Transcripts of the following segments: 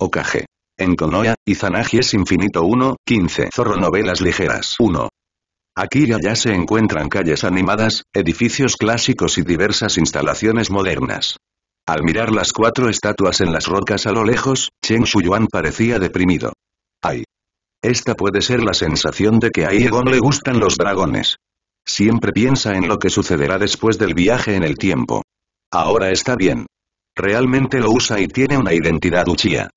Okage. En Konoha, Izanagi es infinito 1, 15. Zorro novelas ligeras 1. Aquí y allá se encuentran calles animadas, edificios clásicos y diversas instalaciones modernas. Al mirar las cuatro estatuas en las rocas a lo lejos, Chen Shuyuan parecía deprimido. ¡Ay! Esta puede ser la sensación de que a Iegon le gustan los dragones. Siempre piensa en lo que sucederá después del viaje en el tiempo. Ahora está bien. Realmente lo usa y tiene una identidad Uchiha.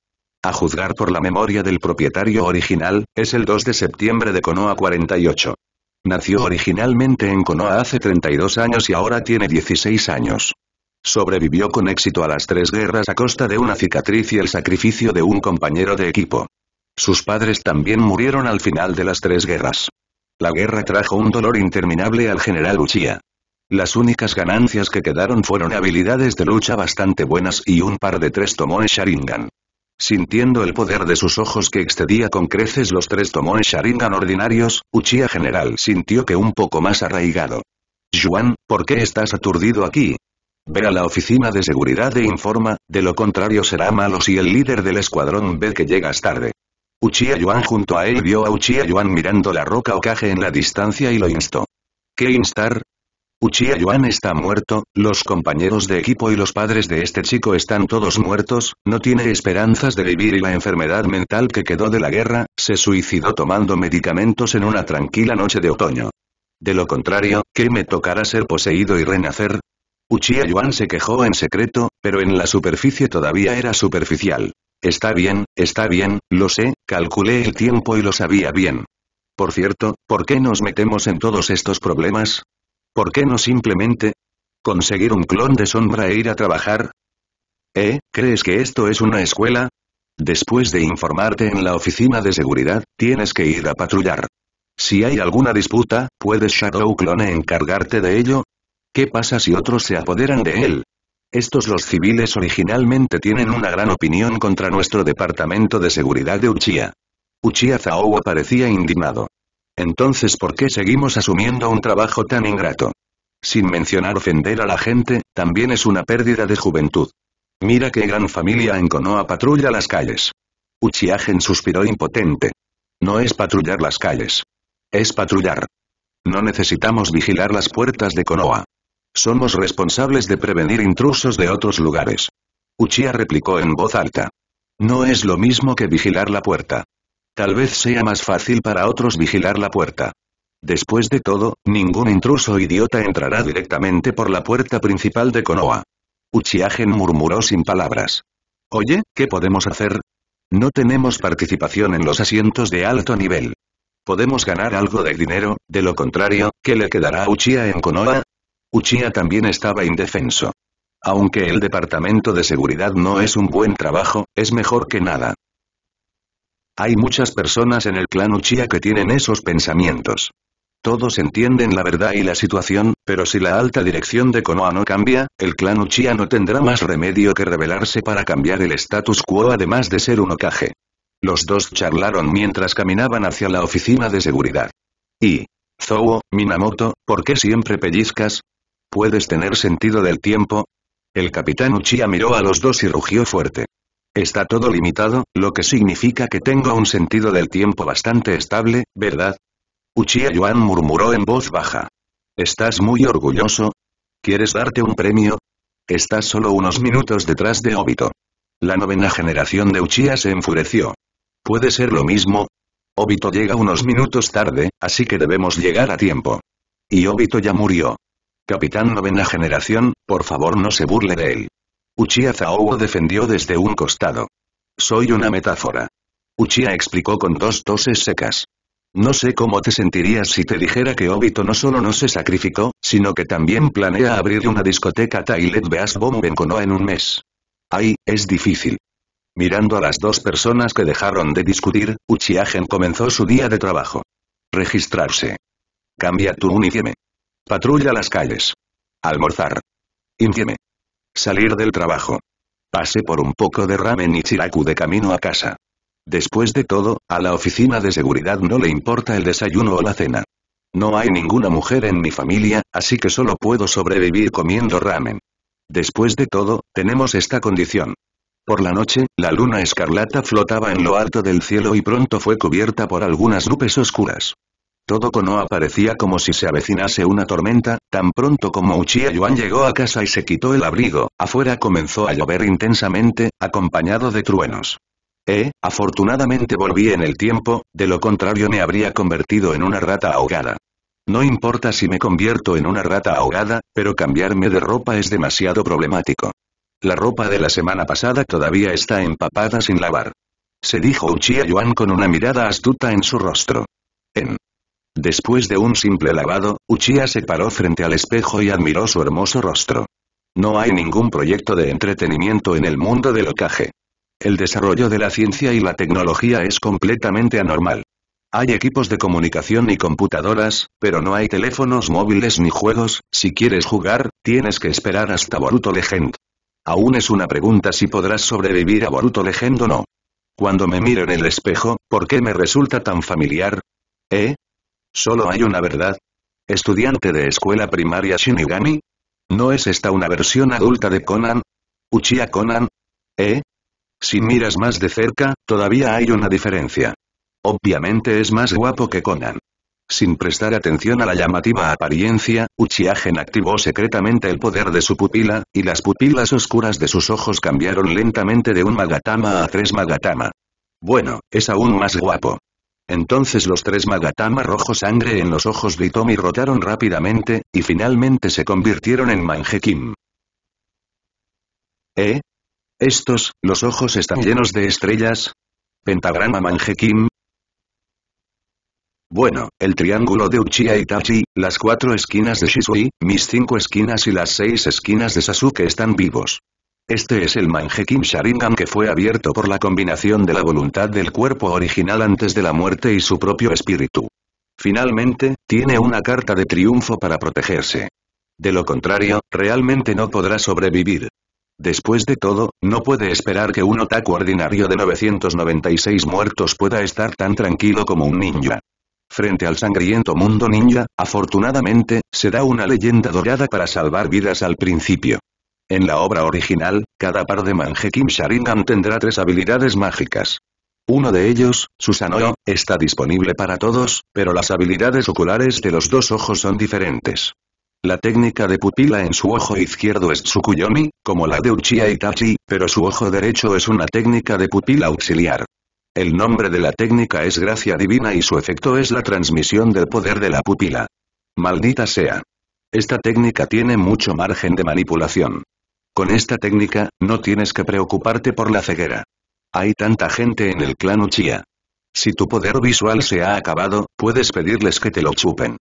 A juzgar por la memoria del propietario original, es el 2 de septiembre de Konoha 48. Nació originalmente en Konoha hace 32 años y ahora tiene 16 años. Sobrevivió con éxito a las tres guerras a costa de una cicatriz y el sacrificio de un compañero de equipo. Sus padres también murieron al final de las tres guerras. La guerra trajo un dolor interminable al general Uchiha. Las únicas ganancias que quedaron fueron habilidades de lucha bastante buenas y un par de tres tomones Sharingan. Sintiendo el poder de sus ojos que excedía con creces los tres tomones Sharingan ordinarios, Uchiha General sintió que un poco más arraigado. Juan, ¿por qué estás aturdido aquí? Ve a la oficina de seguridad e informa, de lo contrario será malo si el líder del escuadrón ve que llegas tarde. Uchiha Yuan junto a él vio a Uchiha Yuan mirando la roca Okage en la distancia y lo instó. ¿Qué instar? Uchiha Yuan está muerto, los compañeros de equipo y los padres de este chico están todos muertos, no tiene esperanzas de vivir y la enfermedad mental que quedó de la guerra, se suicidó tomando medicamentos en una tranquila noche de otoño. De lo contrario, ¿qué me tocará ser poseído y renacer? Uchiha Yuan se quejó en secreto, pero en la superficie todavía era superficial. Está bien, está bien, lo sé, calculé el tiempo y lo sabía bien. Por cierto, ¿por qué nos metemos en todos estos problemas? ¿Por qué no simplemente? ¿Conseguir un clon de sombra e ir a trabajar? ¿Eh? ¿Crees que esto es una escuela? Después de informarte en la oficina de seguridad, tienes que ir a patrullar. Si hay alguna disputa, ¿puedes Shadow Clone encargarte de ello? ¿Qué pasa si otros se apoderan de él? Estos los civiles originalmente tienen una gran opinión contra nuestro departamento de seguridad de Uchiha. Uchiha Zaou parecía indignado. Entonces ¿por qué seguimos asumiendo un trabajo tan ingrato? Sin mencionar ofender a la gente, también es una pérdida de juventud. Mira qué gran familia en Konoha patrulla las calles. Uchiagen suspiró impotente. No es patrullar las calles. Es patrullar. No necesitamos vigilar las puertas de Konoha. Somos responsables de prevenir intrusos de otros lugares. Uchiha replicó en voz alta. No es lo mismo que vigilar la puerta. Tal vez sea más fácil para otros vigilar la puerta. Después de todo, ningún intruso idiota entrará directamente por la puerta principal de Konoha. Uchiagen murmuró sin palabras. Oye, ¿qué podemos hacer? No tenemos participación en los asientos de alto nivel. Podemos ganar algo de dinero, de lo contrario, ¿qué le quedará a Uchiha en Konoha? Uchiha también estaba indefenso. Aunque el departamento de seguridad no es un buen trabajo, es mejor que nada. Hay muchas personas en el clan Uchiha que tienen esos pensamientos. Todos entienden la verdad y la situación, pero si la alta dirección de Konoha no cambia, el clan Uchiha no tendrá más remedio que rebelarse para cambiar el status quo además de ser un ocaje. Los dos charlaron mientras caminaban hacia la oficina de seguridad. Y... Zou, Minamoto, ¿por qué siempre pellizcas? ¿Puedes tener sentido del tiempo? El capitán Uchiha miró a los dos y rugió fuerte. Está todo limitado, lo que significa que tengo un sentido del tiempo bastante estable, ¿verdad? Uchiha Yuan murmuró en voz baja. ¿Estás muy orgulloso? ¿Quieres darte un premio? Estás solo unos minutos detrás de Obito. La novena generación de Uchiha se enfureció. ¿Puede ser lo mismo? Obito llega unos minutos tarde, así que debemos llegar a tiempo. Y Obito ya murió. Capitán novena generación, por favor no se burle de él. Uchiha defendió desde un costado. Soy una metáfora. Uchiha explicó con dos toses secas. No sé cómo te sentirías si te dijera que Obito no solo no se sacrificó, sino que también planea abrir una discoteca Tailed Beas en Konoha en un mes. Ay, es difícil. Mirando a las dos personas que dejaron de discutir, Gen comenzó su día de trabajo. Registrarse. Cambia tu uniforme. Patrulla las calles. Almorzar. Infieme. Salir del trabajo. Pasé por un poco de ramen y chiraku de camino a casa. Después de todo, a la oficina de seguridad no le importa el desayuno o la cena. No hay ninguna mujer en mi familia, así que solo puedo sobrevivir comiendo ramen. Después de todo, tenemos esta condición. Por la noche, la luna escarlata flotaba en lo alto del cielo y pronto fue cubierta por algunas nubes oscuras. Todo cono aparecía como si se avecinase una tormenta, tan pronto como Uchiha Yuan llegó a casa y se quitó el abrigo, afuera comenzó a llover intensamente, acompañado de truenos. Eh, afortunadamente volví en el tiempo, de lo contrario me habría convertido en una rata ahogada. No importa si me convierto en una rata ahogada, pero cambiarme de ropa es demasiado problemático. La ropa de la semana pasada todavía está empapada sin lavar. Se dijo Uchiha Yuan con una mirada astuta en su rostro. En Después de un simple lavado, Uchiha se paró frente al espejo y admiró su hermoso rostro. No hay ningún proyecto de entretenimiento en el mundo del ocaje. El desarrollo de la ciencia y la tecnología es completamente anormal. Hay equipos de comunicación y computadoras, pero no hay teléfonos móviles ni juegos, si quieres jugar, tienes que esperar hasta Boruto Legend. Aún es una pregunta si podrás sobrevivir a Boruto Legend o no. Cuando me miro en el espejo, ¿por qué me resulta tan familiar? ¿Eh? Solo hay una verdad. Estudiante de escuela primaria Shinigami. ¿No es esta una versión adulta de Conan? Uchiha Conan. ¿Eh? Si miras más de cerca, todavía hay una diferencia. Obviamente es más guapo que Conan. Sin prestar atención a la llamativa apariencia, gen activó secretamente el poder de su pupila, y las pupilas oscuras de sus ojos cambiaron lentamente de un Magatama a tres Magatama. Bueno, es aún más guapo. Entonces los tres Magatama rojo sangre en los ojos de Itomi rotaron rápidamente, y finalmente se convirtieron en Manjekim. ¿Eh? ¿Estos, los ojos están llenos de estrellas? ¿Pentagrama Manjekim? Bueno, el triángulo de Uchiha Itachi, las cuatro esquinas de Shisui, mis cinco esquinas y las seis esquinas de Sasuke están vivos. Este es el Kim Sharingan que fue abierto por la combinación de la voluntad del cuerpo original antes de la muerte y su propio espíritu. Finalmente, tiene una carta de triunfo para protegerse. De lo contrario, realmente no podrá sobrevivir. Después de todo, no puede esperar que un otaku ordinario de 996 muertos pueda estar tan tranquilo como un ninja. Frente al sangriento mundo ninja, afortunadamente, se da una leyenda dorada para salvar vidas al principio. En la obra original, cada par de Manjekim Sharingan tendrá tres habilidades mágicas. Uno de ellos, Susanoo, está disponible para todos, pero las habilidades oculares de los dos ojos son diferentes. La técnica de pupila en su ojo izquierdo es Tsukuyomi, como la de Uchiha Itachi, pero su ojo derecho es una técnica de pupila auxiliar. El nombre de la técnica es gracia divina y su efecto es la transmisión del poder de la pupila. Maldita sea. Esta técnica tiene mucho margen de manipulación. Con esta técnica, no tienes que preocuparte por la ceguera. Hay tanta gente en el clan Uchiha. Si tu poder visual se ha acabado, puedes pedirles que te lo chupen.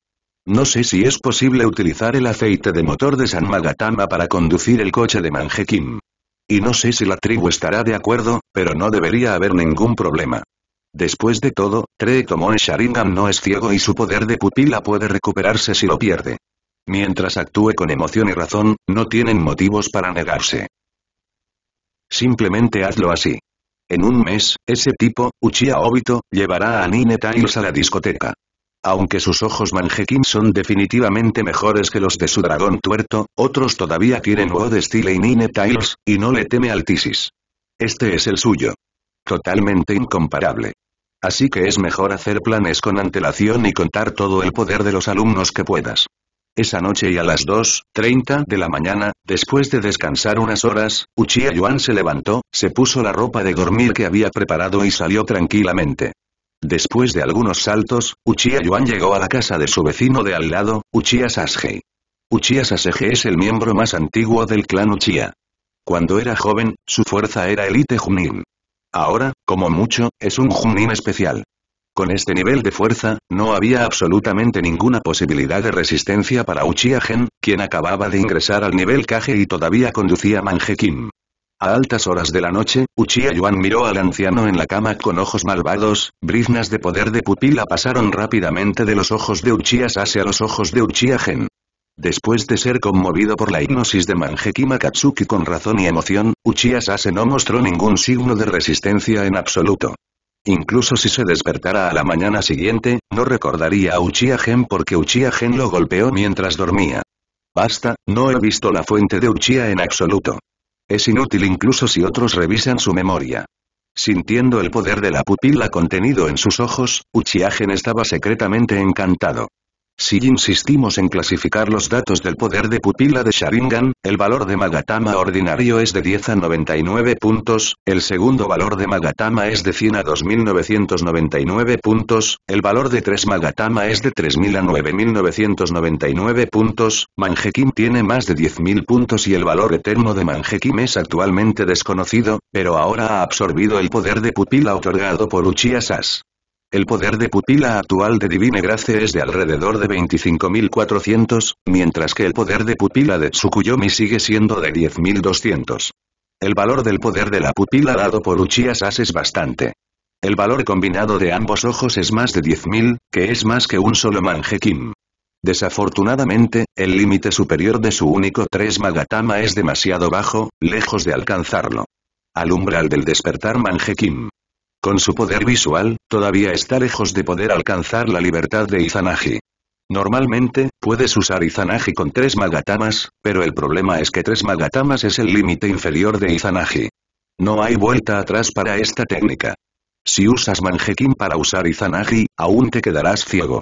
No sé si es posible utilizar el aceite de motor de San Magatama para conducir el coche de Manjekim. Y no sé si la tribu estará de acuerdo, pero no debería haber ningún problema. Después de todo, Tree Tomoe Sharingan no es ciego y su poder de pupila puede recuperarse si lo pierde. Mientras actúe con emoción y razón, no tienen motivos para negarse. Simplemente hazlo así. En un mes, ese tipo, Uchiha Obito, llevará a Nine Tails a la discoteca. Aunque sus ojos manjequín son definitivamente mejores que los de su dragón tuerto, otros todavía tienen God Style y Nine Tails, y no le teme al Tisis. Este es el suyo. Totalmente incomparable. Así que es mejor hacer planes con antelación y contar todo el poder de los alumnos que puedas. Esa noche y a las 2.30 de la mañana, después de descansar unas horas, Uchiha Yuan se levantó, se puso la ropa de dormir que había preparado y salió tranquilamente. Después de algunos saltos, Uchiha Yuan llegó a la casa de su vecino de al lado, Uchiha Sasuke. Uchiha Sasuke es el miembro más antiguo del clan Uchiha. Cuando era joven, su fuerza era elite Junin. Ahora, como mucho, es un Junin especial. Con este nivel de fuerza, no había absolutamente ninguna posibilidad de resistencia para Uchiha Gen, quien acababa de ingresar al nivel Kage y todavía conducía Manjekim. A altas horas de la noche, Uchiha Yuan miró al anciano en la cama con ojos malvados, briznas de poder de pupila pasaron rápidamente de los ojos de Uchiha Sase a los ojos de Uchiha Gen. Después de ser conmovido por la hipnosis de Kim Makatsuki con razón y emoción, Uchiha Sase no mostró ningún signo de resistencia en absoluto. Incluso si se despertara a la mañana siguiente, no recordaría a Uchiha Gen porque Uchiha Gen lo golpeó mientras dormía. Basta, no he visto la fuente de Uchiha en absoluto. Es inútil incluso si otros revisan su memoria. Sintiendo el poder de la pupila contenido en sus ojos, Uchiha Gen estaba secretamente encantado. Si insistimos en clasificar los datos del poder de pupila de Sharingan, el valor de Magatama ordinario es de 10 a 99 puntos, el segundo valor de Magatama es de 100 a 2999 puntos, el valor de 3 Magatama es de 3000 a 9999 puntos, Manjekim tiene más de 10.000 puntos y el valor eterno de Manjekim es actualmente desconocido, pero ahora ha absorbido el poder de pupila otorgado por Uchiha Sas. El poder de pupila actual de Divine Grace es de alrededor de 25.400, mientras que el poder de pupila de Tsukuyomi sigue siendo de 10.200. El valor del poder de la pupila dado por Uchiha es bastante. El valor combinado de ambos ojos es más de 10.000, que es más que un solo Mangekim. Desafortunadamente, el límite superior de su único 3 Magatama es demasiado bajo, lejos de alcanzarlo. Al umbral del despertar Mangekim. Con su poder visual, todavía está lejos de poder alcanzar la libertad de Izanagi. Normalmente, puedes usar Izanagi con tres magatamas, pero el problema es que tres magatamas es el límite inferior de Izanagi. No hay vuelta atrás para esta técnica. Si usas Manjekin para usar Izanagi, aún te quedarás ciego.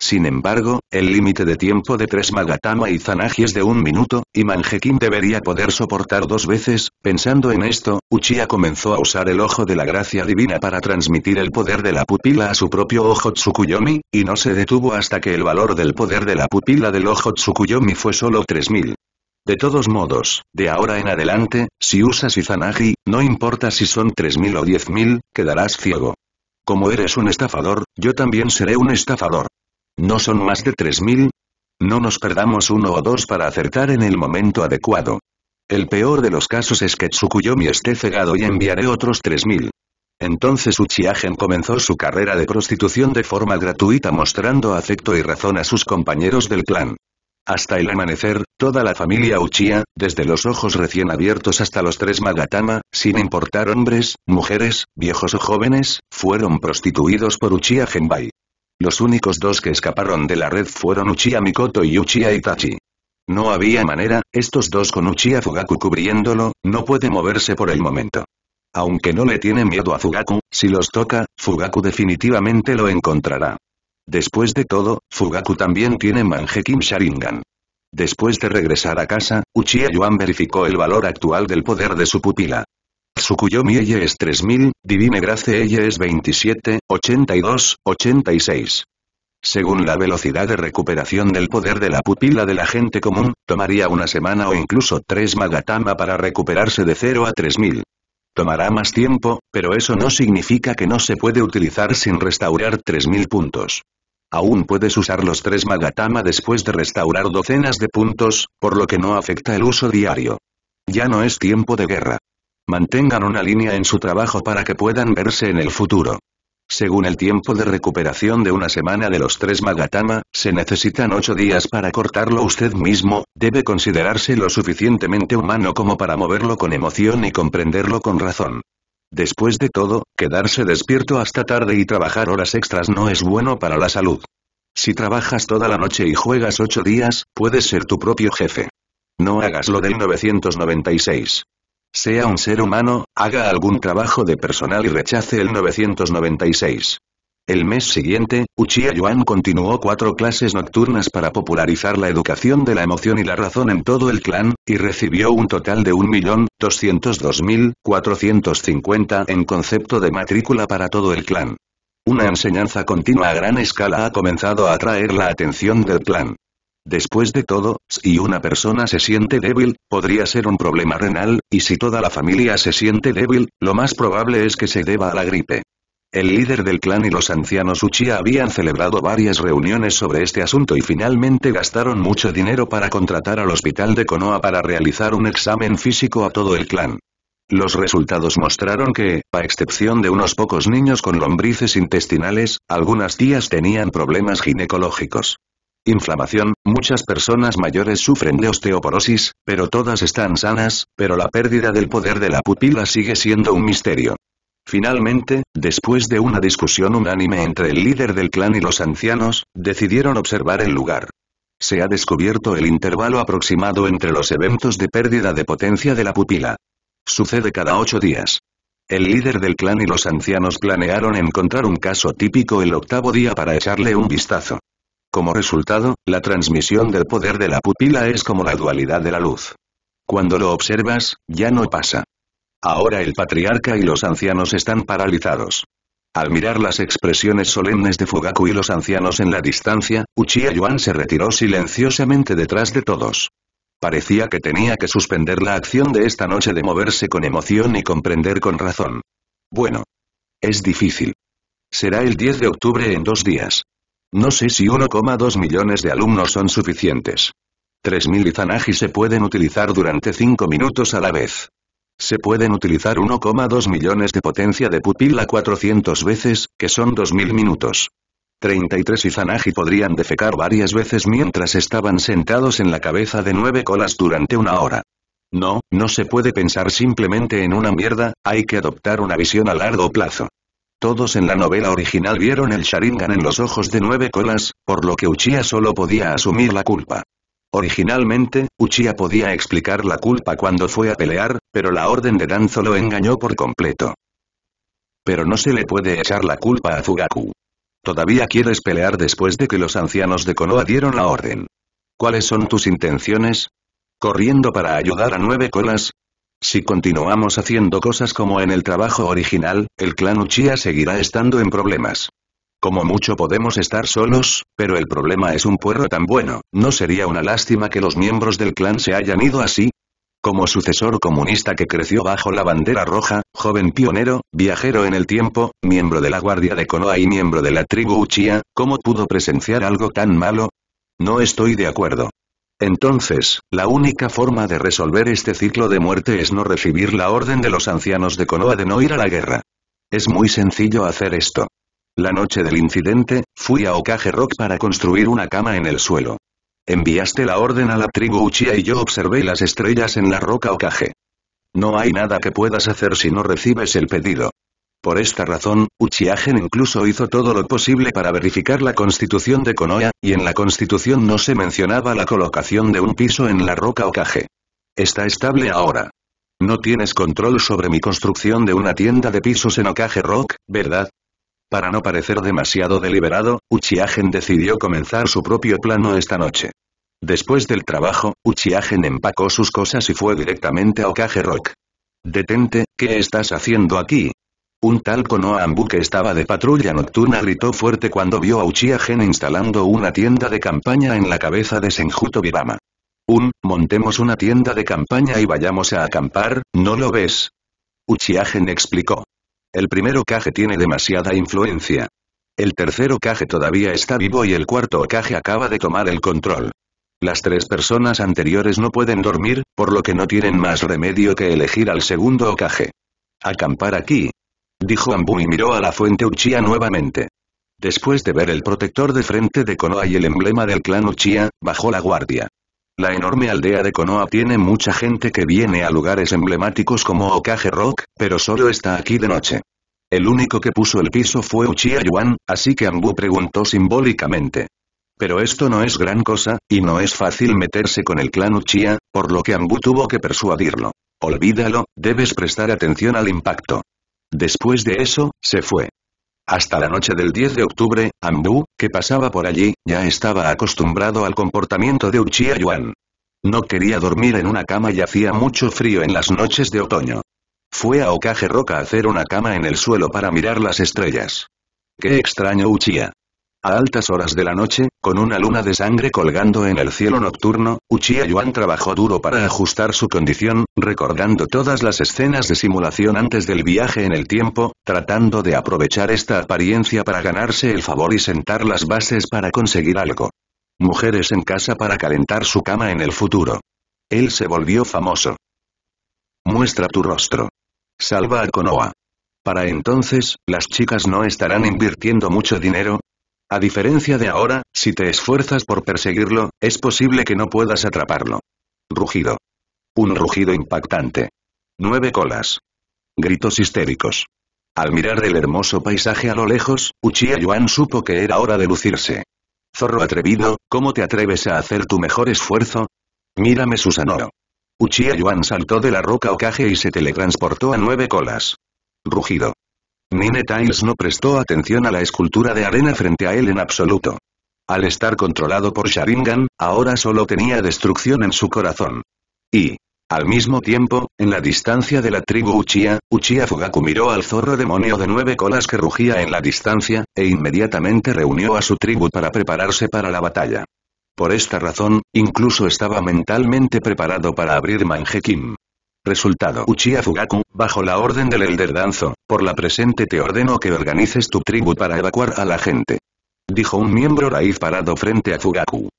Sin embargo, el límite de tiempo de tres Magatama y Zanagi es de un minuto, y Manjekin debería poder soportar dos veces, pensando en esto, Uchiha comenzó a usar el ojo de la gracia divina para transmitir el poder de la pupila a su propio ojo Tsukuyomi, y no se detuvo hasta que el valor del poder de la pupila del ojo Tsukuyomi fue solo 3000. De todos modos, de ahora en adelante, si usas Izanagi, no importa si son 3000 o 10000, quedarás ciego. Como eres un estafador, yo también seré un estafador. ¿No son más de 3.000? No nos perdamos uno o dos para acertar en el momento adecuado. El peor de los casos es que Tsukuyomi esté cegado y enviaré otros 3.000. Entonces Gen comenzó su carrera de prostitución de forma gratuita mostrando afecto y razón a sus compañeros del clan. Hasta el amanecer, toda la familia Uchiha, desde los ojos recién abiertos hasta los tres Magatama, sin importar hombres, mujeres, viejos o jóvenes, fueron prostituidos por Uchiha Genbai. Los únicos dos que escaparon de la red fueron Uchiha Mikoto y Uchiha Itachi. No había manera, estos dos con Uchiha Fugaku cubriéndolo, no puede moverse por el momento. Aunque no le tiene miedo a Fugaku, si los toca, Fugaku definitivamente lo encontrará. Después de todo, Fugaku también tiene Kim Sharingan. Después de regresar a casa, Uchiha Yuan verificó el valor actual del poder de su pupila. Tsukuyomi Eye es 3000, Divine Grace ella es 27, 82, 86. Según la velocidad de recuperación del poder de la pupila de la gente común, tomaría una semana o incluso tres Magatama para recuperarse de 0 a 3000. Tomará más tiempo, pero eso no significa que no se puede utilizar sin restaurar 3000 puntos. Aún puedes usar los 3 Magatama después de restaurar docenas de puntos, por lo que no afecta el uso diario. Ya no es tiempo de guerra. Mantengan una línea en su trabajo para que puedan verse en el futuro. Según el tiempo de recuperación de una semana de los tres Magatama, se necesitan ocho días para cortarlo usted mismo, debe considerarse lo suficientemente humano como para moverlo con emoción y comprenderlo con razón. Después de todo, quedarse despierto hasta tarde y trabajar horas extras no es bueno para la salud. Si trabajas toda la noche y juegas ocho días, puedes ser tu propio jefe. No hagas lo del 996. Sea un ser humano, haga algún trabajo de personal y rechace el 996. El mes siguiente, Uchiha Yuan continuó cuatro clases nocturnas para popularizar la educación de la emoción y la razón en todo el clan, y recibió un total de 1.202.450 en concepto de matrícula para todo el clan. Una enseñanza continua a gran escala ha comenzado a atraer la atención del clan. Después de todo, si una persona se siente débil, podría ser un problema renal, y si toda la familia se siente débil, lo más probable es que se deba a la gripe. El líder del clan y los ancianos Uchiha habían celebrado varias reuniones sobre este asunto y finalmente gastaron mucho dinero para contratar al hospital de Konoha para realizar un examen físico a todo el clan. Los resultados mostraron que, a excepción de unos pocos niños con lombrices intestinales, algunas tías tenían problemas ginecológicos inflamación, muchas personas mayores sufren de osteoporosis, pero todas están sanas, pero la pérdida del poder de la pupila sigue siendo un misterio. Finalmente, después de una discusión unánime entre el líder del clan y los ancianos, decidieron observar el lugar. Se ha descubierto el intervalo aproximado entre los eventos de pérdida de potencia de la pupila. Sucede cada ocho días. El líder del clan y los ancianos planearon encontrar un caso típico el octavo día para echarle un vistazo. Como resultado, la transmisión del poder de la pupila es como la dualidad de la luz. Cuando lo observas, ya no pasa. Ahora el patriarca y los ancianos están paralizados. Al mirar las expresiones solemnes de Fugaku y los ancianos en la distancia, Uchiha Yuan se retiró silenciosamente detrás de todos. Parecía que tenía que suspender la acción de esta noche de moverse con emoción y comprender con razón. Bueno. Es difícil. Será el 10 de octubre en dos días. No sé si 1,2 millones de alumnos son suficientes. 3.000 Izanagi se pueden utilizar durante 5 minutos a la vez. Se pueden utilizar 1,2 millones de potencia de pupila 400 veces, que son 2.000 minutos. 33 Izanagi podrían defecar varias veces mientras estaban sentados en la cabeza de nueve colas durante una hora. No, no se puede pensar simplemente en una mierda, hay que adoptar una visión a largo plazo. Todos en la novela original vieron el Sharingan en los ojos de Nueve Colas, por lo que Uchiha solo podía asumir la culpa. Originalmente, Uchiha podía explicar la culpa cuando fue a pelear, pero la Orden de Danzo lo engañó por completo. Pero no se le puede echar la culpa a Zugaku. Todavía quieres pelear después de que los ancianos de Konoha dieron la orden. ¿Cuáles son tus intenciones? Corriendo para ayudar a Nueve Colas, si continuamos haciendo cosas como en el trabajo original, el clan Uchiha seguirá estando en problemas. Como mucho podemos estar solos, pero el problema es un puerro tan bueno, ¿no sería una lástima que los miembros del clan se hayan ido así? Como sucesor comunista que creció bajo la bandera roja, joven pionero, viajero en el tiempo, miembro de la Guardia de Konoha y miembro de la tribu Uchiha, ¿cómo pudo presenciar algo tan malo? No estoy de acuerdo. Entonces, la única forma de resolver este ciclo de muerte es no recibir la orden de los ancianos de Konoha de no ir a la guerra. Es muy sencillo hacer esto. La noche del incidente, fui a Okage Rock para construir una cama en el suelo. Enviaste la orden a la tribu Uchiha y yo observé las estrellas en la roca Okage. No hay nada que puedas hacer si no recibes el pedido. Por esta razón, Uchiagen incluso hizo todo lo posible para verificar la constitución de Konoha, y en la constitución no se mencionaba la colocación de un piso en la roca Okage. Está estable ahora. No tienes control sobre mi construcción de una tienda de pisos en Okage Rock, ¿verdad? Para no parecer demasiado deliberado, Uchiagen decidió comenzar su propio plano esta noche. Después del trabajo, Uchiagen empacó sus cosas y fue directamente a Okage Rock. Detente, ¿qué estás haciendo aquí? Un tal Konoambu que estaba de patrulla nocturna gritó fuerte cuando vio a Uchiha Gen instalando una tienda de campaña en la cabeza de Senjuto Birama. Un, montemos una tienda de campaña y vayamos a acampar, ¿no lo ves? Uchiha Gen explicó. El primero Kage tiene demasiada influencia. El tercero Kage todavía está vivo y el cuarto Kage acaba de tomar el control. Las tres personas anteriores no pueden dormir, por lo que no tienen más remedio que elegir al segundo Kage. Acampar aquí, dijo Ambu y miró a la fuente Uchiha nuevamente. Después de ver el protector de frente de Konoha y el emblema del clan Uchiha, bajó la guardia. La enorme aldea de Konoha tiene mucha gente que viene a lugares emblemáticos como Okage Rock, pero solo está aquí de noche. El único que puso el piso fue Uchiha Yuan, así que Ambu preguntó simbólicamente. Pero esto no es gran cosa, y no es fácil meterse con el clan Uchiha, por lo que Ambu tuvo que persuadirlo. Olvídalo, debes prestar atención al impacto. Después de eso, se fue. Hasta la noche del 10 de octubre, Ambu, que pasaba por allí, ya estaba acostumbrado al comportamiento de Uchiha Yuan. No quería dormir en una cama y hacía mucho frío en las noches de otoño. Fue a Okage Roca a hacer una cama en el suelo para mirar las estrellas. ¡Qué extraño Uchiha! A altas horas de la noche, con una luna de sangre colgando en el cielo nocturno, Uchiha Yuan trabajó duro para ajustar su condición, recordando todas las escenas de simulación antes del viaje en el tiempo, tratando de aprovechar esta apariencia para ganarse el favor y sentar las bases para conseguir algo. Mujeres en casa para calentar su cama en el futuro. Él se volvió famoso. Muestra tu rostro. Salva a Konoha. Para entonces, las chicas no estarán invirtiendo mucho dinero, a diferencia de ahora, si te esfuerzas por perseguirlo, es posible que no puedas atraparlo. Rugido. Un rugido impactante. Nueve colas. Gritos histéricos. Al mirar el hermoso paisaje a lo lejos, Uchiha Yuan supo que era hora de lucirse. Zorro atrevido, ¿cómo te atreves a hacer tu mejor esfuerzo? Mírame Susanoo. Uchiha Yuan saltó de la roca Okage y se teletransportó a nueve colas. Rugido. Nine Tiles no prestó atención a la escultura de arena frente a él en absoluto. Al estar controlado por Sharingan, ahora solo tenía destrucción en su corazón. Y, al mismo tiempo, en la distancia de la tribu Uchiha, Uchiha Fugaku miró al zorro demonio de nueve colas que rugía en la distancia, e inmediatamente reunió a su tribu para prepararse para la batalla. Por esta razón, incluso estaba mentalmente preparado para abrir Kim. Resultado Uchiha Fugaku, bajo la orden del Elder Danzo, por la presente te ordeno que organices tu tribu para evacuar a la gente. Dijo un miembro raíz parado frente a Fugaku.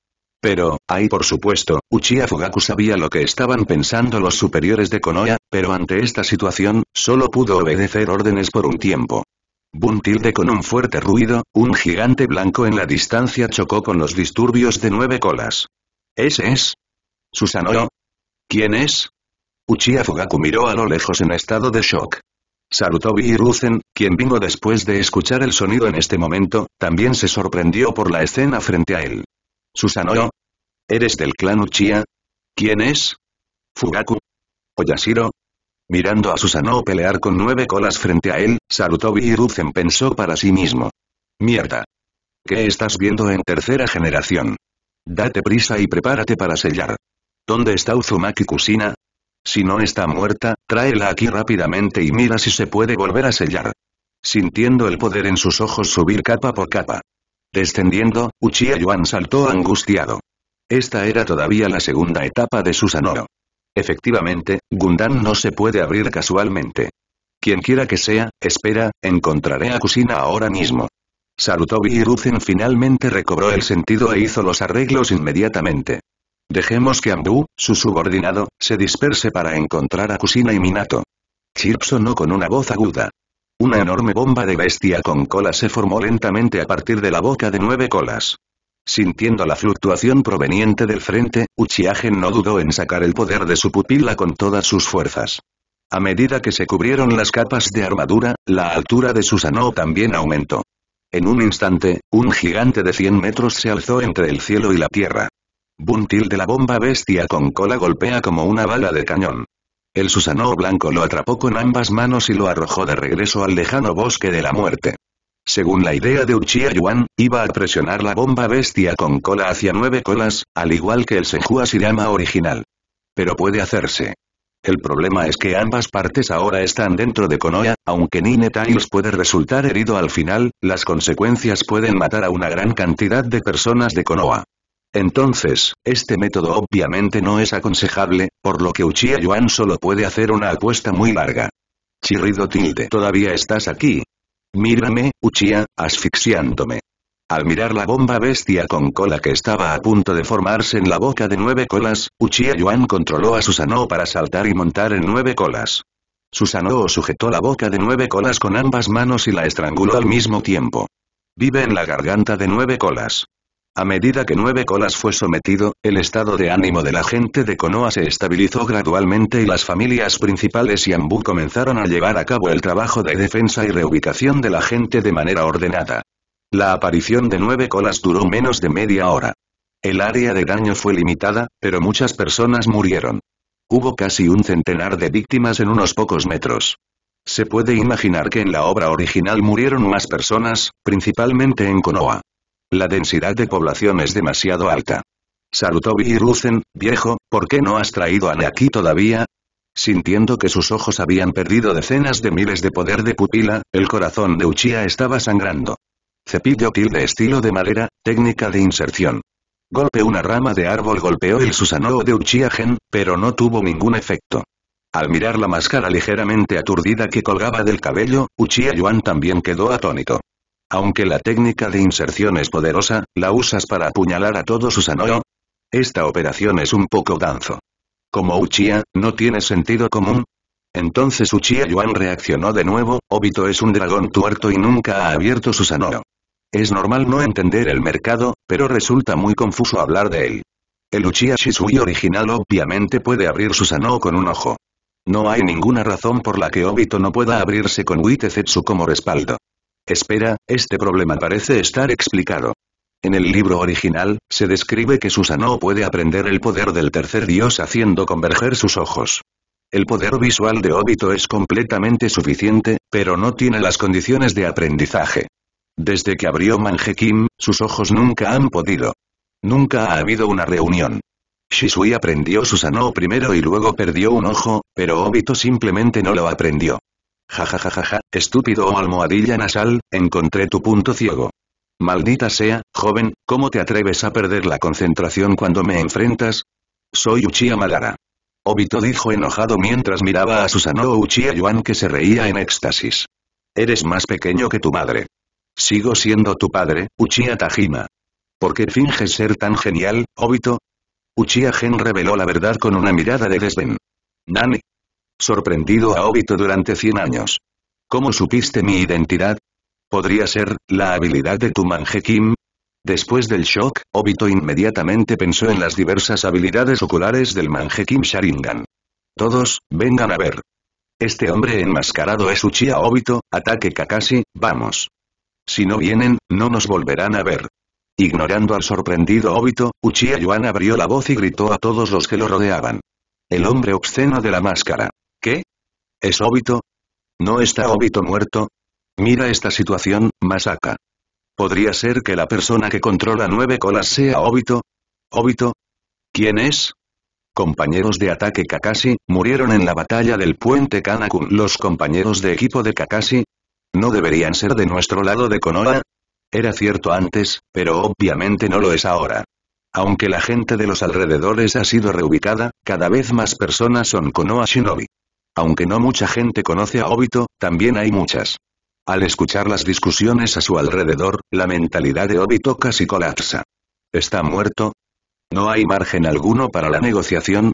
Pero, ahí por supuesto, Uchiha Fugaku sabía lo que estaban pensando los superiores de Konoha, pero ante esta situación, solo pudo obedecer órdenes por un tiempo. Buntilde con un fuerte ruido, un gigante blanco en la distancia chocó con los disturbios de nueve colas. ¿Ese es? ¿Susanoo? ¿Quién es? Uchiha Fugaku miró a lo lejos en estado de shock. Sarutobi Hiruzen, quien vino después de escuchar el sonido en este momento, también se sorprendió por la escena frente a él. Susanoo. ¿Eres del clan Uchiha? ¿Quién es? Fugaku. Oyashiro. Mirando a Susanoo pelear con nueve colas frente a él, Sarutobi Hiruzen pensó para sí mismo. Mierda. ¿Qué estás viendo en tercera generación? Date prisa y prepárate para sellar. ¿Dónde está Uzumaki Kusina? Si no está muerta, tráela aquí rápidamente y mira si se puede volver a sellar. Sintiendo el poder en sus ojos subir capa por capa. Descendiendo, Uchiha Yuan saltó angustiado. Esta era todavía la segunda etapa de Susanoo. Efectivamente, Gundam no se puede abrir casualmente. Quien quiera que sea, espera, encontraré a Kusina ahora mismo. Sarutobi Hiruzen finalmente recobró el sentido e hizo los arreglos inmediatamente. Dejemos que Ambu, su subordinado, se disperse para encontrar a Kusina y Minato. Chirp sonó con una voz aguda. Una enorme bomba de bestia con cola se formó lentamente a partir de la boca de nueve colas. Sintiendo la fluctuación proveniente del frente, Uchiha no dudó en sacar el poder de su pupila con todas sus fuerzas. A medida que se cubrieron las capas de armadura, la altura de Susanoo también aumentó. En un instante, un gigante de 100 metros se alzó entre el cielo y la tierra. Buntil de la bomba bestia con cola golpea como una bala de cañón. El Susanoo blanco lo atrapó con ambas manos y lo arrojó de regreso al lejano bosque de la muerte. Según la idea de Uchiha Yuan, iba a presionar la bomba bestia con cola hacia nueve colas, al igual que el Senju Sirama original. Pero puede hacerse. El problema es que ambas partes ahora están dentro de Konoha, aunque Nine Tails puede resultar herido al final, las consecuencias pueden matar a una gran cantidad de personas de Konoha. Entonces, este método obviamente no es aconsejable, por lo que Uchiha Yuan solo puede hacer una apuesta muy larga. Chirrido tilde. ¿Todavía estás aquí? Mírame, Uchiha, asfixiándome. Al mirar la bomba bestia con cola que estaba a punto de formarse en la boca de nueve colas, Uchiha Yuan controló a Susanoo para saltar y montar en nueve colas. Susanoo sujetó la boca de nueve colas con ambas manos y la estranguló al mismo tiempo. Vive en la garganta de nueve colas. A medida que Nueve Colas fue sometido, el estado de ánimo de la gente de Konoha se estabilizó gradualmente y las familias principales y ambú comenzaron a llevar a cabo el trabajo de defensa y reubicación de la gente de manera ordenada. La aparición de Nueve Colas duró menos de media hora. El área de daño fue limitada, pero muchas personas murieron. Hubo casi un centenar de víctimas en unos pocos metros. Se puede imaginar que en la obra original murieron más personas, principalmente en Konoha. La densidad de población es demasiado alta. Salutó Ruzen, viejo, ¿por qué no has traído a Neaki todavía? Sintiendo que sus ojos habían perdido decenas de miles de poder de pupila, el corazón de Uchiha estaba sangrando. Cepillo de estilo de madera, técnica de inserción. Golpe una rama de árbol golpeó el Susanoo de Uchiha Gen, pero no tuvo ningún efecto. Al mirar la máscara ligeramente aturdida que colgaba del cabello, Uchiha Yuan también quedó atónito. Aunque la técnica de inserción es poderosa, ¿la usas para apuñalar a todo Susanoo? Esta operación es un poco danzo. Como Uchiha, no tiene sentido común. Entonces Uchiha Yuan reaccionó de nuevo, Obito es un dragón tuerto y nunca ha abierto Susanoo. Es normal no entender el mercado, pero resulta muy confuso hablar de él. El Uchiha Shisui original obviamente puede abrir Susanoo con un ojo. No hay ninguna razón por la que Obito no pueda abrirse con Zetsu como respaldo. Espera, este problema parece estar explicado. En el libro original, se describe que Susanoo puede aprender el poder del tercer dios haciendo converger sus ojos. El poder visual de Obito es completamente suficiente, pero no tiene las condiciones de aprendizaje. Desde que abrió Manjekim, sus ojos nunca han podido. Nunca ha habido una reunión. Shisui aprendió Susanoo primero y luego perdió un ojo, pero Obito simplemente no lo aprendió. Jajajajaja, estúpido o almohadilla nasal, encontré tu punto ciego. Maldita sea, joven, ¿cómo te atreves a perder la concentración cuando me enfrentas? Soy Uchiha Madara. Obito dijo enojado mientras miraba a Susanoo Uchiha Yuan que se reía en éxtasis. Eres más pequeño que tu madre. Sigo siendo tu padre, Uchiha Tajima. ¿Por qué finges ser tan genial, Obito? Uchiha Gen reveló la verdad con una mirada de desdén. Nani, sorprendido a Obito durante 100 años. ¿Cómo supiste mi identidad? ¿Podría ser, la habilidad de tu Kim? Después del shock, Obito inmediatamente pensó en las diversas habilidades oculares del Kim Sharingan. Todos, vengan a ver. Este hombre enmascarado es Uchiha Obito, ataque Kakashi, vamos. Si no vienen, no nos volverán a ver. Ignorando al sorprendido Obito, Uchiha Yuan abrió la voz y gritó a todos los que lo rodeaban. El hombre obsceno de la máscara. ¿Qué? ¿Es Obito? ¿No está Obito muerto? Mira esta situación, Masaka. ¿Podría ser que la persona que controla nueve colas sea Obito? ¿Obito? ¿Quién es? Compañeros de ataque Kakashi, murieron en la batalla del puente Kanakun. ¿Los compañeros de equipo de Kakashi? ¿No deberían ser de nuestro lado de Konoha? Era cierto antes, pero obviamente no lo es ahora. Aunque la gente de los alrededores ha sido reubicada, cada vez más personas son Konoha Shinobi. Aunque no mucha gente conoce a Obito, también hay muchas. Al escuchar las discusiones a su alrededor, la mentalidad de Obito casi colapsa. ¿Está muerto? ¿No hay margen alguno para la negociación?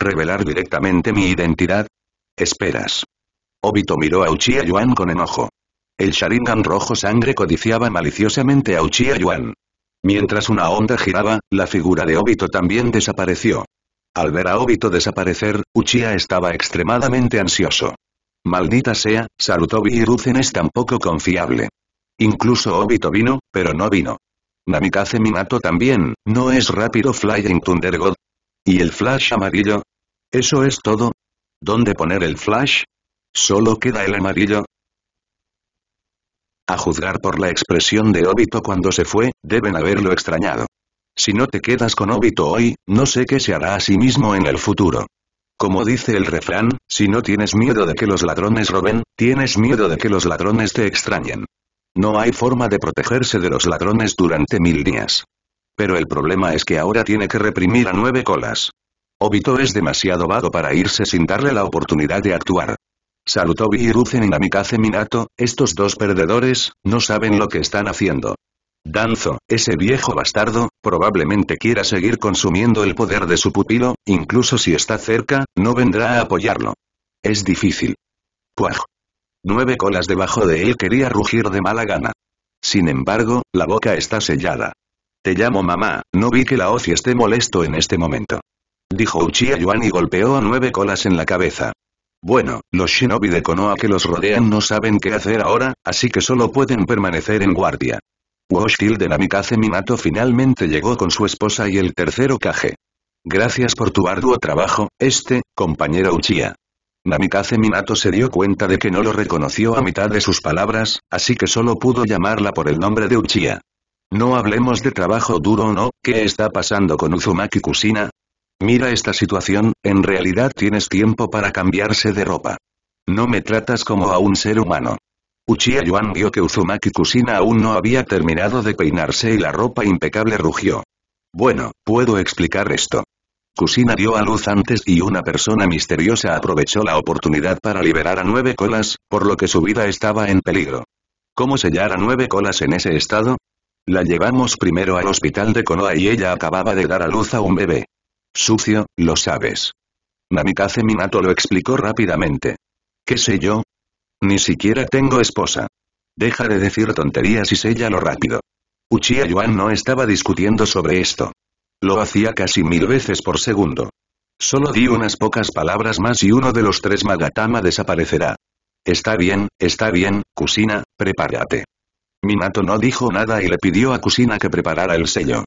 ¿Revelar directamente mi identidad? Esperas. Obito miró a Uchiha Yuan con enojo. El Sharingan rojo sangre codiciaba maliciosamente a Uchiha Yuan. Mientras una onda giraba, la figura de Obito también desapareció. Al ver a Obito desaparecer, Uchiha estaba extremadamente ansioso. Maldita sea, Sarutobi y es tan poco confiable. Incluso Obito vino, pero no vino. Namikaze Minato también, ¿no es rápido Flying Thunder God? ¿Y el Flash amarillo? ¿Eso es todo? ¿Dónde poner el Flash? ¿Solo queda el amarillo? A juzgar por la expresión de Obito cuando se fue, deben haberlo extrañado. Si no te quedas con Obito hoy, no sé qué se hará a sí mismo en el futuro. Como dice el refrán, si no tienes miedo de que los ladrones roben, tienes miedo de que los ladrones te extrañen. No hay forma de protegerse de los ladrones durante mil días. Pero el problema es que ahora tiene que reprimir a nueve colas. Obito es demasiado vago para irse sin darle la oportunidad de actuar. Salutobi y Ruzen y Namikaze Minato, estos dos perdedores, no saben lo que están haciendo. Danzo, ese viejo bastardo, probablemente quiera seguir consumiendo el poder de su pupilo, incluso si está cerca, no vendrá a apoyarlo. Es difícil. Cuaj. Nueve colas debajo de él quería rugir de mala gana. Sin embargo, la boca está sellada. Te llamo mamá, no vi que la Oci esté molesto en este momento. Dijo Uchiha Yuan y golpeó a nueve colas en la cabeza. Bueno, los shinobi de Konoha que los rodean no saben qué hacer ahora, así que solo pueden permanecer en guardia. Washfield de Namikaze Minato finalmente llegó con su esposa y el tercero kage. Gracias por tu arduo trabajo, este, compañero Uchiha. Namikaze Minato se dio cuenta de que no lo reconoció a mitad de sus palabras, así que solo pudo llamarla por el nombre de Uchiha. No hablemos de trabajo duro o no, ¿qué está pasando con Uzumaki Kusina? Mira esta situación, en realidad tienes tiempo para cambiarse de ropa. No me tratas como a un ser humano. Uchiha Yuan vio que Uzumaki Kusina aún no había terminado de peinarse y la ropa impecable rugió. Bueno, puedo explicar esto. Kusina dio a luz antes y una persona misteriosa aprovechó la oportunidad para liberar a nueve colas, por lo que su vida estaba en peligro. ¿Cómo sellar a nueve colas en ese estado? La llevamos primero al hospital de Konoha y ella acababa de dar a luz a un bebé. Sucio, lo sabes. Namikaze Minato lo explicó rápidamente. ¿Qué sé yo? Ni siquiera tengo esposa. Deja de decir tonterías y lo rápido. Uchiha Yuan no estaba discutiendo sobre esto. Lo hacía casi mil veces por segundo. Solo di unas pocas palabras más y uno de los tres Magatama desaparecerá. Está bien, está bien, Kusina, prepárate. Minato no dijo nada y le pidió a Kusina que preparara el sello.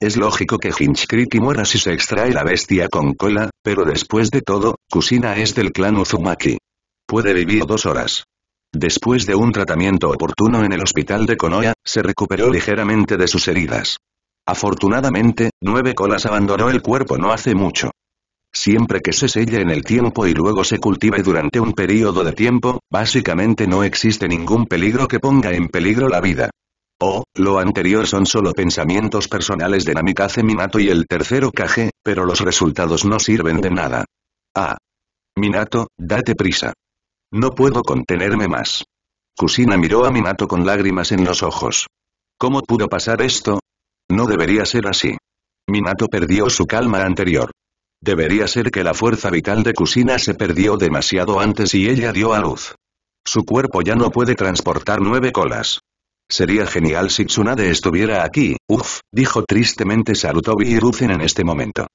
Es lógico que Hinchkriti muera si se extrae la bestia con cola, pero después de todo, Kusina es del clan Uzumaki puede vivir dos horas. Después de un tratamiento oportuno en el hospital de Konoya, se recuperó ligeramente de sus heridas. Afortunadamente, Nueve Colas abandonó el cuerpo no hace mucho. Siempre que se selle en el tiempo y luego se cultive durante un período de tiempo, básicamente no existe ningún peligro que ponga en peligro la vida. O, lo anterior son solo pensamientos personales de Namikaze Minato y el tercero Kage, pero los resultados no sirven de nada. Ah. Minato, date prisa. No puedo contenerme más. Kusina miró a Minato con lágrimas en los ojos. ¿Cómo pudo pasar esto? No debería ser así. Minato perdió su calma anterior. Debería ser que la fuerza vital de Kusina se perdió demasiado antes y ella dio a luz. Su cuerpo ya no puede transportar nueve colas. Sería genial si Tsunade estuviera aquí, uff, dijo tristemente Sarutobi Hiruzen en este momento.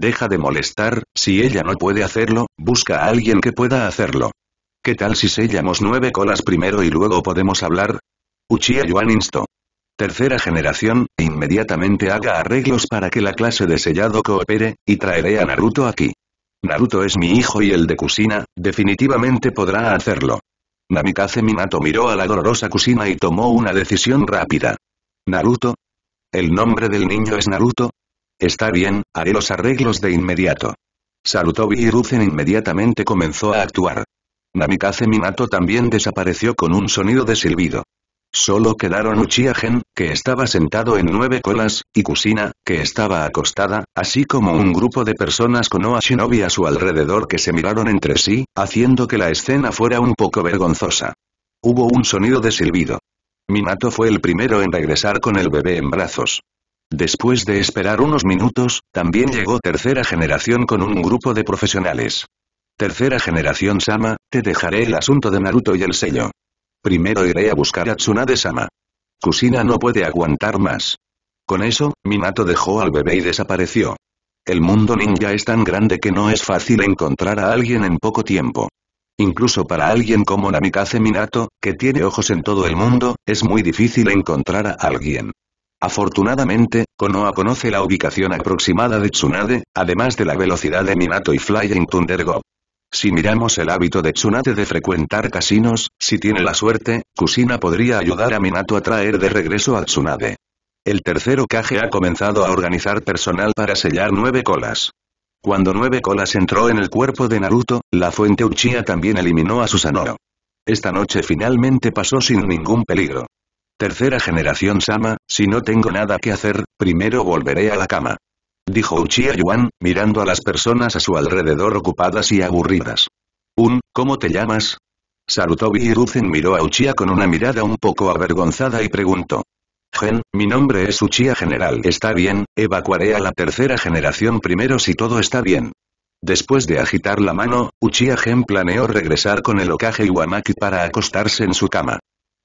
Deja de molestar, si ella no puede hacerlo, busca a alguien que pueda hacerlo. ¿Qué tal si sellamos nueve colas primero y luego podemos hablar? Uchiha Yuan instó. Tercera generación, inmediatamente haga arreglos para que la clase de sellado coopere, y traeré a Naruto aquí. Naruto es mi hijo y el de Kusina, definitivamente podrá hacerlo. Namikaze Minato miró a la dolorosa Kusina y tomó una decisión rápida. ¿Naruto? ¿El nombre del niño es Naruto? Está bien, haré los arreglos de inmediato. Sarutobi Hiruzen inmediatamente comenzó a actuar. Namikaze Minato también desapareció con un sonido de silbido. Solo quedaron Uchiha Gen, que estaba sentado en nueve colas, y Kusina, que estaba acostada, así como un grupo de personas con Oa a su alrededor que se miraron entre sí, haciendo que la escena fuera un poco vergonzosa. Hubo un sonido de silbido. Minato fue el primero en regresar con el bebé en brazos. Después de esperar unos minutos, también llegó tercera generación con un grupo de profesionales. Tercera generación Sama, te dejaré el asunto de Naruto y el sello. Primero iré a buscar a Tsunade-sama. Kusina no puede aguantar más. Con eso, Minato dejó al bebé y desapareció. El mundo ninja es tan grande que no es fácil encontrar a alguien en poco tiempo. Incluso para alguien como Namikaze Minato, que tiene ojos en todo el mundo, es muy difícil encontrar a alguien. Afortunadamente, Konoha conoce la ubicación aproximada de Tsunade, además de la velocidad de Minato y Flying Thunder Go. Si miramos el hábito de Tsunade de frecuentar casinos, si tiene la suerte, Kusina podría ayudar a Minato a traer de regreso a Tsunade. El tercero Kage ha comenzado a organizar personal para sellar nueve colas. Cuando nueve colas entró en el cuerpo de Naruto, la fuente Uchiha también eliminó a Susanoo. Esta noche finalmente pasó sin ningún peligro. Tercera generación Sama, si no tengo nada que hacer, primero volveré a la cama dijo Uchiha Yuan, mirando a las personas a su alrededor ocupadas y aburridas. Un, ¿cómo te llamas? Sarutobi Hiruzen miró a Uchiha con una mirada un poco avergonzada y preguntó. Gen, mi nombre es Uchiha General. Está bien, evacuaré a la tercera generación primero si todo está bien. Después de agitar la mano, Uchiha Gen planeó regresar con el Okage Iwamaki para acostarse en su cama.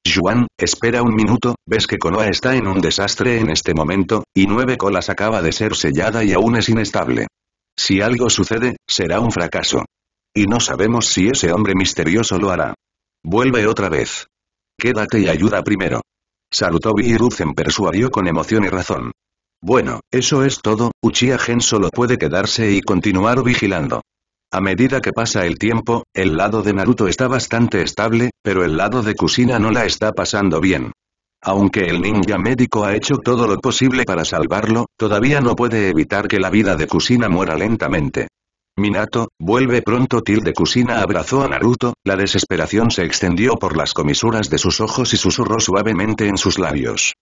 «Juan, espera un minuto, ves que Konoha está en un desastre en este momento, y Nueve Colas acaba de ser sellada y aún es inestable. Si algo sucede, será un fracaso. Y no sabemos si ese hombre misterioso lo hará. Vuelve otra vez. Quédate y ayuda primero. Sarutobi y Ruzen persuadió con emoción y razón. Bueno, eso es todo, Uchiha Gen solo puede quedarse y continuar vigilando. A medida que pasa el tiempo, el lado de Naruto está bastante estable, pero el lado de Kusina no la está pasando bien. Aunque el ninja médico ha hecho todo lo posible para salvarlo, todavía no puede evitar que la vida de Kusina muera lentamente. Minato, vuelve pronto de Kusina abrazó a Naruto, la desesperación se extendió por las comisuras de sus ojos y susurró suavemente en sus labios.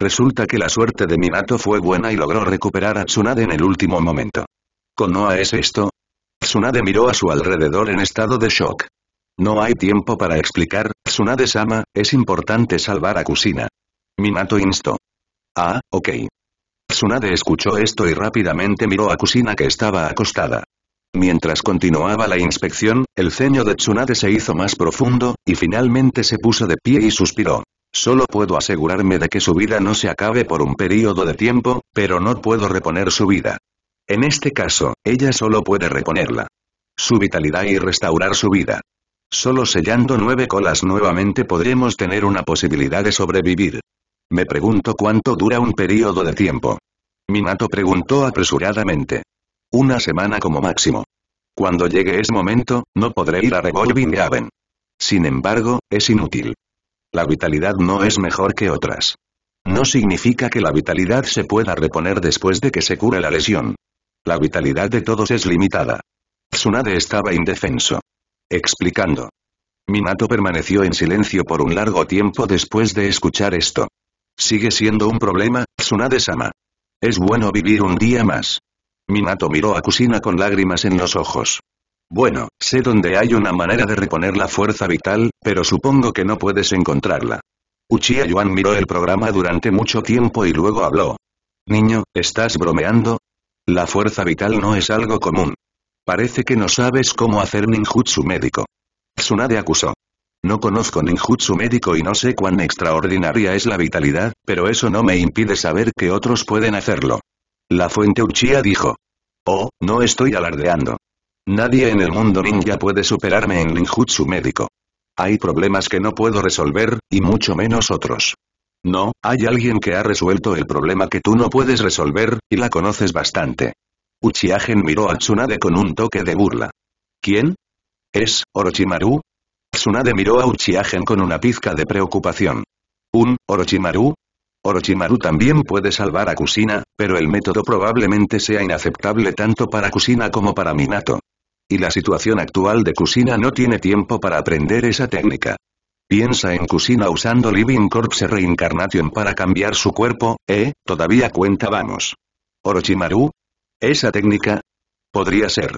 Resulta que la suerte de Minato fue buena y logró recuperar a Tsunade en el último momento. Konoha es esto, Tsunade miró a su alrededor en estado de shock. No hay tiempo para explicar, Tsunade-sama, es importante salvar a Kusina. Minato instó. Ah, ok. Tsunade escuchó esto y rápidamente miró a Kusina que estaba acostada. Mientras continuaba la inspección, el ceño de Tsunade se hizo más profundo, y finalmente se puso de pie y suspiró. Solo puedo asegurarme de que su vida no se acabe por un periodo de tiempo, pero no puedo reponer su vida. En este caso, ella solo puede reponerla. Su vitalidad y restaurar su vida. Solo sellando nueve colas nuevamente podremos tener una posibilidad de sobrevivir. Me pregunto cuánto dura un periodo de tiempo. Minato preguntó apresuradamente. Una semana como máximo. Cuando llegue ese momento, no podré ir a Revolving Haven. Sin embargo, es inútil. La vitalidad no es mejor que otras. No significa que la vitalidad se pueda reponer después de que se cure la lesión. La vitalidad de todos es limitada. Tsunade estaba indefenso. Explicando. Minato permaneció en silencio por un largo tiempo después de escuchar esto. Sigue siendo un problema, Tsunade-sama. Es bueno vivir un día más. Minato miró a Kusina con lágrimas en los ojos. Bueno, sé dónde hay una manera de reponer la fuerza vital, pero supongo que no puedes encontrarla. Uchiha miró el programa durante mucho tiempo y luego habló. Niño, ¿estás bromeando? La fuerza vital no es algo común. Parece que no sabes cómo hacer ninjutsu médico. Tsunade acusó. No conozco ninjutsu médico y no sé cuán extraordinaria es la vitalidad, pero eso no me impide saber que otros pueden hacerlo. La fuente Uchiha dijo. Oh, no estoy alardeando. Nadie en el mundo ninja puede superarme en ninjutsu médico. Hay problemas que no puedo resolver, y mucho menos otros. No, hay alguien que ha resuelto el problema que tú no puedes resolver, y la conoces bastante. Uchiha-gen miró a Tsunade con un toque de burla. ¿Quién? ¿Es Orochimaru? Tsunade miró a Uchiha-gen con una pizca de preocupación. ¿Un Orochimaru? Orochimaru también puede salvar a Kusina, pero el método probablemente sea inaceptable tanto para Kusina como para Minato. Y la situación actual de Kusina no tiene tiempo para aprender esa técnica piensa en Kusina usando Living Corpse Reincarnation para cambiar su cuerpo, ¿eh? Todavía cuenta vamos. Orochimaru? ¿Esa técnica? Podría ser.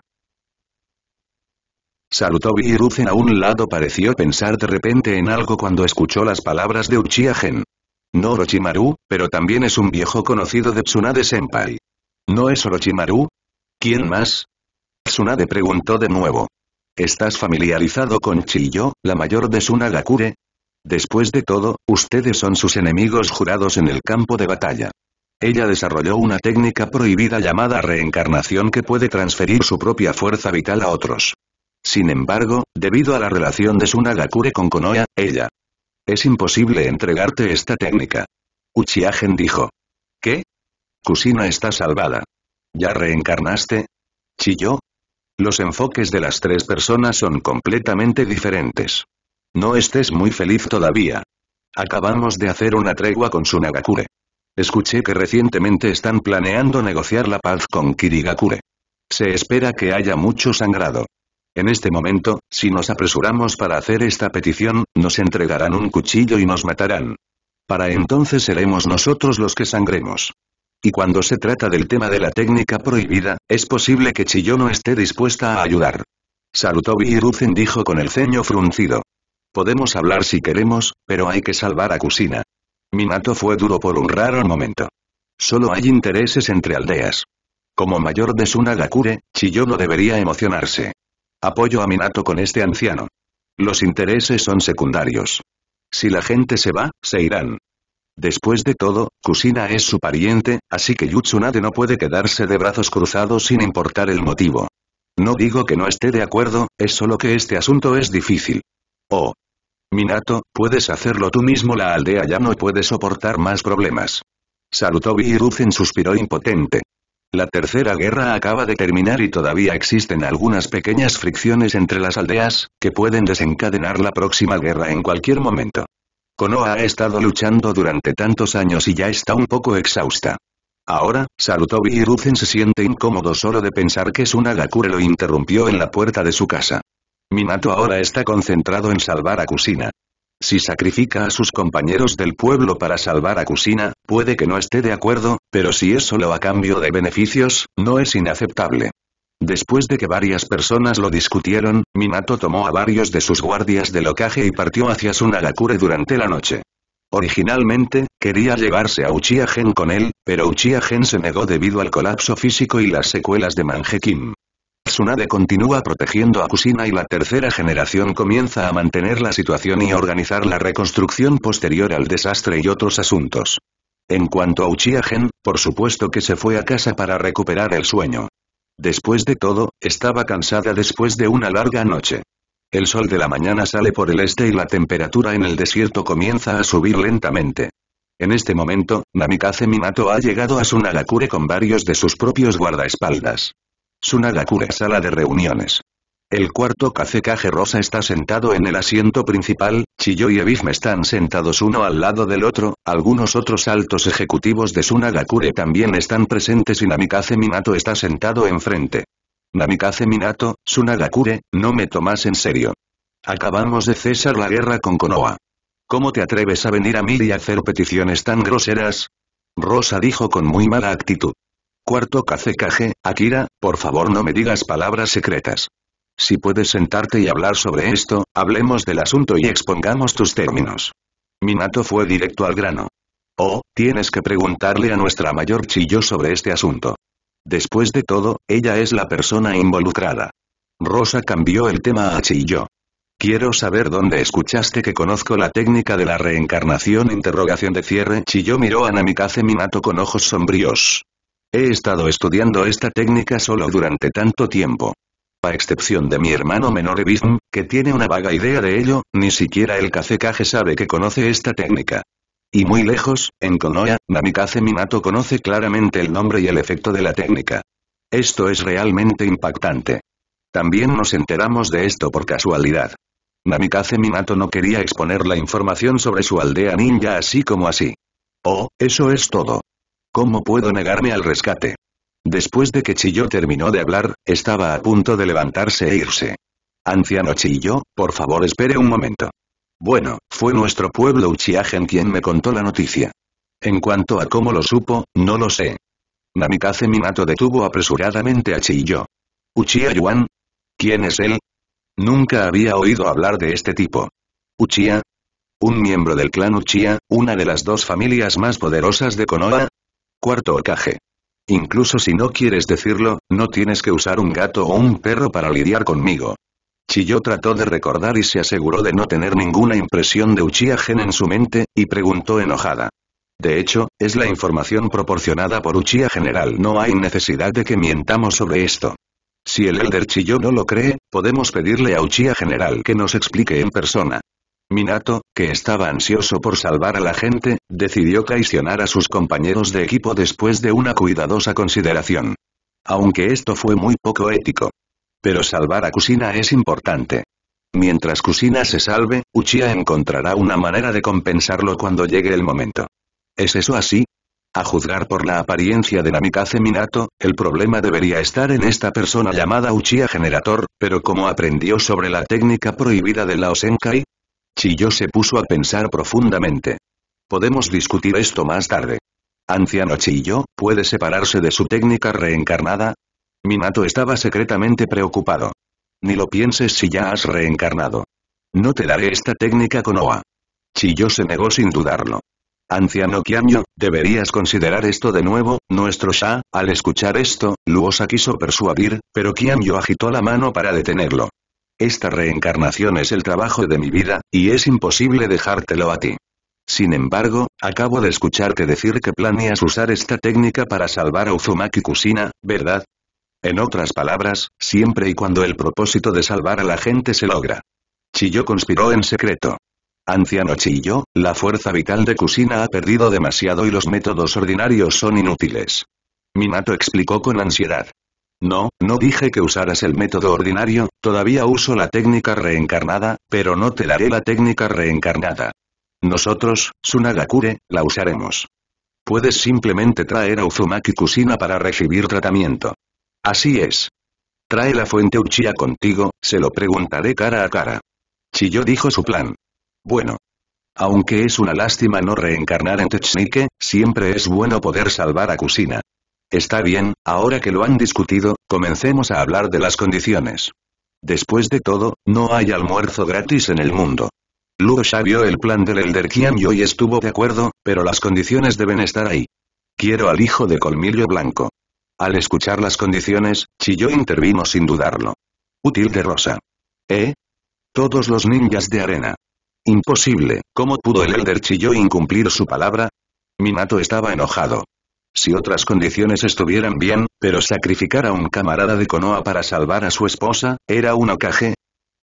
Sarutobi Hiruzen a un lado pareció pensar de repente en algo cuando escuchó las palabras de Uchiha Gen. No Orochimaru, pero también es un viejo conocido de Tsunade Senpai. ¿No es Orochimaru? ¿Quién más? Tsunade preguntó de nuevo. ¿Estás familiarizado con Chiyo, la mayor de Sunagakure? Después de todo, ustedes son sus enemigos jurados en el campo de batalla. Ella desarrolló una técnica prohibida llamada reencarnación que puede transferir su propia fuerza vital a otros. Sin embargo, debido a la relación de Sunagakure con Konoha, ella. Es imposible entregarte esta técnica. Uchiagen dijo. ¿Qué? Kusina está salvada. ¿Ya reencarnaste? Chiyo, los enfoques de las tres personas son completamente diferentes. No estés muy feliz todavía. Acabamos de hacer una tregua con Sunagakure. Escuché que recientemente están planeando negociar la paz con Kirigakure. Se espera que haya mucho sangrado. En este momento, si nos apresuramos para hacer esta petición, nos entregarán un cuchillo y nos matarán. Para entonces seremos nosotros los que sangremos. Y cuando se trata del tema de la técnica prohibida, es posible que Chiyo no esté dispuesta a ayudar. y Hiruzen dijo con el ceño fruncido. Podemos hablar si queremos, pero hay que salvar a Kusina. Minato fue duro por un raro momento. Solo hay intereses entre aldeas. Como mayor de Sunagakure, Chiyo no debería emocionarse. Apoyo a Minato con este anciano. Los intereses son secundarios. Si la gente se va, se irán. Después de todo, Kusina es su pariente, así que Yutsunade no puede quedarse de brazos cruzados sin importar el motivo. No digo que no esté de acuerdo, es solo que este asunto es difícil. Oh. Minato, puedes hacerlo tú mismo la aldea ya no puede soportar más problemas. Sarutobi y suspiró impotente. La tercera guerra acaba de terminar y todavía existen algunas pequeñas fricciones entre las aldeas, que pueden desencadenar la próxima guerra en cualquier momento. Konoha ha estado luchando durante tantos años y ya está un poco exhausta. Ahora, Sarutobi y Ruzen se siente incómodo solo de pensar que Sunagakure lo interrumpió en la puerta de su casa. Minato ahora está concentrado en salvar a Kusina. Si sacrifica a sus compañeros del pueblo para salvar a Kusina, puede que no esté de acuerdo, pero si es solo a cambio de beneficios, no es inaceptable. Después de que varias personas lo discutieron, Minato tomó a varios de sus guardias de locaje y partió hacia Sunagakure durante la noche. Originalmente, quería llevarse a Uchiha Gen con él, pero Uchiha Gen se negó debido al colapso físico y las secuelas de Manjekin. Tsunade continúa protegiendo a Kusina y la tercera generación comienza a mantener la situación y organizar la reconstrucción posterior al desastre y otros asuntos. En cuanto a Uchiha Gen, por supuesto que se fue a casa para recuperar el sueño. Después de todo, estaba cansada después de una larga noche. El sol de la mañana sale por el este y la temperatura en el desierto comienza a subir lentamente. En este momento, Namikaze Minato ha llegado a Sunagakure con varios de sus propios guardaespaldas. Sunagakure sala de reuniones. El cuarto Kazekage rosa está sentado en el asiento principal, Chiyo y Ebisme están sentados uno al lado del otro, algunos otros altos ejecutivos de Sunagakure también están presentes y Namikaze Minato está sentado enfrente. Namikaze Minato, Sunagakure, no me tomas en serio. Acabamos de cesar la guerra con Konoha. ¿Cómo te atreves a venir a mí y hacer peticiones tan groseras? Rosa dijo con muy mala actitud. Cuarto Kazekage, Akira, por favor no me digas palabras secretas. Si puedes sentarte y hablar sobre esto, hablemos del asunto y expongamos tus términos. Minato fue directo al grano. Oh, tienes que preguntarle a nuestra mayor Chiyo sobre este asunto. Después de todo, ella es la persona involucrada. Rosa cambió el tema a Chiyo. Quiero saber dónde escuchaste que conozco la técnica de la reencarnación interrogación de cierre Chiyo miró a Namikaze Minato con ojos sombríos. He estado estudiando esta técnica solo durante tanto tiempo a excepción de mi hermano menor Ebism, que tiene una vaga idea de ello, ni siquiera el Kazekage sabe que conoce esta técnica. Y muy lejos, en Konoha, Namikaze Minato conoce claramente el nombre y el efecto de la técnica. Esto es realmente impactante. También nos enteramos de esto por casualidad. Namikaze Minato no quería exponer la información sobre su aldea ninja así como así. Oh, eso es todo. ¿Cómo puedo negarme al rescate? Después de que Chiyo terminó de hablar, estaba a punto de levantarse e irse. Anciano Chiyo, por favor espere un momento. Bueno, fue nuestro pueblo Uchiagen quien me contó la noticia. En cuanto a cómo lo supo, no lo sé. Namikaze Minato detuvo apresuradamente a Chiyo. ¿Uchiha Yuan? ¿Quién es él? Nunca había oído hablar de este tipo. ¿Uchiha? ¿Un miembro del clan Uchiha, una de las dos familias más poderosas de Konoha? Cuarto Okage. Incluso si no quieres decirlo, no tienes que usar un gato o un perro para lidiar conmigo. Chiyo trató de recordar y se aseguró de no tener ninguna impresión de Uchiha Gen en su mente, y preguntó enojada. De hecho, es la información proporcionada por Uchiha General. No hay necesidad de que mientamos sobre esto. Si el Elder Chiyo no lo cree, podemos pedirle a Uchiha General que nos explique en persona. Minato, que estaba ansioso por salvar a la gente, decidió traicionar a sus compañeros de equipo después de una cuidadosa consideración. Aunque esto fue muy poco ético. Pero salvar a Kusina es importante. Mientras Kusina se salve, Uchiha encontrará una manera de compensarlo cuando llegue el momento. ¿Es eso así? A juzgar por la apariencia de Namikaze Minato, el problema debería estar en esta persona llamada Uchiha Generator, pero como aprendió sobre la técnica prohibida de la Osenkai, Chiyo se puso a pensar profundamente. Podemos discutir esto más tarde. Anciano Chiyo, ¿puede separarse de su técnica reencarnada? Minato estaba secretamente preocupado. Ni lo pienses si ya has reencarnado. No te daré esta técnica Oa. Chiyo se negó sin dudarlo. Anciano Kiamyo, deberías considerar esto de nuevo, nuestro Sha, al escuchar esto, Luosa quiso persuadir, pero Kiamyo agitó la mano para detenerlo. Esta reencarnación es el trabajo de mi vida, y es imposible dejártelo a ti. Sin embargo, acabo de escucharte decir que planeas usar esta técnica para salvar a Uzumaki Kusina, ¿verdad? En otras palabras, siempre y cuando el propósito de salvar a la gente se logra. Chiyo conspiró en secreto. Anciano Chiyo, la fuerza vital de Kusina ha perdido demasiado y los métodos ordinarios son inútiles. Minato explicó con ansiedad. No, no dije que usaras el método ordinario, todavía uso la técnica reencarnada, pero no te daré la técnica reencarnada. Nosotros, Sunagakure, la usaremos. Puedes simplemente traer a Uzumaki Kusina para recibir tratamiento. Así es. Trae la fuente Uchiha contigo, se lo preguntaré cara a cara. Chiyo dijo su plan. Bueno. Aunque es una lástima no reencarnar en Technique, siempre es bueno poder salvar a Kusina. Está bien, ahora que lo han discutido, comencemos a hablar de las condiciones. Después de todo, no hay almuerzo gratis en el mundo. Luo ya vio el plan del Elder Kian y hoy estuvo de acuerdo, pero las condiciones deben estar ahí. Quiero al hijo de Colmillo Blanco. Al escuchar las condiciones, Chiyo intervino sin dudarlo. Útil de Rosa. ¿Eh? Todos los ninjas de arena. Imposible, ¿cómo pudo el Elder Chiyo incumplir su palabra? Minato estaba enojado. Si otras condiciones estuvieran bien, pero sacrificar a un camarada de Konoha para salvar a su esposa, era un ocaje.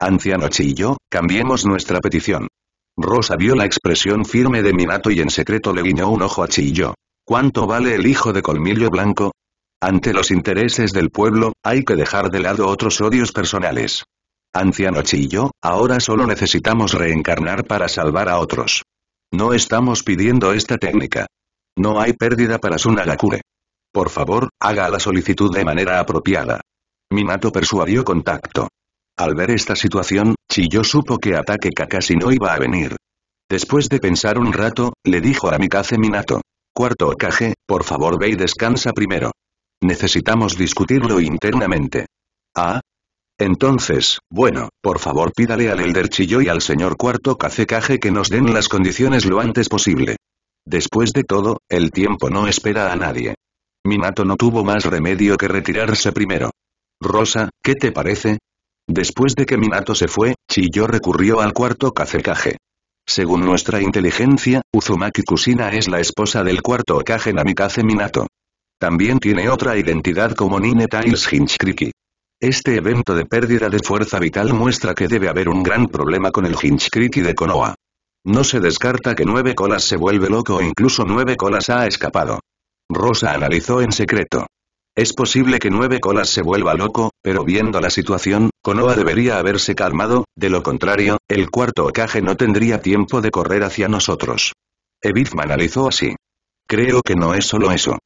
Anciano Chillo, cambiemos nuestra petición. Rosa vio la expresión firme de Minato y en secreto le guiñó un ojo a Chillo. ¿Cuánto vale el hijo de colmillo blanco? Ante los intereses del pueblo, hay que dejar de lado otros odios personales. Anciano Chillo, ahora solo necesitamos reencarnar para salvar a otros. No estamos pidiendo esta técnica. No hay pérdida para Sunagakure. Por favor, haga la solicitud de manera apropiada. Minato persuadió contacto. Al ver esta situación, Chiyo supo que ataque Kakashi no iba a venir. Después de pensar un rato, le dijo a Mikaze Minato. Cuarto Kage, por favor ve y descansa primero. Necesitamos discutirlo internamente. ¿Ah? Entonces, bueno, por favor pídale al Elder Chiyo y al señor Cuarto Kage que nos den las condiciones lo antes posible. Después de todo, el tiempo no espera a nadie. Minato no tuvo más remedio que retirarse primero. Rosa, ¿qué te parece? Después de que Minato se fue, Chiyo recurrió al cuarto Kazekage. Según nuestra inteligencia, Uzumaki Kusina es la esposa del cuarto Okage Namikaze Minato. También tiene otra identidad como Nine Tails Hinchkriki. Este evento de pérdida de fuerza vital muestra que debe haber un gran problema con el Hinchkriki de Konoha. No se descarta que Nueve Colas se vuelve loco o incluso Nueve Colas ha escapado. Rosa analizó en secreto. Es posible que Nueve Colas se vuelva loco, pero viendo la situación, Konoha debería haberse calmado, de lo contrario, el cuarto ocaje no tendría tiempo de correr hacia nosotros. Ebifma analizó así. Creo que no es solo eso.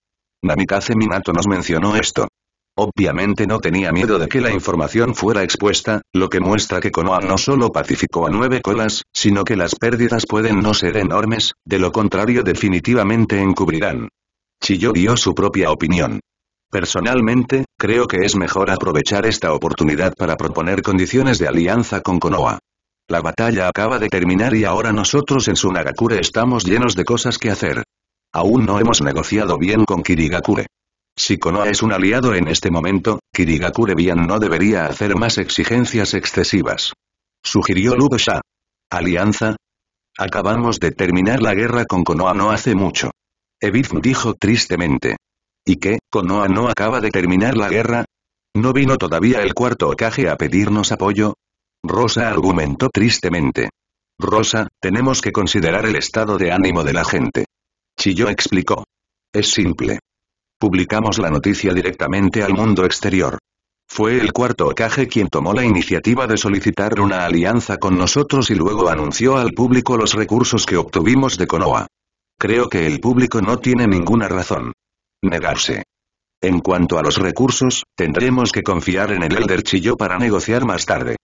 Namikaze Minato nos mencionó esto. Obviamente no tenía miedo de que la información fuera expuesta, lo que muestra que Konoha no solo pacificó a nueve colas, sino que las pérdidas pueden no ser enormes, de lo contrario definitivamente encubrirán. Chiyo dio su propia opinión. Personalmente, creo que es mejor aprovechar esta oportunidad para proponer condiciones de alianza con Konoha. La batalla acaba de terminar y ahora nosotros en Sunagakure estamos llenos de cosas que hacer. Aún no hemos negociado bien con Kirigakure. Si Konoha es un aliado en este momento, Kirigakurebian no debería hacer más exigencias excesivas. Sugirió Lubesha. ¿Alianza? Acabamos de terminar la guerra con Konoha no hace mucho. Evith dijo tristemente. ¿Y qué, Konoha no acaba de terminar la guerra? ¿No vino todavía el cuarto ocaje a pedirnos apoyo? Rosa argumentó tristemente. Rosa, tenemos que considerar el estado de ánimo de la gente. Chiyo explicó. Es simple. Publicamos la noticia directamente al mundo exterior. Fue el cuarto ocaje quien tomó la iniciativa de solicitar una alianza con nosotros y luego anunció al público los recursos que obtuvimos de Konoha. Creo que el público no tiene ninguna razón. Negarse. En cuanto a los recursos, tendremos que confiar en el Elder Chillo para negociar más tarde.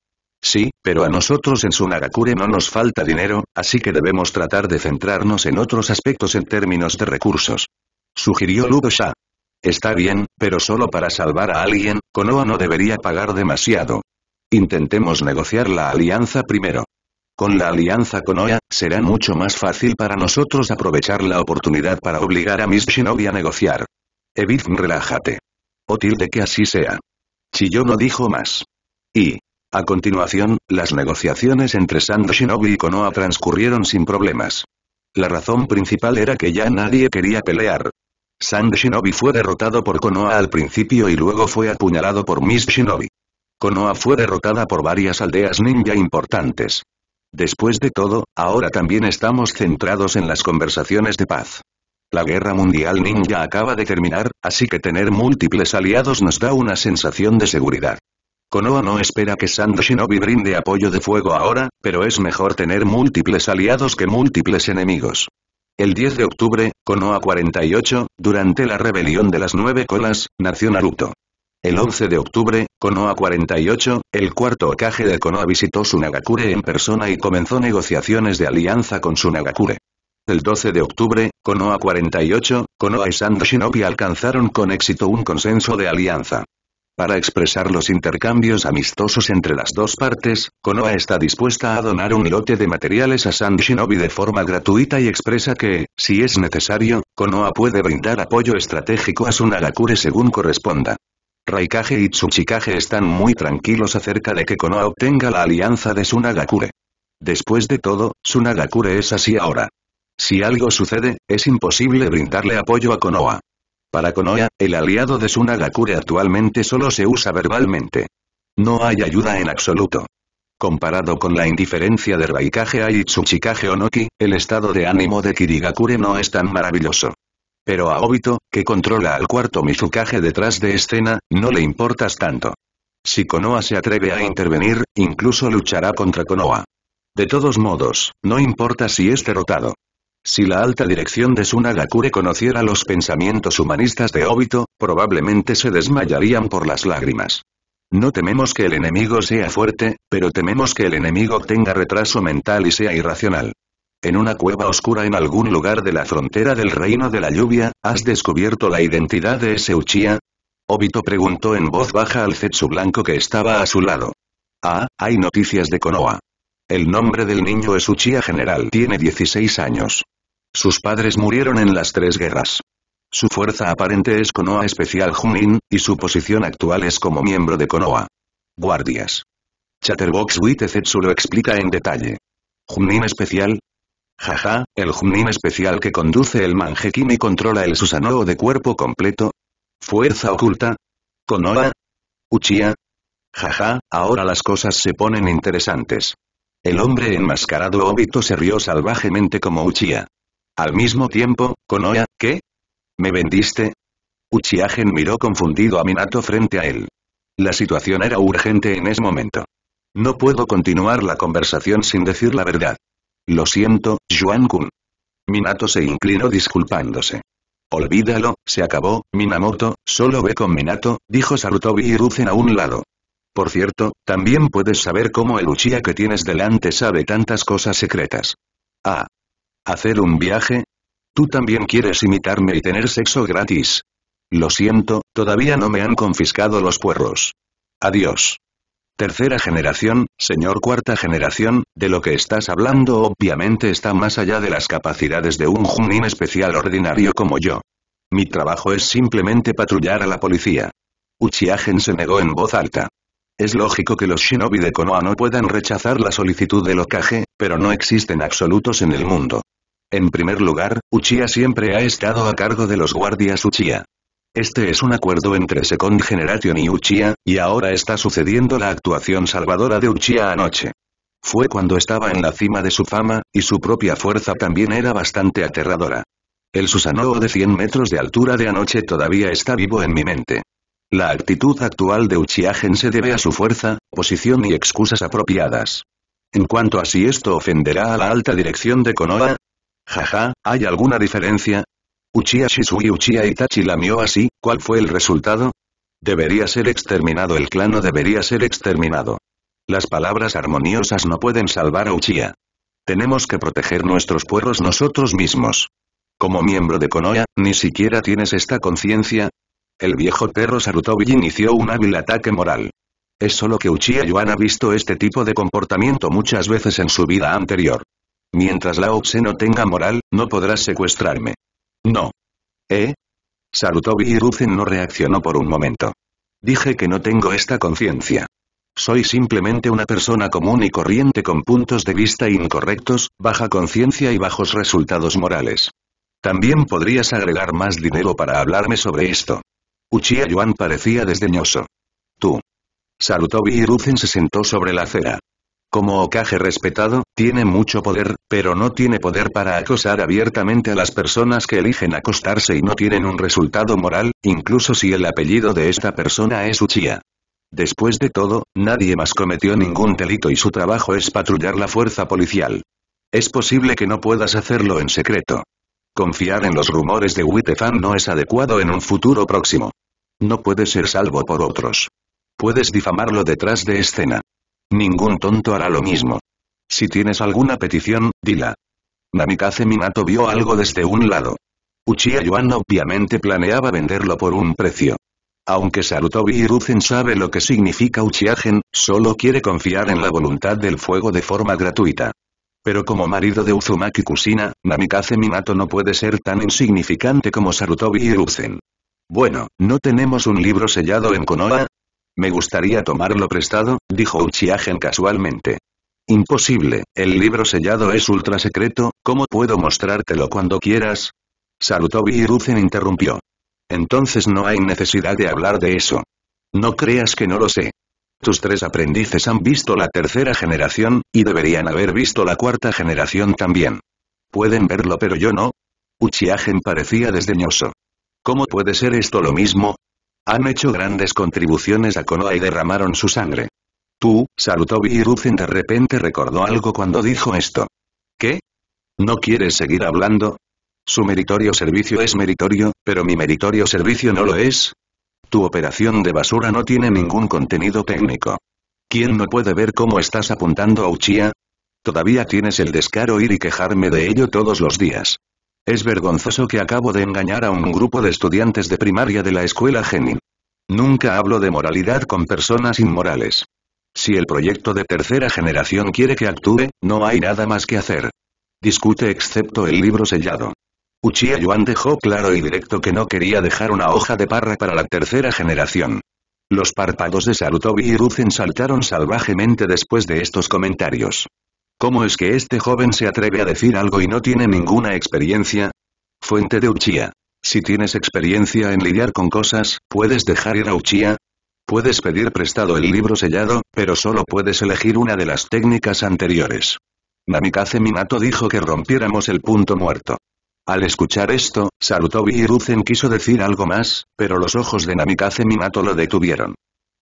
Sí, pero a nosotros en Sunagakure no nos falta dinero, así que debemos tratar de centrarnos en otros aspectos en términos de recursos. Sugirió Lugosha. Está bien, pero solo para salvar a alguien, Konoha no debería pagar demasiado. Intentemos negociar la alianza primero. Con la alianza Konoha, será mucho más fácil para nosotros aprovechar la oportunidad para obligar a Miss Shinobi a negociar. Evid, relájate. O tilde que así sea. Chiyo no dijo más. Y, a continuación, las negociaciones entre Sand Shinobi y Konoha transcurrieron sin problemas. La razón principal era que ya nadie quería pelear. San Shinobi fue derrotado por Konoha al principio y luego fue apuñalado por Miss Shinobi. Konoha fue derrotada por varias aldeas ninja importantes. Después de todo, ahora también estamos centrados en las conversaciones de paz. La guerra mundial ninja acaba de terminar, así que tener múltiples aliados nos da una sensación de seguridad. Konoha no espera que Sand Shinobi brinde apoyo de fuego ahora, pero es mejor tener múltiples aliados que múltiples enemigos. El 10 de octubre, Konoha 48, durante la rebelión de las nueve colas, nació Naruto. El 11 de octubre, Konoha 48, el cuarto Okage de Konoha visitó Nagakure en persona y comenzó negociaciones de alianza con Sunagakure. El 12 de octubre, Konoha 48, Konoha y Sand Shinobi alcanzaron con éxito un consenso de alianza. Para expresar los intercambios amistosos entre las dos partes, Konoha está dispuesta a donar un lote de materiales a San Shinobi de forma gratuita y expresa que, si es necesario, Konoha puede brindar apoyo estratégico a Sunagakure según corresponda. Raikage y Tsuchikage están muy tranquilos acerca de que Konoha obtenga la alianza de Sunagakure. Después de todo, Sunagakure es así ahora. Si algo sucede, es imposible brindarle apoyo a Konoha. Para Konoha, el aliado de Sunagakure actualmente solo se usa verbalmente. No hay ayuda en absoluto. Comparado con la indiferencia de Raikage a Itsuchikage Onoki, el estado de ánimo de Kirigakure no es tan maravilloso. Pero a Obito, que controla al cuarto Mizukage detrás de escena, no le importas tanto. Si Konoha se atreve a intervenir, incluso luchará contra Konoha. De todos modos, no importa si es derrotado. Si la alta dirección de Sunagakure conociera los pensamientos humanistas de Obito, probablemente se desmayarían por las lágrimas. No tememos que el enemigo sea fuerte, pero tememos que el enemigo tenga retraso mental y sea irracional. En una cueva oscura en algún lugar de la frontera del reino de la lluvia, ¿has descubierto la identidad de ese Uchiha? Obito preguntó en voz baja al Zetsu blanco que estaba a su lado. Ah, hay noticias de Konoha. El nombre del niño es Uchiha General. Tiene 16 años. Sus padres murieron en las tres guerras. Su fuerza aparente es Konoha Especial Junin, y su posición actual es como miembro de Konoha. Guardias. Chatterbox Zetsu lo explica en detalle. Junin Especial, Jaja, el Junin especial que conduce el y controla el Susanoo de cuerpo completo. Fuerza oculta. Konoha. Uchiha. Jaja, ahora las cosas se ponen interesantes. El hombre enmascarado Obito se rió salvajemente como Uchiha. Al mismo tiempo, Konoha, ¿qué? ¿Me vendiste? Uchiagen miró confundido a Minato frente a él. La situación era urgente en ese momento. No puedo continuar la conversación sin decir la verdad. Lo siento, Juan-kun. Minato se inclinó disculpándose. Olvídalo, se acabó, Minamoto, solo ve con Minato, dijo Sarutobi y Ruzen a un lado. Por cierto, también puedes saber cómo el Uchiha que tienes delante sabe tantas cosas secretas. Ah, ¿Hacer un viaje? ¿Tú también quieres imitarme y tener sexo gratis? Lo siento, todavía no me han confiscado los puerros. Adiós. Tercera generación, señor cuarta generación, de lo que estás hablando obviamente está más allá de las capacidades de un Junin especial ordinario como yo. Mi trabajo es simplemente patrullar a la policía. Uchiagen se negó en voz alta. Es lógico que los shinobi de Konoha no puedan rechazar la solicitud del locaje, pero no existen absolutos en el mundo. En primer lugar, Uchiha siempre ha estado a cargo de los guardias Uchiha. Este es un acuerdo entre Second Generation y Uchiha, y ahora está sucediendo la actuación salvadora de Uchiha anoche. Fue cuando estaba en la cima de su fama, y su propia fuerza también era bastante aterradora. El Susanoo de 100 metros de altura de anoche todavía está vivo en mi mente. La actitud actual de Uchiha Gen se debe a su fuerza, posición y excusas apropiadas. En cuanto a si esto ofenderá a la alta dirección de Konoha, Jaja, ¿hay alguna diferencia? Uchiha Shisui Uchiha Itachi lamió así, ¿cuál fue el resultado? Debería ser exterminado el clan debería ser exterminado. Las palabras armoniosas no pueden salvar a Uchiha. Tenemos que proteger nuestros pueblos nosotros mismos. Como miembro de Konoha, ni siquiera tienes esta conciencia. El viejo perro Sarutobi inició un hábil ataque moral. Es solo que Uchiha Yuan ha visto este tipo de comportamiento muchas veces en su vida anterior. Mientras Lao Tse no tenga moral, no podrás secuestrarme. No. ¿Eh? Sarutobi y no reaccionó por un momento. Dije que no tengo esta conciencia. Soy simplemente una persona común y corriente con puntos de vista incorrectos, baja conciencia y bajos resultados morales. También podrías agregar más dinero para hablarme sobre esto. Uchiha Yuan parecía desdeñoso. Tú. Sarutobi Hiruzen se sentó sobre la acera. Como Okage respetado, tiene mucho poder, pero no tiene poder para acosar abiertamente a las personas que eligen acostarse y no tienen un resultado moral, incluso si el apellido de esta persona es Uchiha. Después de todo, nadie más cometió ningún delito y su trabajo es patrullar la fuerza policial. Es posible que no puedas hacerlo en secreto. Confiar en los rumores de Wittefan no es adecuado en un futuro próximo. No puede ser salvo por otros. Puedes difamarlo detrás de escena. Ningún tonto hará lo mismo. Si tienes alguna petición, dila. Namikaze Minato vio algo desde un lado. Uchiha Yuan obviamente planeaba venderlo por un precio. Aunque Sarutobi Hiruzen sabe lo que significa Uchiagen, solo quiere confiar en la voluntad del fuego de forma gratuita. Pero como marido de Uzumaki Kusina, Namikaze Minato no puede ser tan insignificante como Sarutobi Hiruzen. Bueno, ¿no tenemos un libro sellado en Konoha? Me gustaría tomarlo prestado, dijo Uchiagen casualmente. Imposible, el libro sellado es ultra secreto, ¿cómo puedo mostrártelo cuando quieras? Sarutobi Hiruzen interrumpió. Entonces no hay necesidad de hablar de eso. No creas que no lo sé. Tus tres aprendices han visto la tercera generación, y deberían haber visto la cuarta generación también. Pueden verlo pero yo no. Uchiagen parecía desdeñoso. ¿Cómo puede ser esto lo mismo? Han hecho grandes contribuciones a Konoha y derramaron su sangre. Tú, Sarutobi Hiruzen de repente recordó algo cuando dijo esto. ¿Qué? ¿No quieres seguir hablando? Su meritorio servicio es meritorio, pero mi meritorio servicio no lo es. Tu operación de basura no tiene ningún contenido técnico. ¿Quién no puede ver cómo estás apuntando a Uchiha? Todavía tienes el descaro ir y quejarme de ello todos los días. Es vergonzoso que acabo de engañar a un grupo de estudiantes de primaria de la escuela Genin. Nunca hablo de moralidad con personas inmorales. Si el proyecto de tercera generación quiere que actúe, no hay nada más que hacer. Discute excepto el libro sellado. Uchiha Yuan dejó claro y directo que no quería dejar una hoja de parra para la tercera generación. Los párpados de Sarutobi y Ruzen saltaron salvajemente después de estos comentarios. ¿Cómo es que este joven se atreve a decir algo y no tiene ninguna experiencia? Fuente de Uchiha. Si tienes experiencia en lidiar con cosas, ¿puedes dejar ir a Uchiha? Puedes pedir prestado el libro sellado, pero solo puedes elegir una de las técnicas anteriores. Namikaze Minato dijo que rompiéramos el punto muerto. Al escuchar esto, Sarutobi Hiruzen quiso decir algo más, pero los ojos de Namikaze Minato lo detuvieron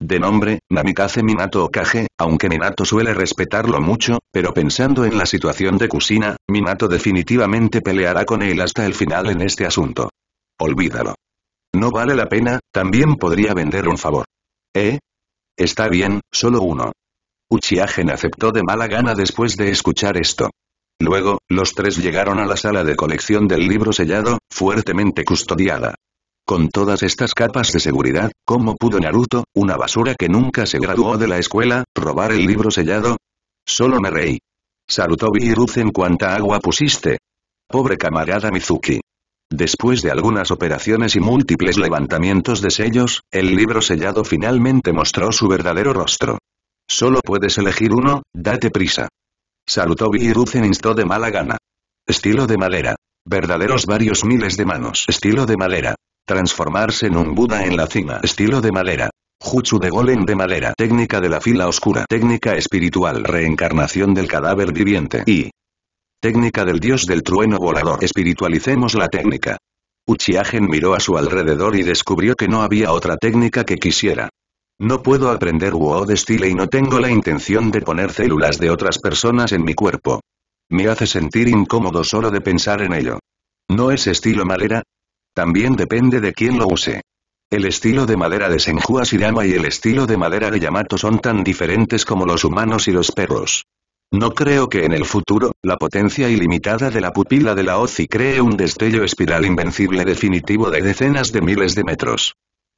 de nombre, Namikaze Minato Okage, aunque Minato suele respetarlo mucho, pero pensando en la situación de Kusina, Minato definitivamente peleará con él hasta el final en este asunto. Olvídalo. No vale la pena, también podría vender un favor. ¿Eh? Está bien, solo uno. Uchiagen aceptó de mala gana después de escuchar esto. Luego, los tres llegaron a la sala de colección del libro sellado, fuertemente custodiada. Con todas estas capas de seguridad, ¿cómo pudo Naruto, una basura que nunca se graduó de la escuela, robar el libro sellado? Solo me reí. Sarutobi y cuánta agua pusiste. Pobre camarada Mizuki. Después de algunas operaciones y múltiples levantamientos de sellos, el libro sellado finalmente mostró su verdadero rostro. Solo puedes elegir uno, date prisa. Sarutobi y instó de mala gana. Estilo de madera. Verdaderos varios miles de manos. Estilo de madera. Transformarse en un Buda en la cima. Estilo de madera. Jutsu de golem de madera. Técnica de la fila oscura. Técnica espiritual. Reencarnación del cadáver viviente. Y. Técnica del dios del trueno volador. Espiritualicemos la técnica. Uchiagen miró a su alrededor y descubrió que no había otra técnica que quisiera. No puedo aprender Wuo de estilo y no tengo la intención de poner células de otras personas en mi cuerpo. Me hace sentir incómodo solo de pensar en ello. ¿No es estilo madera? También depende de quién lo use. El estilo de madera de Senju Asirama y el estilo de madera de Yamato son tan diferentes como los humanos y los perros. No creo que en el futuro, la potencia ilimitada de la pupila de la Ozi cree un destello espiral invencible definitivo de decenas de miles de metros.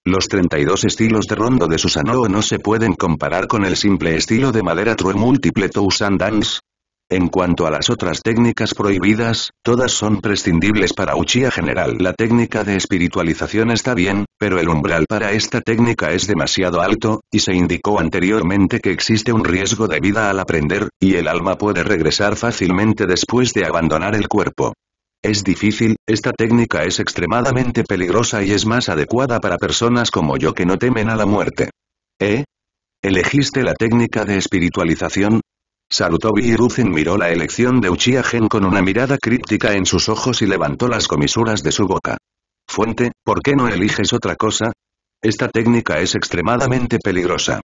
Los 32 estilos de rondo de Susanoo no se pueden comparar con el simple estilo de madera True Multiple Toussaint Dance, en cuanto a las otras técnicas prohibidas, todas son prescindibles para Uchia General. La técnica de espiritualización está bien, pero el umbral para esta técnica es demasiado alto, y se indicó anteriormente que existe un riesgo de vida al aprender, y el alma puede regresar fácilmente después de abandonar el cuerpo. Es difícil, esta técnica es extremadamente peligrosa y es más adecuada para personas como yo que no temen a la muerte. ¿Eh? ¿Elegiste la técnica de espiritualización? Sarutobi Hiruzen miró la elección de Uchiha Gen con una mirada críptica en sus ojos y levantó las comisuras de su boca. Fuente, ¿por qué no eliges otra cosa? Esta técnica es extremadamente peligrosa.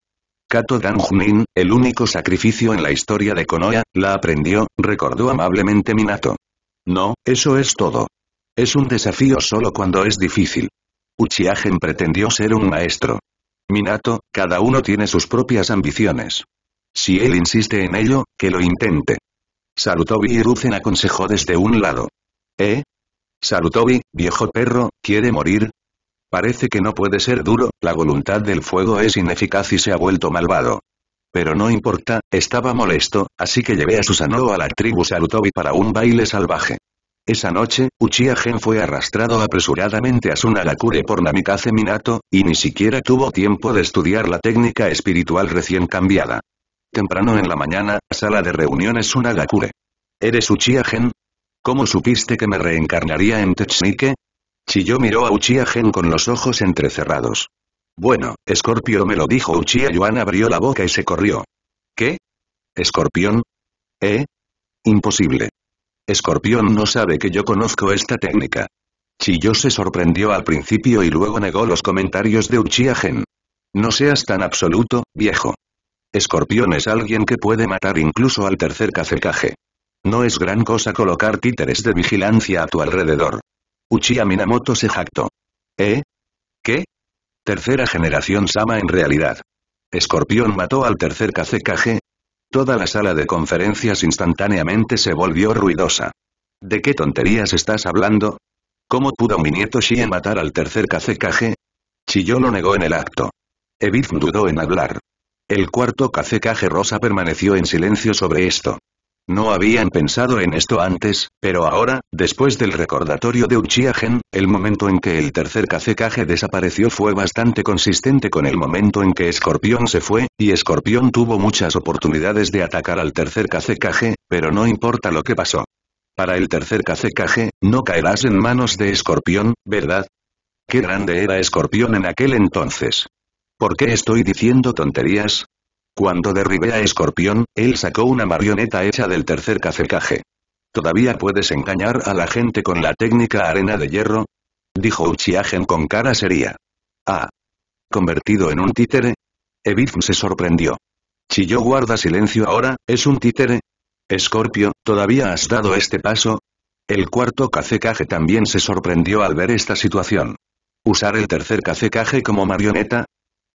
Kato Danjunin, el único sacrificio en la historia de Konoha, la aprendió, recordó amablemente Minato. No, eso es todo. Es un desafío solo cuando es difícil. Uchiha Gen pretendió ser un maestro. Minato, cada uno tiene sus propias ambiciones. Si él insiste en ello, que lo intente. Salutobi y Ruzen aconsejó desde un lado. ¿Eh? Salutobi, viejo perro, ¿quiere morir? Parece que no puede ser duro, la voluntad del fuego es ineficaz y se ha vuelto malvado. Pero no importa, estaba molesto, así que llevé a Susanoo a la tribu Salutobi para un baile salvaje. Esa noche, Uchiha Gen fue arrastrado apresuradamente a su por Namikaze Minato, y ni siquiera tuvo tiempo de estudiar la técnica espiritual recién cambiada. Temprano en la mañana, sala de reuniones Unagakure. ¿Eres Uchiha Gen? ¿Cómo supiste que me reencarnaría en Technike? Chiyo miró a Uchiha Gen con los ojos entrecerrados. Bueno, Scorpio me lo dijo Uchiha Yuan abrió la boca y se corrió. ¿Qué? ¿Escorpión? ¿Eh? Imposible. Escorpión no sabe que yo conozco esta técnica. Chiyo se sorprendió al principio y luego negó los comentarios de Uchiha Gen. No seas tan absoluto, viejo. Escorpión es alguien que puede matar incluso al tercer cacecaje. No es gran cosa colocar títeres de vigilancia a tu alrededor. Uchiha Minamoto se jactó. ¿Eh? ¿Qué? Tercera generación Sama en realidad. ¿Escorpión mató al tercer cacecaje. Toda la sala de conferencias instantáneamente se volvió ruidosa. ¿De qué tonterías estás hablando? ¿Cómo pudo mi nieto Shien matar al tercer si Chiyo lo negó en el acto. Evith dudó en hablar. El cuarto cacecaje rosa permaneció en silencio sobre esto. No habían pensado en esto antes, pero ahora, después del recordatorio de Uchiha Gen, el momento en que el tercer cacecaje desapareció fue bastante consistente con el momento en que Escorpión se fue, y Escorpión tuvo muchas oportunidades de atacar al tercer cacecaje, pero no importa lo que pasó. Para el tercer cacecaje, no caerás en manos de Escorpión, ¿verdad? Qué grande era Escorpión en aquel entonces. ¿Por qué estoy diciendo tonterías? Cuando derribé a Escorpión, él sacó una marioneta hecha del tercer cacecaje. ¿Todavía puedes engañar a la gente con la técnica arena de hierro? Dijo Uchiagen con cara seria. Ah. ¿Convertido en un títere? Evif se sorprendió. yo guarda silencio ahora, ¿es un títere? Escorpio, ¿todavía has dado este paso? El cuarto cacecaje también se sorprendió al ver esta situación. ¿Usar el tercer cacecaje como marioneta?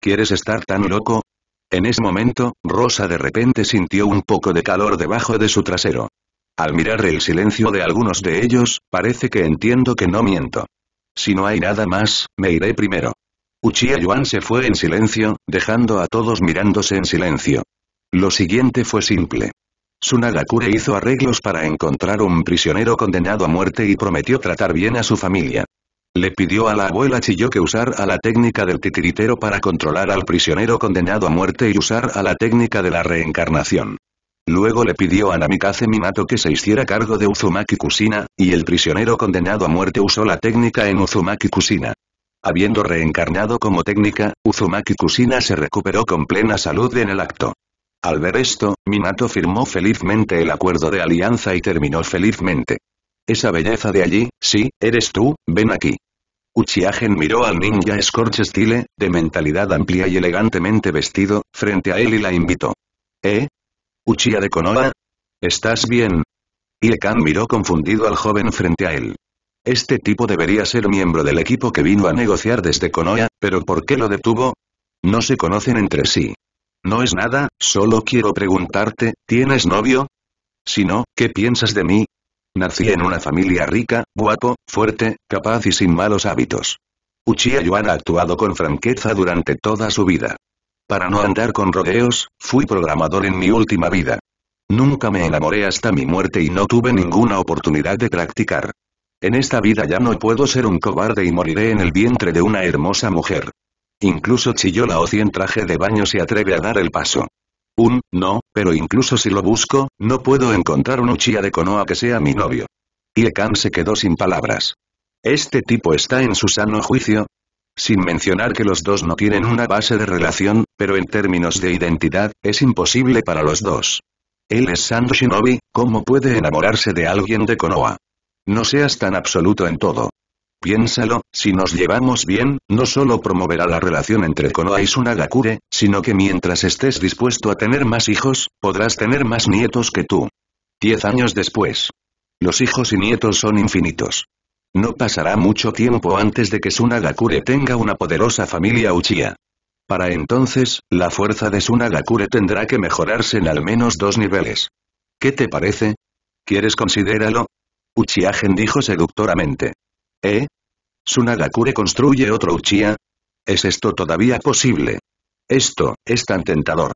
¿Quieres estar tan loco? En ese momento, Rosa de repente sintió un poco de calor debajo de su trasero. Al mirar el silencio de algunos de ellos, parece que entiendo que no miento. Si no hay nada más, me iré primero. Uchiha Yuan se fue en silencio, dejando a todos mirándose en silencio. Lo siguiente fue simple. Sunagakure hizo arreglos para encontrar un prisionero condenado a muerte y prometió tratar bien a su familia. Le pidió a la abuela Chiyo que usara la técnica del titiritero para controlar al prisionero condenado a muerte y usar a la técnica de la reencarnación. Luego le pidió a Namikaze Minato que se hiciera cargo de Uzumaki Kusina, y el prisionero condenado a muerte usó la técnica en Uzumaki Kusina. Habiendo reencarnado como técnica, Uzumaki Kusina se recuperó con plena salud en el acto. Al ver esto, Minato firmó felizmente el acuerdo de alianza y terminó felizmente. Esa belleza de allí, sí, eres tú, ven aquí. Uchiagen miró al ninja Scorch Style, de mentalidad amplia y elegantemente vestido, frente a él y la invitó. ¿Eh? Uchiha de Konoha? ¿Estás bien? kan miró confundido al joven frente a él. Este tipo debería ser miembro del equipo que vino a negociar desde Konoha, pero ¿por qué lo detuvo? No se conocen entre sí. No es nada, solo quiero preguntarte, ¿tienes novio? Si no, ¿qué piensas de mí? Nací en una familia rica, guapo, fuerte, capaz y sin malos hábitos. Uchiha Yuan ha actuado con franqueza durante toda su vida. Para no andar con rodeos, fui programador en mi última vida. Nunca me enamoré hasta mi muerte y no tuve ninguna oportunidad de practicar. En esta vida ya no puedo ser un cobarde y moriré en el vientre de una hermosa mujer. Incluso Chiyola Oci en traje de baño se atreve a dar el paso. Un, no, pero incluso si lo busco, no puedo encontrar un Uchiha de Konoha que sea mi novio. Iekan se quedó sin palabras. ¿Este tipo está en su sano juicio? Sin mencionar que los dos no tienen una base de relación, pero en términos de identidad, es imposible para los dos. Él es San Shinobi, ¿cómo puede enamorarse de alguien de Konoha? No seas tan absoluto en todo. Piénsalo, si nos llevamos bien, no solo promoverá la relación entre Konoha y Sunagakure, sino que mientras estés dispuesto a tener más hijos, podrás tener más nietos que tú. Diez años después. Los hijos y nietos son infinitos. No pasará mucho tiempo antes de que Sunagakure tenga una poderosa familia Uchiha. Para entonces, la fuerza de Sunagakure tendrá que mejorarse en al menos dos niveles. ¿Qué te parece? ¿Quieres considerarlo? Uchiha dijo seductoramente. ¿Eh? ¿Sunagakure construye otro Uchiha? ¿Es esto todavía posible? Esto, es tan tentador.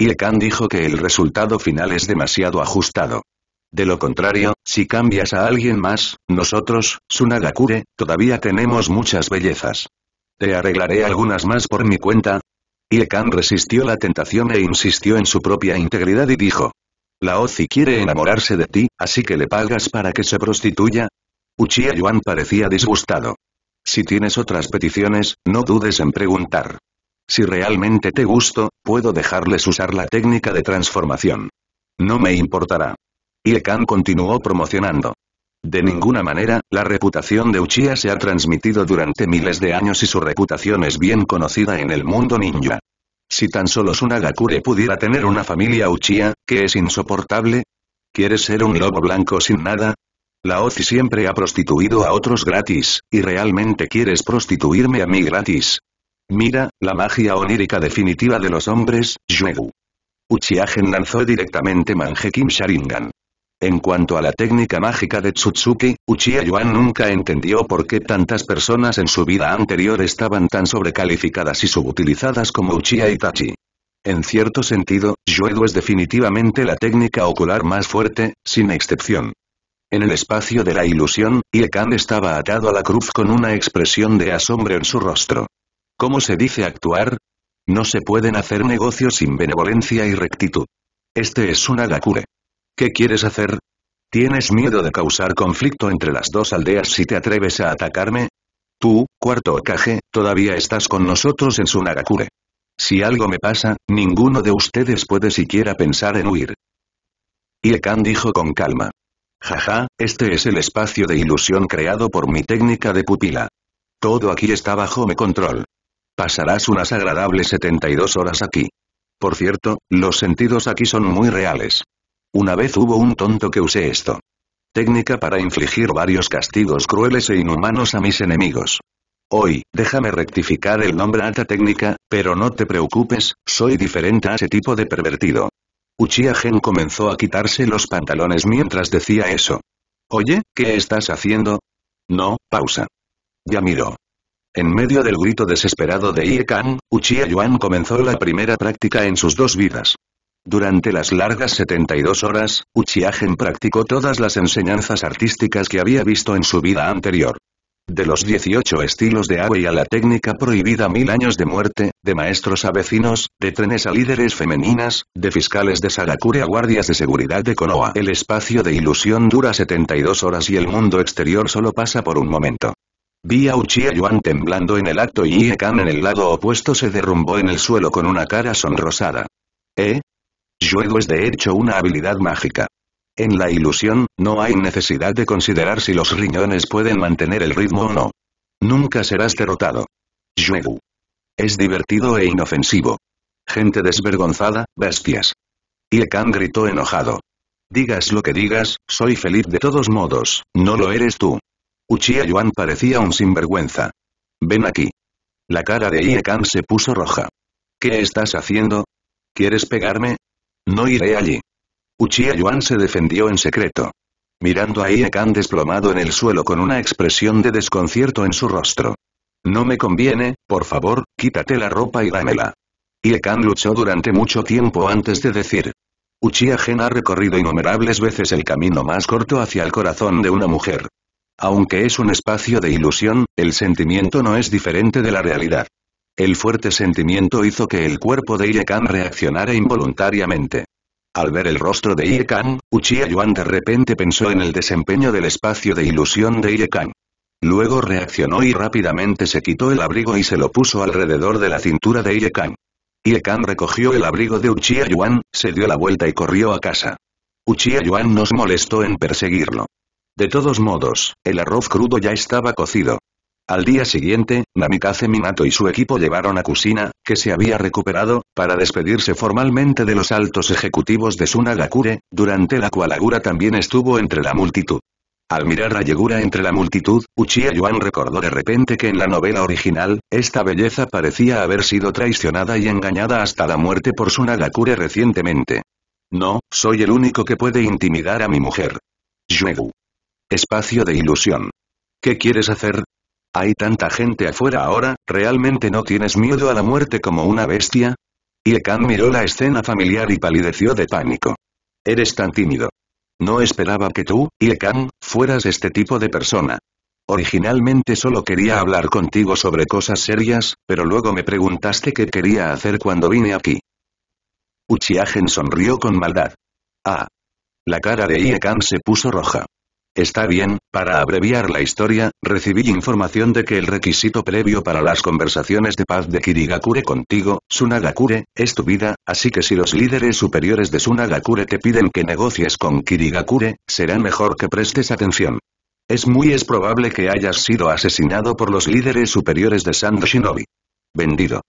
Iekan dijo que el resultado final es demasiado ajustado. De lo contrario, si cambias a alguien más, nosotros, Sunagakure, todavía tenemos muchas bellezas. Te arreglaré algunas más por mi cuenta. Iekan resistió la tentación e insistió en su propia integridad y dijo. La Ozi quiere enamorarse de ti, así que le pagas para que se prostituya. Uchiha Yuan parecía disgustado. Si tienes otras peticiones, no dudes en preguntar. Si realmente te gusto, puedo dejarles usar la técnica de transformación. No me importará. Iekan continuó promocionando. De ninguna manera, la reputación de Uchiha se ha transmitido durante miles de años y su reputación es bien conocida en el mundo ninja. Si tan solo Sunagakure pudiera tener una familia Uchiha, que es insoportable? ¿Quieres ser un lobo blanco sin nada? La OZI siempre ha prostituido a otros gratis, y realmente quieres prostituirme a mí gratis. Mira, la magia onírica definitiva de los hombres, Yuegu. Gen lanzó directamente Kim Sharingan. En cuanto a la técnica mágica de Tsutsuki, Uchiha Yuan nunca entendió por qué tantas personas en su vida anterior estaban tan sobrecalificadas y subutilizadas como Uchiha Itachi. En cierto sentido, Yuedo es definitivamente la técnica ocular más fuerte, sin excepción. En el espacio de la ilusión, Iekan estaba atado a la cruz con una expresión de asombro en su rostro. ¿Cómo se dice actuar? No se pueden hacer negocios sin benevolencia y rectitud. Este es un Agakure. ¿Qué quieres hacer? ¿Tienes miedo de causar conflicto entre las dos aldeas si te atreves a atacarme? Tú, cuarto Okage, todavía estás con nosotros en su Nagakure. Si algo me pasa, ninguno de ustedes puede siquiera pensar en huir. Iekan dijo con calma. Jaja, este es el espacio de ilusión creado por mi técnica de pupila. Todo aquí está bajo mi control. Pasarás unas agradables 72 horas aquí. Por cierto, los sentidos aquí son muy reales. Una vez hubo un tonto que usé esto. Técnica para infligir varios castigos crueles e inhumanos a mis enemigos. Hoy, déjame rectificar el nombre alta técnica, pero no te preocupes, soy diferente a ese tipo de pervertido. Uchiha Gen comenzó a quitarse los pantalones mientras decía eso. Oye, ¿qué estás haciendo? No, pausa. Ya miró. En medio del grito desesperado de Ie Kang, Uchiha comenzó la primera práctica en sus dos vidas. Durante las largas 72 horas, Uchiha Gen practicó todas las enseñanzas artísticas que había visto en su vida anterior. De los 18 estilos de Awe y a la técnica prohibida mil años de muerte, de maestros a vecinos, de trenes a líderes femeninas, de fiscales de Sagakure a guardias de seguridad de Konoha. El espacio de ilusión dura 72 horas y el mundo exterior solo pasa por un momento. Vi a Uchiha Yuan temblando en el acto y Iekan en el lado opuesto se derrumbó en el suelo con una cara sonrosada. ¿Eh? Juego es de hecho una habilidad mágica. En la ilusión, no hay necesidad de considerar si los riñones pueden mantener el ritmo o no. Nunca serás derrotado. Yuegu. Es divertido e inofensivo. Gente desvergonzada, bestias. Iekan gritó enojado. Digas lo que digas, soy feliz de todos modos, no lo eres tú. Uchiha Yuan parecía un sinvergüenza. Ven aquí. La cara de Iekan se puso roja. ¿Qué estás haciendo? ¿Quieres pegarme? No iré allí. Uchiha Yuan se defendió en secreto. Mirando a Ie desplomado en el suelo con una expresión de desconcierto en su rostro. No me conviene, por favor, quítate la ropa y dámela. Ie luchó durante mucho tiempo antes de decir. Uchiha Gen ha recorrido innumerables veces el camino más corto hacia el corazón de una mujer. Aunque es un espacio de ilusión, el sentimiento no es diferente de la realidad. El fuerte sentimiento hizo que el cuerpo de Iekan reaccionara involuntariamente. Al ver el rostro de Ie Kang, Uchiha Yuan de repente pensó en el desempeño del espacio de ilusión de Ie Luego reaccionó y rápidamente se quitó el abrigo y se lo puso alrededor de la cintura de Ie Kang. recogió el abrigo de Uchiha Yuan, se dio la vuelta y corrió a casa. Uchiha Yuan nos molestó en perseguirlo. De todos modos, el arroz crudo ya estaba cocido. Al día siguiente, Namikaze Minato y su equipo llevaron a Kusina, que se había recuperado, para despedirse formalmente de los altos ejecutivos de Sunagakure, durante la cual Agura también estuvo entre la multitud. Al mirar a Yegura entre la multitud, Uchiha Yuan recordó de repente que en la novela original, esta belleza parecía haber sido traicionada y engañada hasta la muerte por Sunagakure recientemente. No, soy el único que puede intimidar a mi mujer. Yuegu. Espacio de ilusión. ¿Qué quieres hacer? Hay tanta gente afuera ahora, ¿realmente no tienes miedo a la muerte como una bestia? Iekan miró la escena familiar y palideció de pánico. Eres tan tímido. No esperaba que tú, Iekan, fueras este tipo de persona. Originalmente solo quería hablar contigo sobre cosas serias, pero luego me preguntaste qué quería hacer cuando vine aquí. Uchiagen sonrió con maldad. Ah. La cara de Iekan se puso roja. Está bien, para abreviar la historia, recibí información de que el requisito previo para las conversaciones de paz de Kirigakure contigo, Sunagakure, es tu vida, así que si los líderes superiores de Sunagakure te piden que negocies con Kirigakure, será mejor que prestes atención. Es muy es probable que hayas sido asesinado por los líderes superiores de Sando Shinobi. Vendido.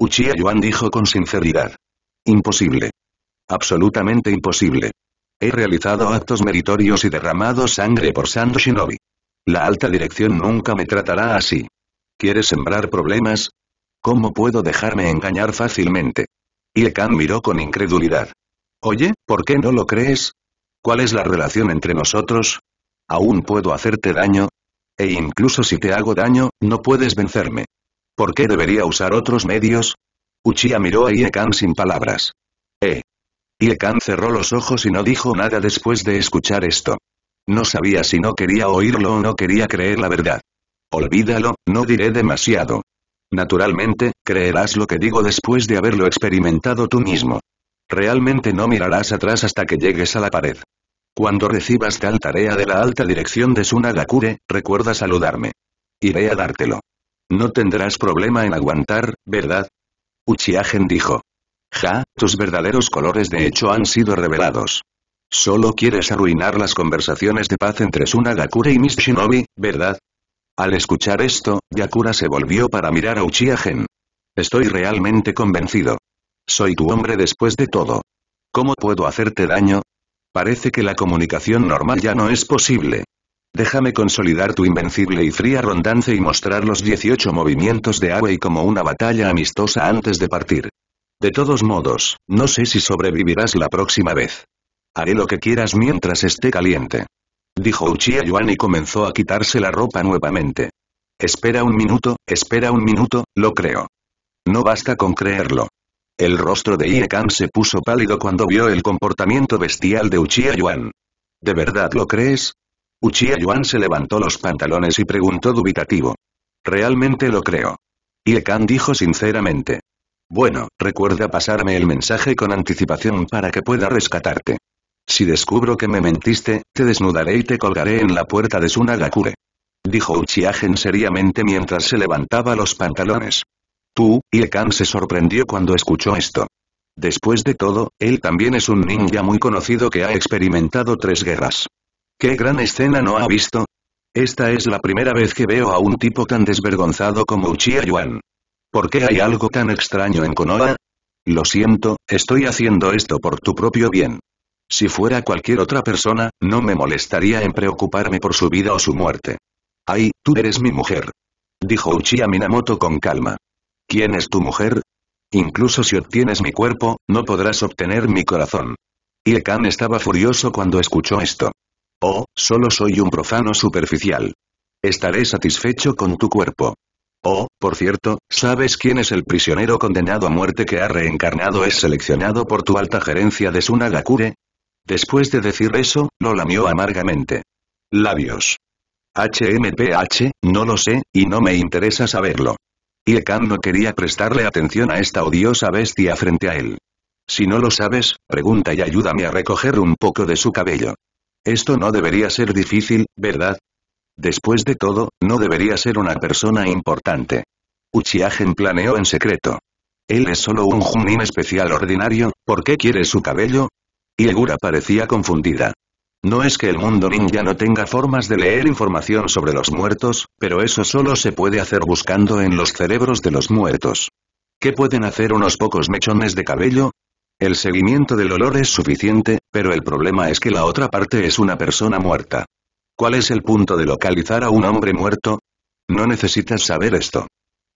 Uchiha dijo con sinceridad. Imposible. Absolutamente imposible. He realizado actos meritorios y derramado sangre por Sando Shinobi. La alta dirección nunca me tratará así. ¿Quieres sembrar problemas? ¿Cómo puedo dejarme engañar fácilmente? Iekan miró con incredulidad. Oye, ¿por qué no lo crees? ¿Cuál es la relación entre nosotros? ¿Aún puedo hacerte daño? E incluso si te hago daño, no puedes vencerme. ¿Por qué debería usar otros medios? Uchiha miró a Iekan sin palabras. Eh. Yekan cerró los ojos y no dijo nada después de escuchar esto. No sabía si no quería oírlo o no quería creer la verdad. Olvídalo, no diré demasiado. Naturalmente, creerás lo que digo después de haberlo experimentado tú mismo. Realmente no mirarás atrás hasta que llegues a la pared. Cuando recibas tal tarea de la alta dirección de Sunagakure, recuerda saludarme. Iré a dártelo. No tendrás problema en aguantar, ¿verdad? Uchiagen dijo. Ja, tus verdaderos colores de hecho han sido revelados. Solo quieres arruinar las conversaciones de paz entre Suna y Miss Shinobi, ¿verdad? Al escuchar esto, Yakura se volvió para mirar a Uchiha Gen. Estoy realmente convencido. Soy tu hombre después de todo. ¿Cómo puedo hacerte daño? Parece que la comunicación normal ya no es posible. Déjame consolidar tu invencible y fría rondance y mostrar los 18 movimientos de Awei como una batalla amistosa antes de partir. De todos modos, no sé si sobrevivirás la próxima vez. Haré lo que quieras mientras esté caliente. Dijo Uchiha Yuan y comenzó a quitarse la ropa nuevamente. Espera un minuto, espera un minuto, lo creo. No basta con creerlo. El rostro de Iekan se puso pálido cuando vio el comportamiento bestial de Uchiha Yuan. ¿De verdad lo crees? Uchiha Yuan se levantó los pantalones y preguntó dubitativo. Realmente lo creo. Iekan dijo sinceramente. Bueno, recuerda pasarme el mensaje con anticipación para que pueda rescatarte. Si descubro que me mentiste, te desnudaré y te colgaré en la puerta de Sunagakure. Dijo Gen seriamente mientras se levantaba los pantalones. Tu, Iekan se sorprendió cuando escuchó esto. Después de todo, él también es un ninja muy conocido que ha experimentado tres guerras. ¿Qué gran escena no ha visto? Esta es la primera vez que veo a un tipo tan desvergonzado como Uchiha Yuan. ¿Por qué hay algo tan extraño en Konoha? Lo siento, estoy haciendo esto por tu propio bien. Si fuera cualquier otra persona, no me molestaría en preocuparme por su vida o su muerte. Ay, tú eres mi mujer. Dijo Uchiha Minamoto con calma. ¿Quién es tu mujer? Incluso si obtienes mi cuerpo, no podrás obtener mi corazón. Iekan estaba furioso cuando escuchó esto. Oh, solo soy un profano superficial. Estaré satisfecho con tu cuerpo. Oh, por cierto, ¿sabes quién es el prisionero condenado a muerte que ha reencarnado es seleccionado por tu alta gerencia de Sunagakure? Después de decir eso, lo lamió amargamente. Labios. HMPH, no lo sé, y no me interesa saberlo. Iekan no quería prestarle atención a esta odiosa bestia frente a él. Si no lo sabes, pregunta y ayúdame a recoger un poco de su cabello. Esto no debería ser difícil, ¿verdad? Después de todo, no debería ser una persona importante. Uchiagen planeó en secreto. Él es solo un Junin especial ordinario, ¿por qué quiere su cabello? Y parecía confundida. No es que el mundo ninja no tenga formas de leer información sobre los muertos, pero eso solo se puede hacer buscando en los cerebros de los muertos. ¿Qué pueden hacer unos pocos mechones de cabello? El seguimiento del olor es suficiente, pero el problema es que la otra parte es una persona muerta. ¿Cuál es el punto de localizar a un hombre muerto? No necesitas saber esto.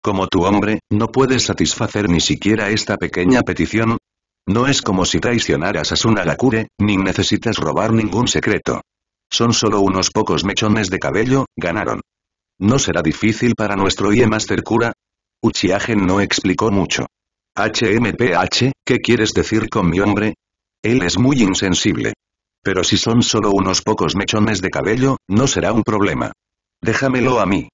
Como tu hombre, no puedes satisfacer ni siquiera esta pequeña petición. No es como si traicionaras a Sunagakure, ni necesitas robar ningún secreto. Son solo unos pocos mechones de cabello, ganaron. ¿No será difícil para nuestro IE Master Cura? Gen no explicó mucho. HMPH, ¿qué quieres decir con mi hombre? Él es muy insensible. Pero si son solo unos pocos mechones de cabello, no será un problema. Déjamelo a mí.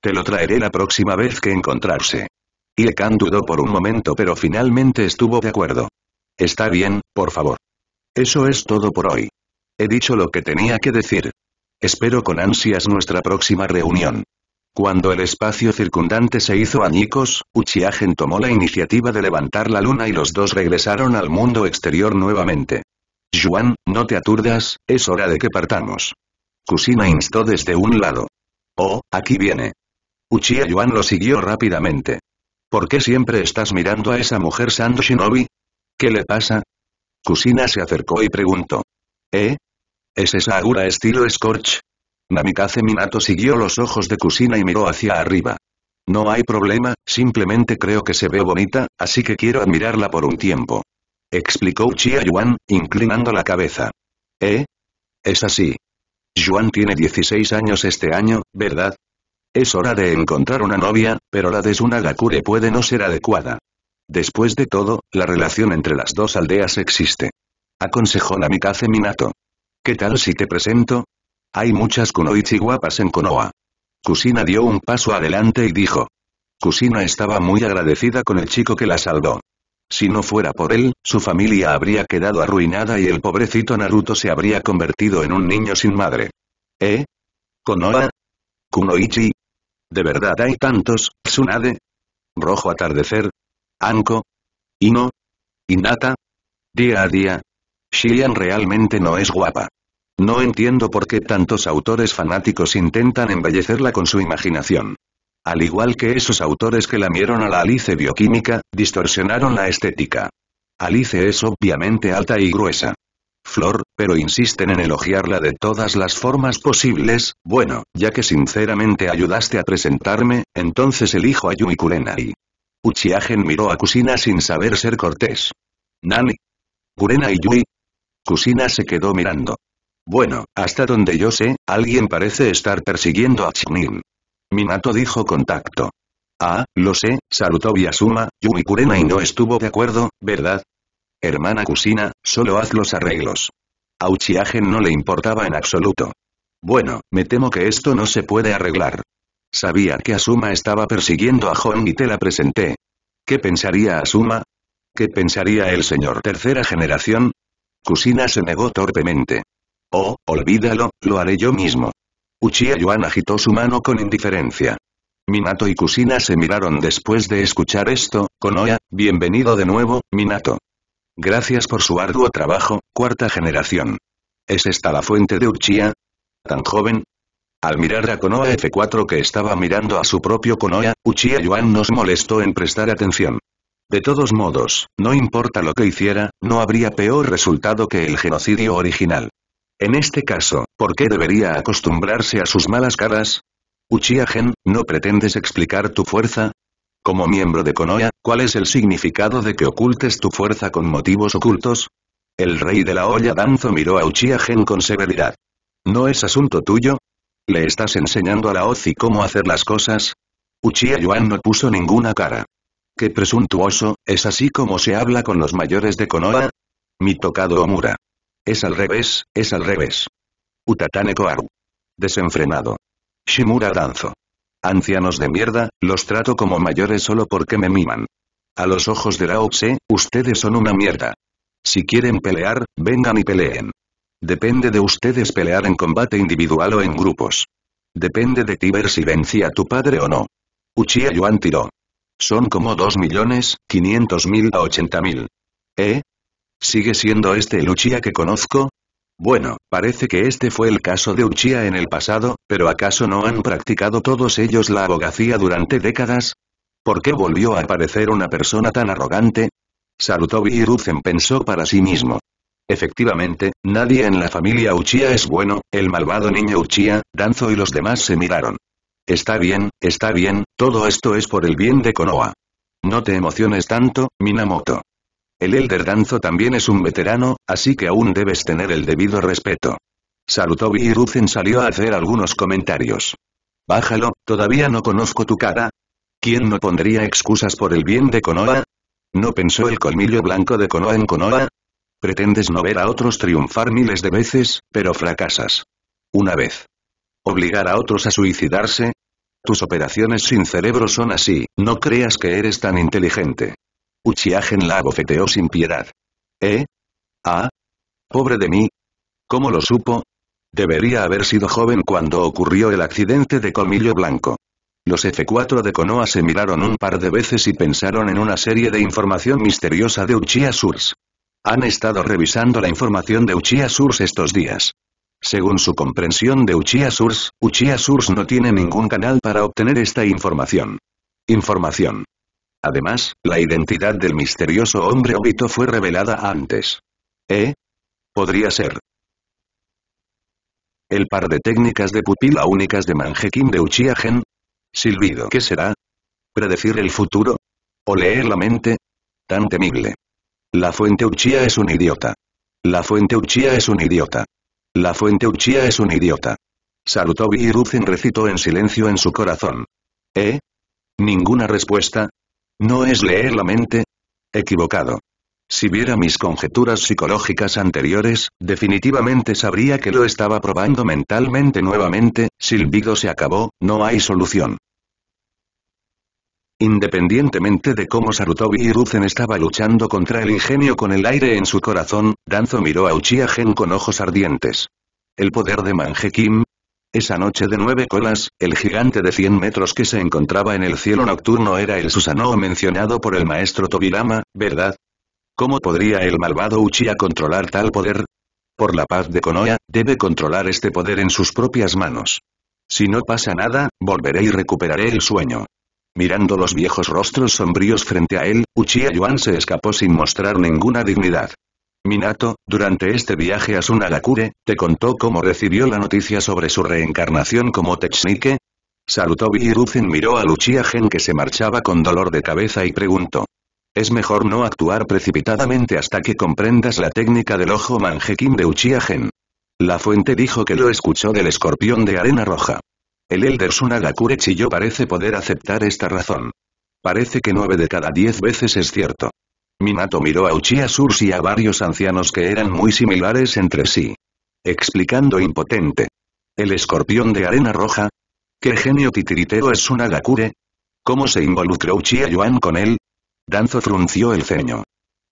Te lo traeré la próxima vez que encontrarse. Y dudó por un momento pero finalmente estuvo de acuerdo. Está bien, por favor. Eso es todo por hoy. He dicho lo que tenía que decir. Espero con ansias nuestra próxima reunión. Cuando el espacio circundante se hizo añicos, Uchiagen tomó la iniciativa de levantar la luna y los dos regresaron al mundo exterior nuevamente. Juan, no te aturdas, es hora de que partamos. Kusina instó desde un lado. Oh, aquí viene. Uchiha Yuan lo siguió rápidamente. ¿Por qué siempre estás mirando a esa mujer Sando Shinobi? ¿Qué le pasa? Kusina se acercó y preguntó. ¿Eh? ¿Es esa aura estilo Scorch? Namikaze Minato siguió los ojos de Kusina y miró hacia arriba. No hay problema, simplemente creo que se ve bonita, así que quiero admirarla por un tiempo explicó Chia Yuan, inclinando la cabeza. ¿Eh? Es así. Yuan tiene 16 años este año, ¿verdad? Es hora de encontrar una novia, pero la de Sunagakure puede no ser adecuada. Después de todo, la relación entre las dos aldeas existe. Aconsejó Namikaze Minato. ¿Qué tal si te presento? Hay muchas kunoichi guapas en Konoha. Kusina dio un paso adelante y dijo. Kusina estaba muy agradecida con el chico que la salvó. Si no fuera por él, su familia habría quedado arruinada y el pobrecito Naruto se habría convertido en un niño sin madre. ¿Eh? ¿Konoha? ¿Kunoichi? ¿De verdad hay tantos, Tsunade? ¿Rojo atardecer? ¿Anko? ¿Ino? ¿Inata? Día a día. Shian realmente no es guapa. No entiendo por qué tantos autores fanáticos intentan embellecerla con su imaginación. Al igual que esos autores que lamieron a la Alice bioquímica, distorsionaron la estética. Alice es obviamente alta y gruesa. Flor, pero insisten en elogiarla de todas las formas posibles, bueno, ya que sinceramente ayudaste a presentarme, entonces elijo a Yui Kurenai. Uchiagen miró a Kusina sin saber ser cortés. Nani. Kurenai Yui. Kusina se quedó mirando. Bueno, hasta donde yo sé, alguien parece estar persiguiendo a Chinin. Minato dijo contacto. Ah, lo sé, salutó Yasuma, Yumikurena Kurena y no estuvo de acuerdo, ¿verdad? Hermana Kusina, solo haz los arreglos. A no le importaba en absoluto. Bueno, me temo que esto no se puede arreglar. Sabía que Asuma estaba persiguiendo a Hong y te la presenté. ¿Qué pensaría Asuma? ¿Qué pensaría el señor tercera generación? Kusina se negó torpemente. Oh, olvídalo, lo haré yo mismo. Uchiha Yuan agitó su mano con indiferencia. Minato y Kusina se miraron después de escuchar esto, Konoha, bienvenido de nuevo, Minato. Gracias por su arduo trabajo, cuarta generación. ¿Es esta la fuente de Uchiha? ¿Tan joven? Al mirar a Konoha F4 que estaba mirando a su propio Konoha, Uchiha Yuan nos molestó en prestar atención. De todos modos, no importa lo que hiciera, no habría peor resultado que el genocidio original. En este caso, ¿por qué debería acostumbrarse a sus malas caras? Uchiha-gen, ¿no pretendes explicar tu fuerza? Como miembro de Konoha, ¿cuál es el significado de que ocultes tu fuerza con motivos ocultos? El rey de la olla Danzo miró a Uchiha-gen con severidad. ¿No es asunto tuyo? ¿Le estás enseñando a la Ozi cómo hacer las cosas? Uchiha Yuan no puso ninguna cara. ¡Qué presuntuoso! ¿Es así como se habla con los mayores de Konoha? Mi tocado Omura. Es al revés, es al revés. Utatane Desenfrenado. Shimura Danzo. Ancianos de mierda, los trato como mayores solo porque me miman. A los ojos de la Tse, ustedes son una mierda. Si quieren pelear, vengan y peleen. Depende de ustedes pelear en combate individual o en grupos. Depende de ti ver si vencía a tu padre o no. Uchiha Yuan Tiro. Son como 2.500.000 a 80.000. ¿Eh? ¿Sigue siendo este el Uchia que conozco? Bueno, parece que este fue el caso de Uchia en el pasado, pero ¿acaso no han practicado todos ellos la abogacía durante décadas? ¿Por qué volvió a aparecer una persona tan arrogante? Sarutobi Hiruzen pensó para sí mismo. Efectivamente, nadie en la familia Uchia es bueno, el malvado niño Uchia, Danzo y los demás se miraron. Está bien, está bien, todo esto es por el bien de Konoha. No te emociones tanto, Minamoto. El Elder Danzo también es un veterano, así que aún debes tener el debido respeto. Salutó y salió a hacer algunos comentarios. Bájalo, todavía no conozco tu cara. ¿Quién no pondría excusas por el bien de Konoha? ¿No pensó el colmillo blanco de Konoha en Konoha? Pretendes no ver a otros triunfar miles de veces, pero fracasas. Una vez. Obligar a otros a suicidarse. Tus operaciones sin cerebro son así, no creas que eres tan inteligente. Uchiagen la abofeteó sin piedad. ¿Eh? ¿Ah? Pobre de mí. ¿Cómo lo supo? Debería haber sido joven cuando ocurrió el accidente de Colmillo Blanco. Los F4 de Konoha se miraron un par de veces y pensaron en una serie de información misteriosa de Uchiha Surs. Han estado revisando la información de Uchiha Surs estos días. Según su comprensión de Uchiha Surs, Uchiha Surs no tiene ningún canal para obtener esta información. Información. Además, la identidad del misterioso hombre óbito fue revelada antes. ¿Eh? Podría ser. El par de técnicas de pupila únicas de Manjekin de Uchiha Gen. Silbido. ¿Qué será? ¿Predecir el futuro? ¿O leer la mente? Tan temible. La fuente Uchiha es un idiota. La fuente Uchiha es un idiota. La fuente Uchiha es un idiota. Salutó y recitó en silencio en su corazón. ¿Eh? Ninguna respuesta, ¿No es leer la mente? Equivocado. Si viera mis conjeturas psicológicas anteriores, definitivamente sabría que lo estaba probando mentalmente nuevamente, silbido se acabó, no hay solución. Independientemente de cómo Sarutobi Hiruzen estaba luchando contra el ingenio con el aire en su corazón, Danzo miró a Uchiha Gen con ojos ardientes. El poder de Kim», esa noche de nueve colas, el gigante de 100 metros que se encontraba en el cielo nocturno era el Susanoo mencionado por el maestro Tobirama, ¿verdad? ¿Cómo podría el malvado Uchiha controlar tal poder? Por la paz de Konoha, debe controlar este poder en sus propias manos. Si no pasa nada, volveré y recuperaré el sueño. Mirando los viejos rostros sombríos frente a él, Uchiha Yuan se escapó sin mostrar ninguna dignidad. Minato, durante este viaje a Sunagakure, ¿te contó cómo recibió la noticia sobre su reencarnación como Technike? Salutó Biruzen miró a Uchiha Gen que se marchaba con dolor de cabeza y preguntó. Es mejor no actuar precipitadamente hasta que comprendas la técnica del ojo Manjekin de Uchiha Gen. La fuente dijo que lo escuchó del escorpión de arena roja. El Elder Sunagakure chilló parece poder aceptar esta razón. Parece que nueve de cada diez veces es cierto. Minato miró a Uchiha Sursi y a varios ancianos que eran muy similares entre sí. Explicando impotente. ¿El escorpión de arena roja? ¿Qué genio titiritero es un Agakure? ¿Cómo se involucró Uchiha Yuan con él? Danzo frunció el ceño.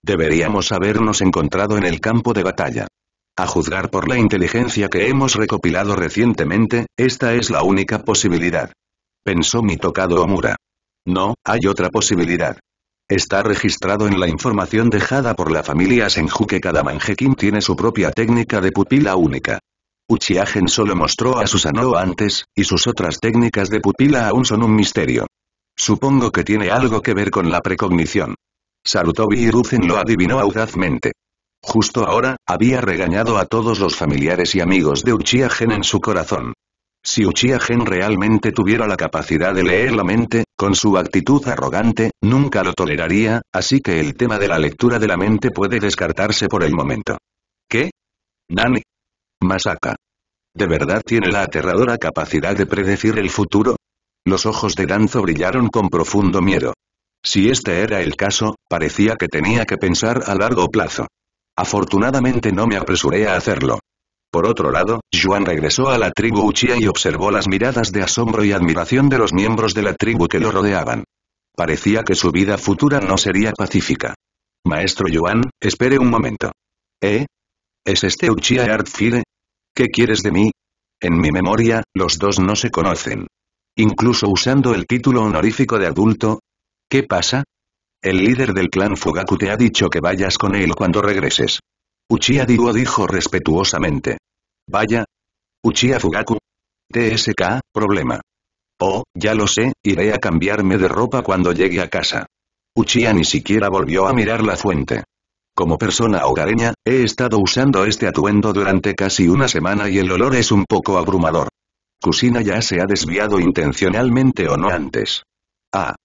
Deberíamos habernos encontrado en el campo de batalla. A juzgar por la inteligencia que hemos recopilado recientemente, esta es la única posibilidad. Pensó mi tocado Omura. No, hay otra posibilidad. Está registrado en la información dejada por la familia Senju que cada Manjekin tiene su propia técnica de pupila única. Gen solo mostró a Susanoo antes, y sus otras técnicas de pupila aún son un misterio. Supongo que tiene algo que ver con la precognición. Sarutobi y lo adivinó audazmente. Justo ahora, había regañado a todos los familiares y amigos de Gen en su corazón. Si Uchiha Gen realmente tuviera la capacidad de leer la mente, con su actitud arrogante, nunca lo toleraría, así que el tema de la lectura de la mente puede descartarse por el momento. ¿Qué? Nani. Masaka. ¿De verdad tiene la aterradora capacidad de predecir el futuro? Los ojos de Danzo brillaron con profundo miedo. Si este era el caso, parecía que tenía que pensar a largo plazo. Afortunadamente no me apresuré a hacerlo. Por otro lado, Yuan regresó a la tribu Uchiha y observó las miradas de asombro y admiración de los miembros de la tribu que lo rodeaban. Parecía que su vida futura no sería pacífica. Maestro Yuan, espere un momento. ¿Eh? ¿Es este Uchiha Artfire? ¿Qué quieres de mí? En mi memoria, los dos no se conocen. Incluso usando el título honorífico de adulto. ¿Qué pasa? El líder del clan Fugaku te ha dicho que vayas con él cuando regreses. Uchiha Digo dijo respetuosamente. Vaya. Uchiha Fugaku. TSK, problema. Oh, ya lo sé, iré a cambiarme de ropa cuando llegue a casa. Uchiha ni siquiera volvió a mirar la fuente. Como persona hogareña, he estado usando este atuendo durante casi una semana y el olor es un poco abrumador. Kusina ya se ha desviado intencionalmente o no antes. Ah.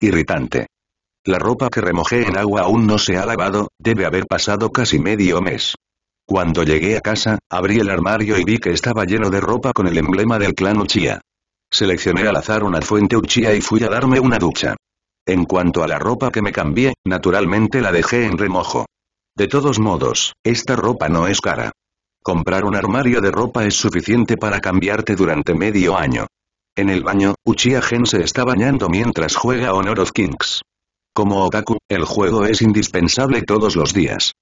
Irritante. La ropa que remojé en agua aún no se ha lavado, debe haber pasado casi medio mes. Cuando llegué a casa, abrí el armario y vi que estaba lleno de ropa con el emblema del clan Uchiha. Seleccioné al azar una fuente Uchiha y fui a darme una ducha. En cuanto a la ropa que me cambié, naturalmente la dejé en remojo. De todos modos, esta ropa no es cara. Comprar un armario de ropa es suficiente para cambiarte durante medio año. En el baño, Uchiha Gen se está bañando mientras juega Honor of Kings. Como otaku, el juego es indispensable todos los días.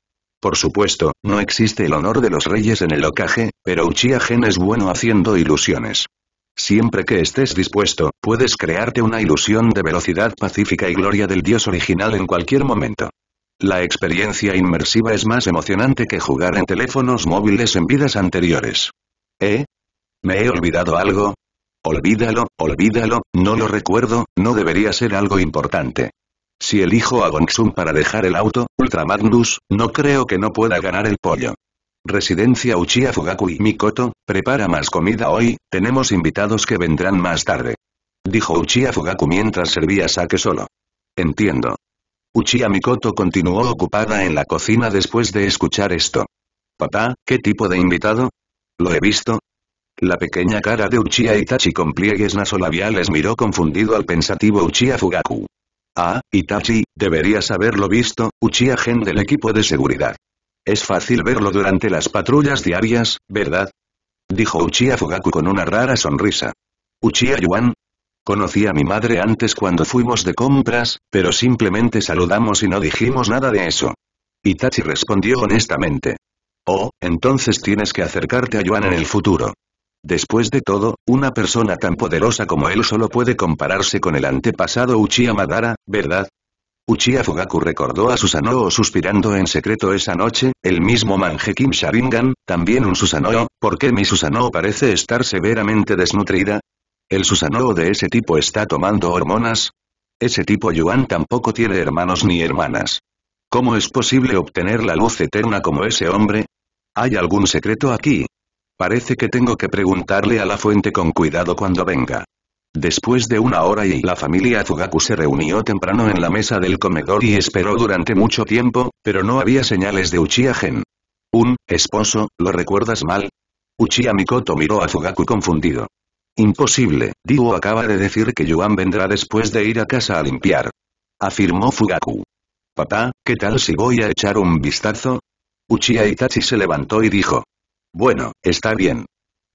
Por supuesto, no existe el honor de los reyes en el ocaje, pero Uchiha Gen es bueno haciendo ilusiones. Siempre que estés dispuesto, puedes crearte una ilusión de velocidad pacífica y gloria del dios original en cualquier momento. La experiencia inmersiva es más emocionante que jugar en teléfonos móviles en vidas anteriores. ¿Eh? ¿Me he olvidado algo? Olvídalo, olvídalo, no lo recuerdo, no debería ser algo importante. Si elijo a Gongsun para dejar el auto, Ultra no creo que no pueda ganar el pollo. Residencia Uchiha Fugaku y Mikoto, prepara más comida hoy, tenemos invitados que vendrán más tarde. Dijo Uchiha Fugaku mientras servía sake solo. Entiendo. Uchiha Mikoto continuó ocupada en la cocina después de escuchar esto. Papá, ¿qué tipo de invitado? ¿Lo he visto? La pequeña cara de Uchiha Itachi con pliegues nasolabiales miró confundido al pensativo Uchiha Fugaku. Ah, Itachi, deberías haberlo visto, Uchiha Gen del equipo de seguridad. Es fácil verlo durante las patrullas diarias, ¿verdad? Dijo Uchiha Fugaku con una rara sonrisa. Uchiha Yuan. Conocí a mi madre antes cuando fuimos de compras, pero simplemente saludamos y no dijimos nada de eso. Itachi respondió honestamente. Oh, entonces tienes que acercarte a Yuan en el futuro. Después de todo, una persona tan poderosa como él solo puede compararse con el antepasado Uchiha Madara, ¿verdad? Uchiha Fugaku recordó a Susanoo suspirando en secreto esa noche, el mismo Kim Sharingan, también un Susanoo, ¿por qué mi Susanoo parece estar severamente desnutrida? ¿El Susanoo de ese tipo está tomando hormonas? Ese tipo Yuan tampoco tiene hermanos ni hermanas. ¿Cómo es posible obtener la luz eterna como ese hombre? ¿Hay algún secreto aquí? Parece que tengo que preguntarle a la fuente con cuidado cuando venga. Después de una hora y la familia Fugaku se reunió temprano en la mesa del comedor y esperó durante mucho tiempo, pero no había señales de Uchiha Gen. Un, esposo, ¿lo recuerdas mal? Uchiha Mikoto miró a Fugaku confundido. Imposible, Digo acaba de decir que Yuan vendrá después de ir a casa a limpiar. Afirmó Fugaku. Papá, ¿qué tal si voy a echar un vistazo? Uchiha Itachi se levantó y dijo. Bueno, está bien.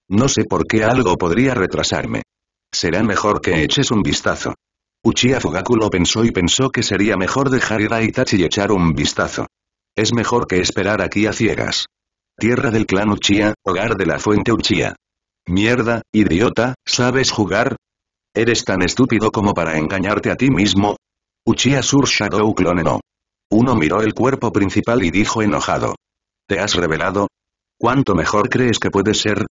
No sé por qué algo podría retrasarme. Será mejor que eches un vistazo. Uchiha Fugaku lo pensó y pensó que sería mejor dejar ir a Itachi y echar un vistazo. Es mejor que esperar aquí a ciegas. Tierra del clan Uchiha, hogar de la fuente Uchiha. Mierda, idiota, ¿sabes jugar? ¿Eres tan estúpido como para engañarte a ti mismo? Uchiha Sur Shadow Clone no. Uno miró el cuerpo principal y dijo enojado. ¿Te has revelado? ¿Cuánto mejor crees que puedes ser?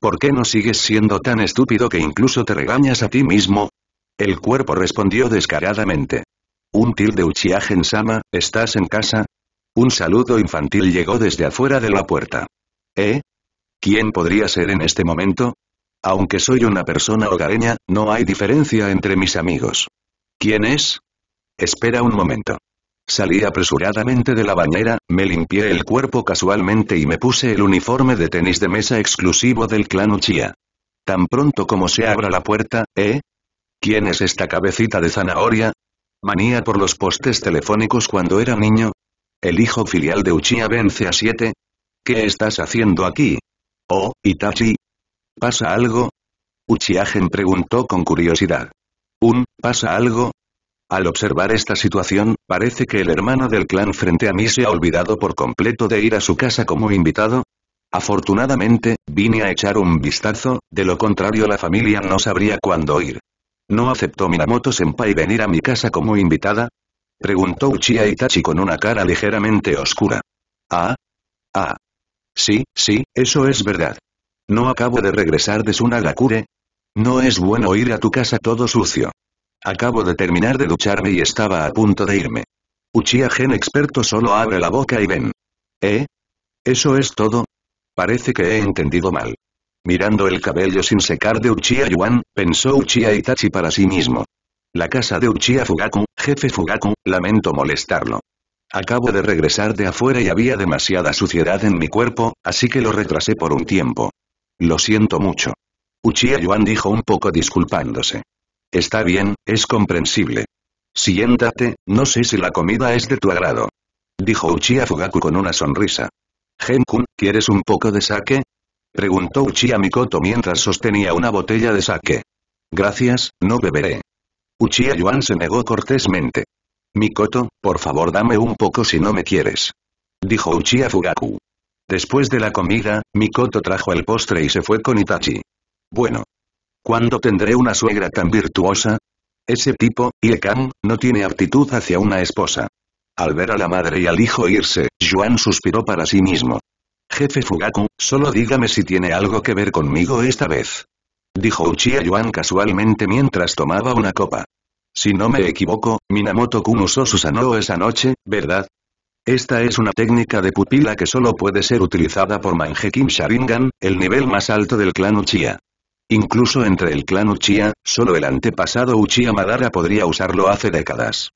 ¿Por qué no sigues siendo tan estúpido que incluso te regañas a ti mismo? El cuerpo respondió descaradamente. Un de Uchiha sama ¿estás en casa? Un saludo infantil llegó desde afuera de la puerta. ¿Eh? ¿Quién podría ser en este momento? Aunque soy una persona hogareña, no hay diferencia entre mis amigos. ¿Quién es? Espera un momento. Salí apresuradamente de la bañera, me limpié el cuerpo casualmente y me puse el uniforme de tenis de mesa exclusivo del clan Uchiha. Tan pronto como se abra la puerta, ¿eh? ¿Quién es esta cabecita de zanahoria? Manía por los postes telefónicos cuando era niño. El hijo filial de Uchiha vence a 7 ¿Qué estás haciendo aquí? Oh, Itachi. ¿Pasa algo? Uchiha preguntó con curiosidad. ¿Un, pasa algo? Al observar esta situación, parece que el hermano del clan frente a mí se ha olvidado por completo de ir a su casa como invitado. Afortunadamente, vine a echar un vistazo, de lo contrario la familia no sabría cuándo ir. ¿No aceptó Minamoto-senpai venir a mi casa como invitada? Preguntó Uchiha Itachi con una cara ligeramente oscura. Ah. Ah. Sí, sí, eso es verdad. No acabo de regresar de Sunagakure. No es bueno ir a tu casa todo sucio. Acabo de terminar de ducharme y estaba a punto de irme. Uchiha Gen experto solo abre la boca y ven. ¿Eh? ¿Eso es todo? Parece que he entendido mal. Mirando el cabello sin secar de Uchiha Yuan, pensó Uchiha Itachi para sí mismo. La casa de Uchiha Fugaku, jefe Fugaku, lamento molestarlo. Acabo de regresar de afuera y había demasiada suciedad en mi cuerpo, así que lo retrasé por un tiempo. Lo siento mucho. Uchiha Yuan dijo un poco disculpándose. Está bien, es comprensible. Siéntate, no sé si la comida es de tu agrado. Dijo Uchiha Fugaku con una sonrisa. Genkun, ¿quieres un poco de sake? Preguntó Uchiha Mikoto mientras sostenía una botella de sake. Gracias, no beberé. Uchiha Yuan se negó cortésmente. Mikoto, por favor dame un poco si no me quieres. Dijo Uchiha Fugaku. Después de la comida, Mikoto trajo el postre y se fue con Itachi. Bueno, ¿Cuándo tendré una suegra tan virtuosa? Ese tipo, Iekan, no tiene aptitud hacia una esposa. Al ver a la madre y al hijo irse, Yuan suspiró para sí mismo. Jefe Fugaku, solo dígame si tiene algo que ver conmigo esta vez. Dijo Uchiha Yuan casualmente mientras tomaba una copa. Si no me equivoco, Minamoto-kun usó Susanoo esa noche, ¿verdad? Esta es una técnica de pupila que solo puede ser utilizada por Kim Sharingan, el nivel más alto del clan Uchiha. Incluso entre el clan Uchiha, solo el antepasado Uchiha Madara podría usarlo hace décadas.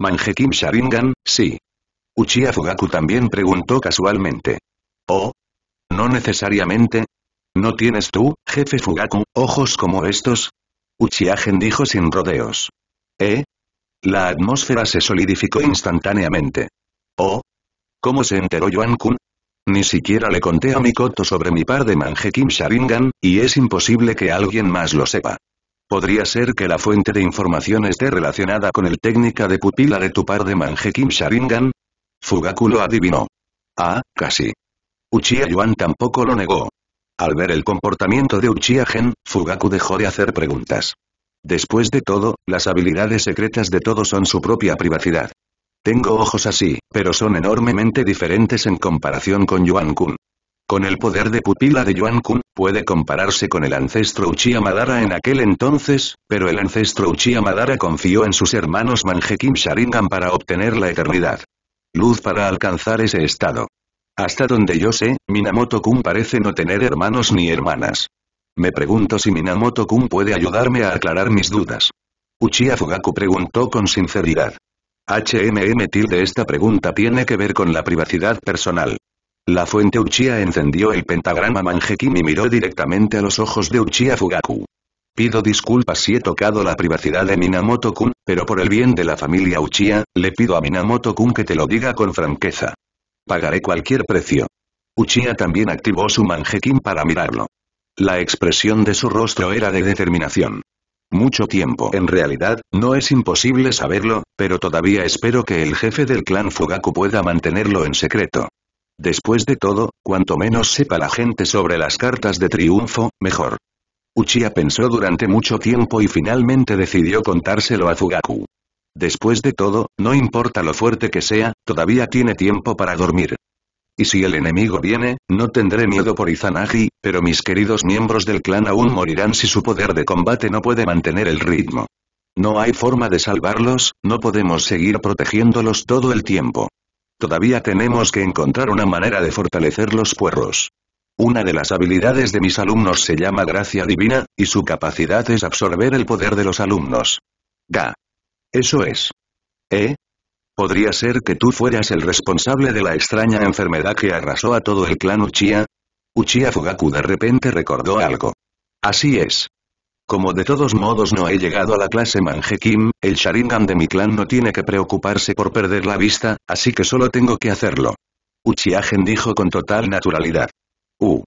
«¿Manjekim Sharingan, sí. Uchiha Fugaku también preguntó casualmente. ¿Oh? No necesariamente. ¿No tienes tú, jefe Fugaku, ojos como estos? Gen dijo sin rodeos. ¿Eh? La atmósfera se solidificó instantáneamente. ¿Oh? ¿Cómo se enteró Yuan Kun? Ni siquiera le conté a Mikoto sobre mi par de Kim Sharingan, y es imposible que alguien más lo sepa. Podría ser que la fuente de información esté relacionada con el técnica de pupila de tu par de Kim Sharingan. Fugaku lo adivinó. Ah, casi. Uchiha Yuan tampoco lo negó. Al ver el comportamiento de Uchiha Gen, Fugaku dejó de hacer preguntas. Después de todo, las habilidades secretas de todos son su propia privacidad. Tengo ojos así, pero son enormemente diferentes en comparación con Yuan Kun. Con el poder de pupila de Yuan Kun, puede compararse con el ancestro Uchiha Madara en aquel entonces, pero el ancestro Uchiha Madara confió en sus hermanos Manjekim Sharingan para obtener la eternidad. Luz para alcanzar ese estado. Hasta donde yo sé, Minamoto-kun parece no tener hermanos ni hermanas. Me pregunto si Minamoto-kun puede ayudarme a aclarar mis dudas. Uchiha Fugaku preguntó con sinceridad. HMM tilde esta pregunta tiene que ver con la privacidad personal. La fuente Uchiha encendió el pentagrama manjekin y miró directamente a los ojos de Uchiha Fugaku. Pido disculpas si he tocado la privacidad de Minamoto-kun, pero por el bien de la familia Uchiha, le pido a Minamoto-kun que te lo diga con franqueza. Pagaré cualquier precio. Uchiha también activó su manjekin para mirarlo. La expresión de su rostro era de determinación. Mucho tiempo. En realidad, no es imposible saberlo, pero todavía espero que el jefe del clan Fugaku pueda mantenerlo en secreto. Después de todo, cuanto menos sepa la gente sobre las cartas de triunfo, mejor. Uchiha pensó durante mucho tiempo y finalmente decidió contárselo a Fugaku. Después de todo, no importa lo fuerte que sea, todavía tiene tiempo para dormir. Y si el enemigo viene, no tendré miedo por Izanagi, pero mis queridos miembros del clan aún morirán si su poder de combate no puede mantener el ritmo. No hay forma de salvarlos, no podemos seguir protegiéndolos todo el tiempo. Todavía tenemos que encontrar una manera de fortalecer los puerros. Una de las habilidades de mis alumnos se llama gracia divina, y su capacidad es absorber el poder de los alumnos. Ga. Eso es. ¿Eh? ¿Podría ser que tú fueras el responsable de la extraña enfermedad que arrasó a todo el clan Uchiha? Uchiha Fugaku de repente recordó algo. Así es. Como de todos modos no he llegado a la clase Manjekim, el Sharingan de mi clan no tiene que preocuparse por perder la vista, así que solo tengo que hacerlo. Uchiagen dijo con total naturalidad. Uh.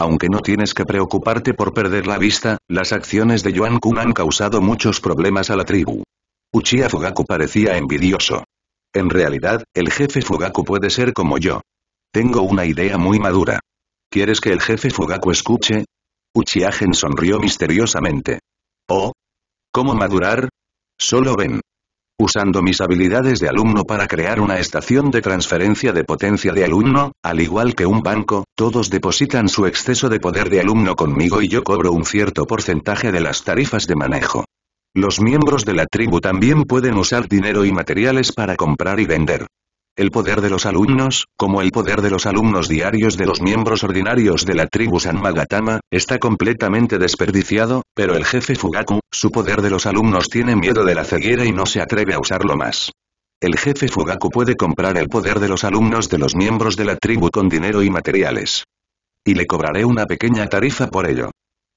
Aunque no tienes que preocuparte por perder la vista, las acciones de Yuan Kun han causado muchos problemas a la tribu. Uchiha Fugaku parecía envidioso. En realidad, el jefe Fugaku puede ser como yo. Tengo una idea muy madura. ¿Quieres que el jefe Fugaku escuche? Uchiagen sonrió misteriosamente. ¿Oh? ¿Cómo madurar? Solo ven. Usando mis habilidades de alumno para crear una estación de transferencia de potencia de alumno, al igual que un banco, todos depositan su exceso de poder de alumno conmigo y yo cobro un cierto porcentaje de las tarifas de manejo. Los miembros de la tribu también pueden usar dinero y materiales para comprar y vender. El poder de los alumnos, como el poder de los alumnos diarios de los miembros ordinarios de la tribu San Magatama, está completamente desperdiciado, pero el jefe Fugaku, su poder de los alumnos tiene miedo de la ceguera y no se atreve a usarlo más. El jefe Fugaku puede comprar el poder de los alumnos de los miembros de la tribu con dinero y materiales. Y le cobraré una pequeña tarifa por ello.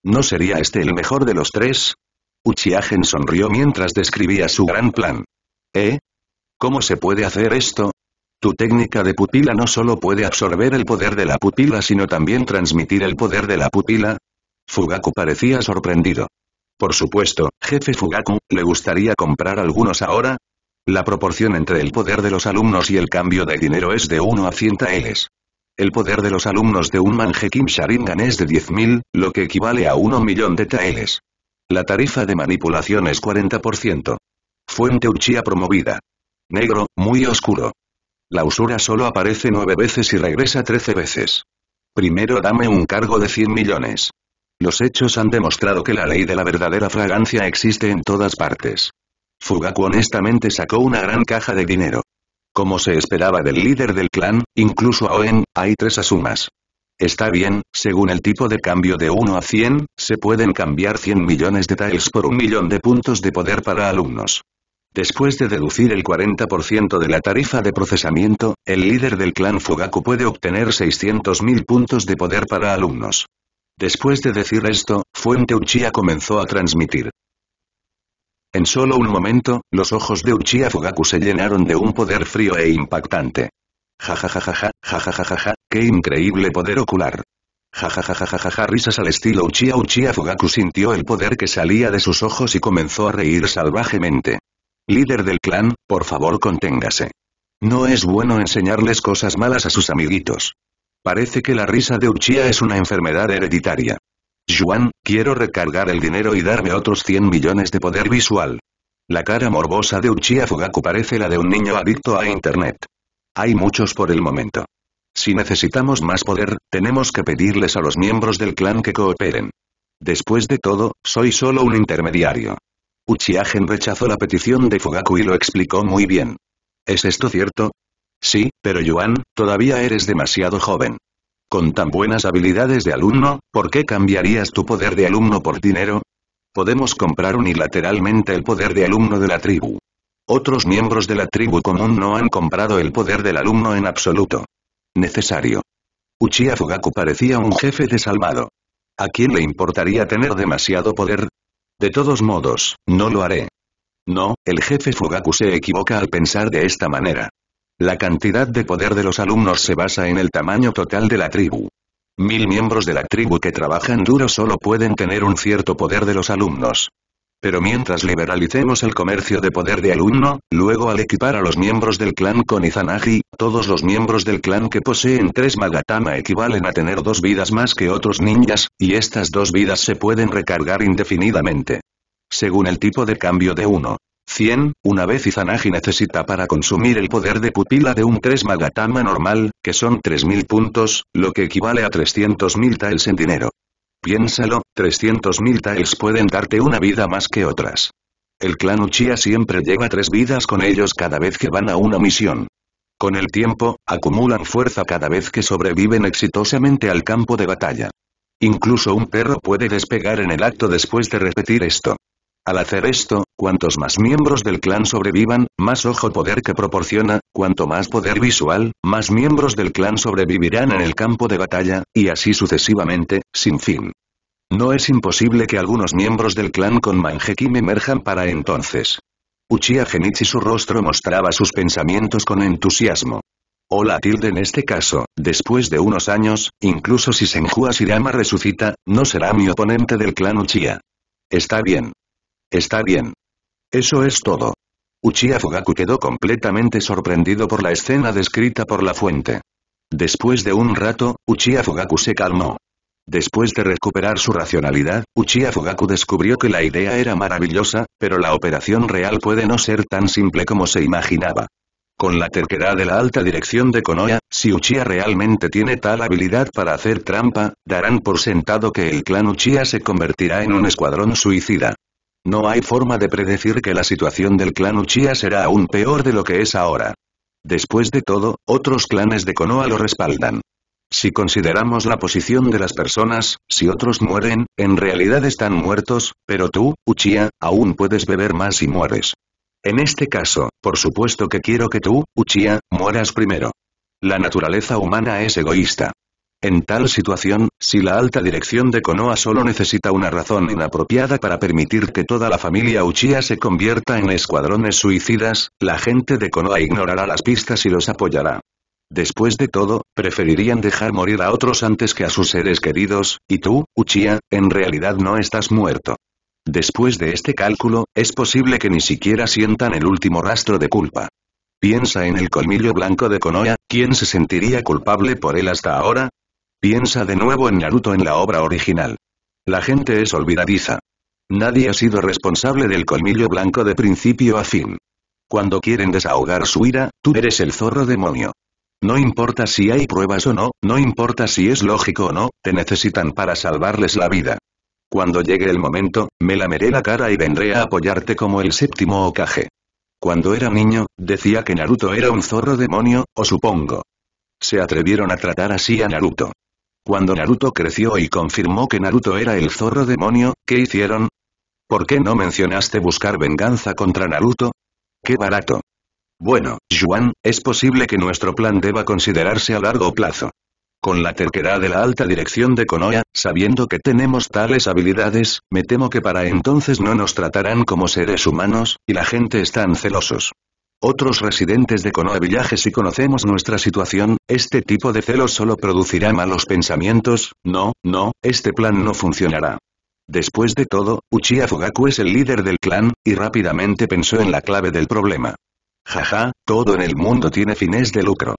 ¿No sería este el mejor de los tres? Uchiagen sonrió mientras describía su gran plan. ¿Eh? ¿Cómo se puede hacer esto? Tu técnica de pupila no solo puede absorber el poder de la pupila sino también transmitir el poder de la pupila. Fugaku parecía sorprendido. Por supuesto, jefe Fugaku, ¿le gustaría comprar algunos ahora? La proporción entre el poder de los alumnos y el cambio de dinero es de 1 a 100 taeles. El poder de los alumnos de un Kim Sharingan es de 10.000, lo que equivale a 1 millón de taeles. La tarifa de manipulación es 40%. Fuente Uchiha promovida. Negro, muy oscuro. La usura solo aparece nueve veces y regresa trece veces. Primero dame un cargo de 100 millones. Los hechos han demostrado que la ley de la verdadera fragancia existe en todas partes. Fugaku honestamente sacó una gran caja de dinero. Como se esperaba del líder del clan, incluso a Owen, hay tres asumas. Está bien, según el tipo de cambio de 1 a 100, se pueden cambiar 100 millones de tiles por un millón de puntos de poder para alumnos. Después de deducir el 40% de la tarifa de procesamiento, el líder del clan Fugaku puede obtener 600.000 puntos de poder para alumnos. Después de decir esto, Fuente Uchiha comenzó a transmitir. En solo un momento, los ojos de Uchiha Fugaku se llenaron de un poder frío e impactante. Jajajajaja, jajajajaja, qué increíble poder ocular. ja risas al estilo Uchiha Uchiha Fugaku sintió el poder que salía de sus ojos y comenzó a reír salvajemente. Líder del clan, por favor conténgase. No es bueno enseñarles cosas malas a sus amiguitos. Parece que la risa de Uchiha es una enfermedad hereditaria. Juan, quiero recargar el dinero y darme otros 100 millones de poder visual. La cara morbosa de Uchiha Fugaku parece la de un niño adicto a internet. Hay muchos por el momento. Si necesitamos más poder, tenemos que pedirles a los miembros del clan que cooperen. Después de todo, soy solo un intermediario. Uchiagen rechazó la petición de Fugaku y lo explicó muy bien. ¿Es esto cierto? Sí, pero Yuan, todavía eres demasiado joven. Con tan buenas habilidades de alumno, ¿por qué cambiarías tu poder de alumno por dinero? Podemos comprar unilateralmente el poder de alumno de la tribu. Otros miembros de la tribu común no han comprado el poder del alumno en absoluto. Necesario. Uchiha Fugaku parecía un jefe desalmado. ¿A quién le importaría tener demasiado poder? De todos modos, no lo haré. No, el jefe Fugaku se equivoca al pensar de esta manera. La cantidad de poder de los alumnos se basa en el tamaño total de la tribu. Mil miembros de la tribu que trabajan duro solo pueden tener un cierto poder de los alumnos. Pero mientras liberalicemos el comercio de poder de alumno, luego al equipar a los miembros del clan con Izanagi, todos los miembros del clan que poseen tres Magatama equivalen a tener dos vidas más que otros ninjas, y estas dos vidas se pueden recargar indefinidamente. Según el tipo de cambio de 1.100, 100, una vez Izanagi necesita para consumir el poder de pupila de un 3 Magatama normal, que son 3000 puntos, lo que equivale a 300.000 taels en dinero. Piénsalo, 300.000 taels pueden darte una vida más que otras. El clan Uchiha siempre lleva tres vidas con ellos cada vez que van a una misión. Con el tiempo, acumulan fuerza cada vez que sobreviven exitosamente al campo de batalla. Incluso un perro puede despegar en el acto después de repetir esto. Al hacer esto, cuantos más miembros del clan sobrevivan, más ojo poder que proporciona, cuanto más poder visual, más miembros del clan sobrevivirán en el campo de batalla, y así sucesivamente, sin fin. No es imposible que algunos miembros del clan con Manjekim emerjan para entonces. Uchiha Genichi su rostro mostraba sus pensamientos con entusiasmo. Hola tilde en este caso, después de unos años, incluso si Senju Asirama resucita, no será mi oponente del clan Uchiha. Está bien. Está bien. Eso es todo. Uchiha Fugaku quedó completamente sorprendido por la escena descrita por la fuente. Después de un rato, Uchiha Fugaku se calmó. Después de recuperar su racionalidad, Uchiha Fugaku descubrió que la idea era maravillosa, pero la operación real puede no ser tan simple como se imaginaba. Con la terquedad de la alta dirección de Konoha, si Uchiha realmente tiene tal habilidad para hacer trampa, darán por sentado que el clan Uchiha se convertirá en un escuadrón suicida. No hay forma de predecir que la situación del clan Uchiha será aún peor de lo que es ahora. Después de todo, otros clanes de Konoha lo respaldan. Si consideramos la posición de las personas, si otros mueren, en realidad están muertos, pero tú, Uchiha, aún puedes beber más y mueres. En este caso, por supuesto que quiero que tú, Uchiha, mueras primero. La naturaleza humana es egoísta. En tal situación, si la alta dirección de Konoha solo necesita una razón inapropiada para permitir que toda la familia Uchiha se convierta en escuadrones suicidas, la gente de Konoha ignorará las pistas y los apoyará. Después de todo, preferirían dejar morir a otros antes que a sus seres queridos, y tú, Uchiha, en realidad no estás muerto. Después de este cálculo, es posible que ni siquiera sientan el último rastro de culpa. Piensa en el colmillo blanco de Konoha, ¿quién se sentiría culpable por él hasta ahora? Piensa de nuevo en Naruto en la obra original. La gente es olvidadiza. Nadie ha sido responsable del colmillo blanco de principio a fin. Cuando quieren desahogar su ira, tú eres el zorro demonio. No importa si hay pruebas o no, no importa si es lógico o no, te necesitan para salvarles la vida. Cuando llegue el momento, me lameré la cara y vendré a apoyarte como el séptimo ocaje. Cuando era niño, decía que Naruto era un zorro demonio, o supongo. Se atrevieron a tratar así a Naruto. Cuando Naruto creció y confirmó que Naruto era el zorro demonio, ¿qué hicieron? ¿Por qué no mencionaste buscar venganza contra Naruto? ¡Qué barato! Bueno, Juan, es posible que nuestro plan deba considerarse a largo plazo. Con la terquedad de la alta dirección de Konoha, sabiendo que tenemos tales habilidades, me temo que para entonces no nos tratarán como seres humanos, y la gente están celosos otros residentes de Konoha Village si conocemos nuestra situación, este tipo de celos solo producirá malos pensamientos, no, no, este plan no funcionará. Después de todo, Uchiha Fugaku es el líder del clan, y rápidamente pensó en la clave del problema. Jaja, todo en el mundo tiene fines de lucro.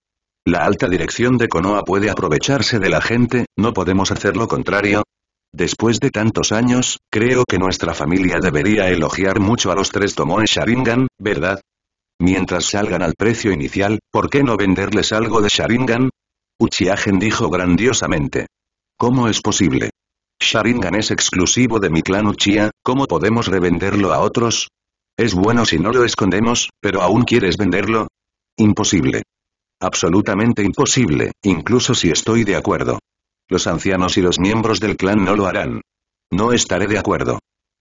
La alta dirección de Konoha puede aprovecharse de la gente, no podemos hacer lo contrario, Después de tantos años, creo que nuestra familia debería elogiar mucho a los tres Tomoe Sharingan, ¿verdad? Mientras salgan al precio inicial, ¿por qué no venderles algo de Sharingan? Uchiagen dijo grandiosamente. ¿Cómo es posible? Sharingan es exclusivo de mi clan Uchiha, ¿cómo podemos revenderlo a otros? Es bueno si no lo escondemos, pero aún quieres venderlo. Imposible. Absolutamente imposible, incluso si estoy de acuerdo. Los ancianos y los miembros del clan no lo harán. No estaré de acuerdo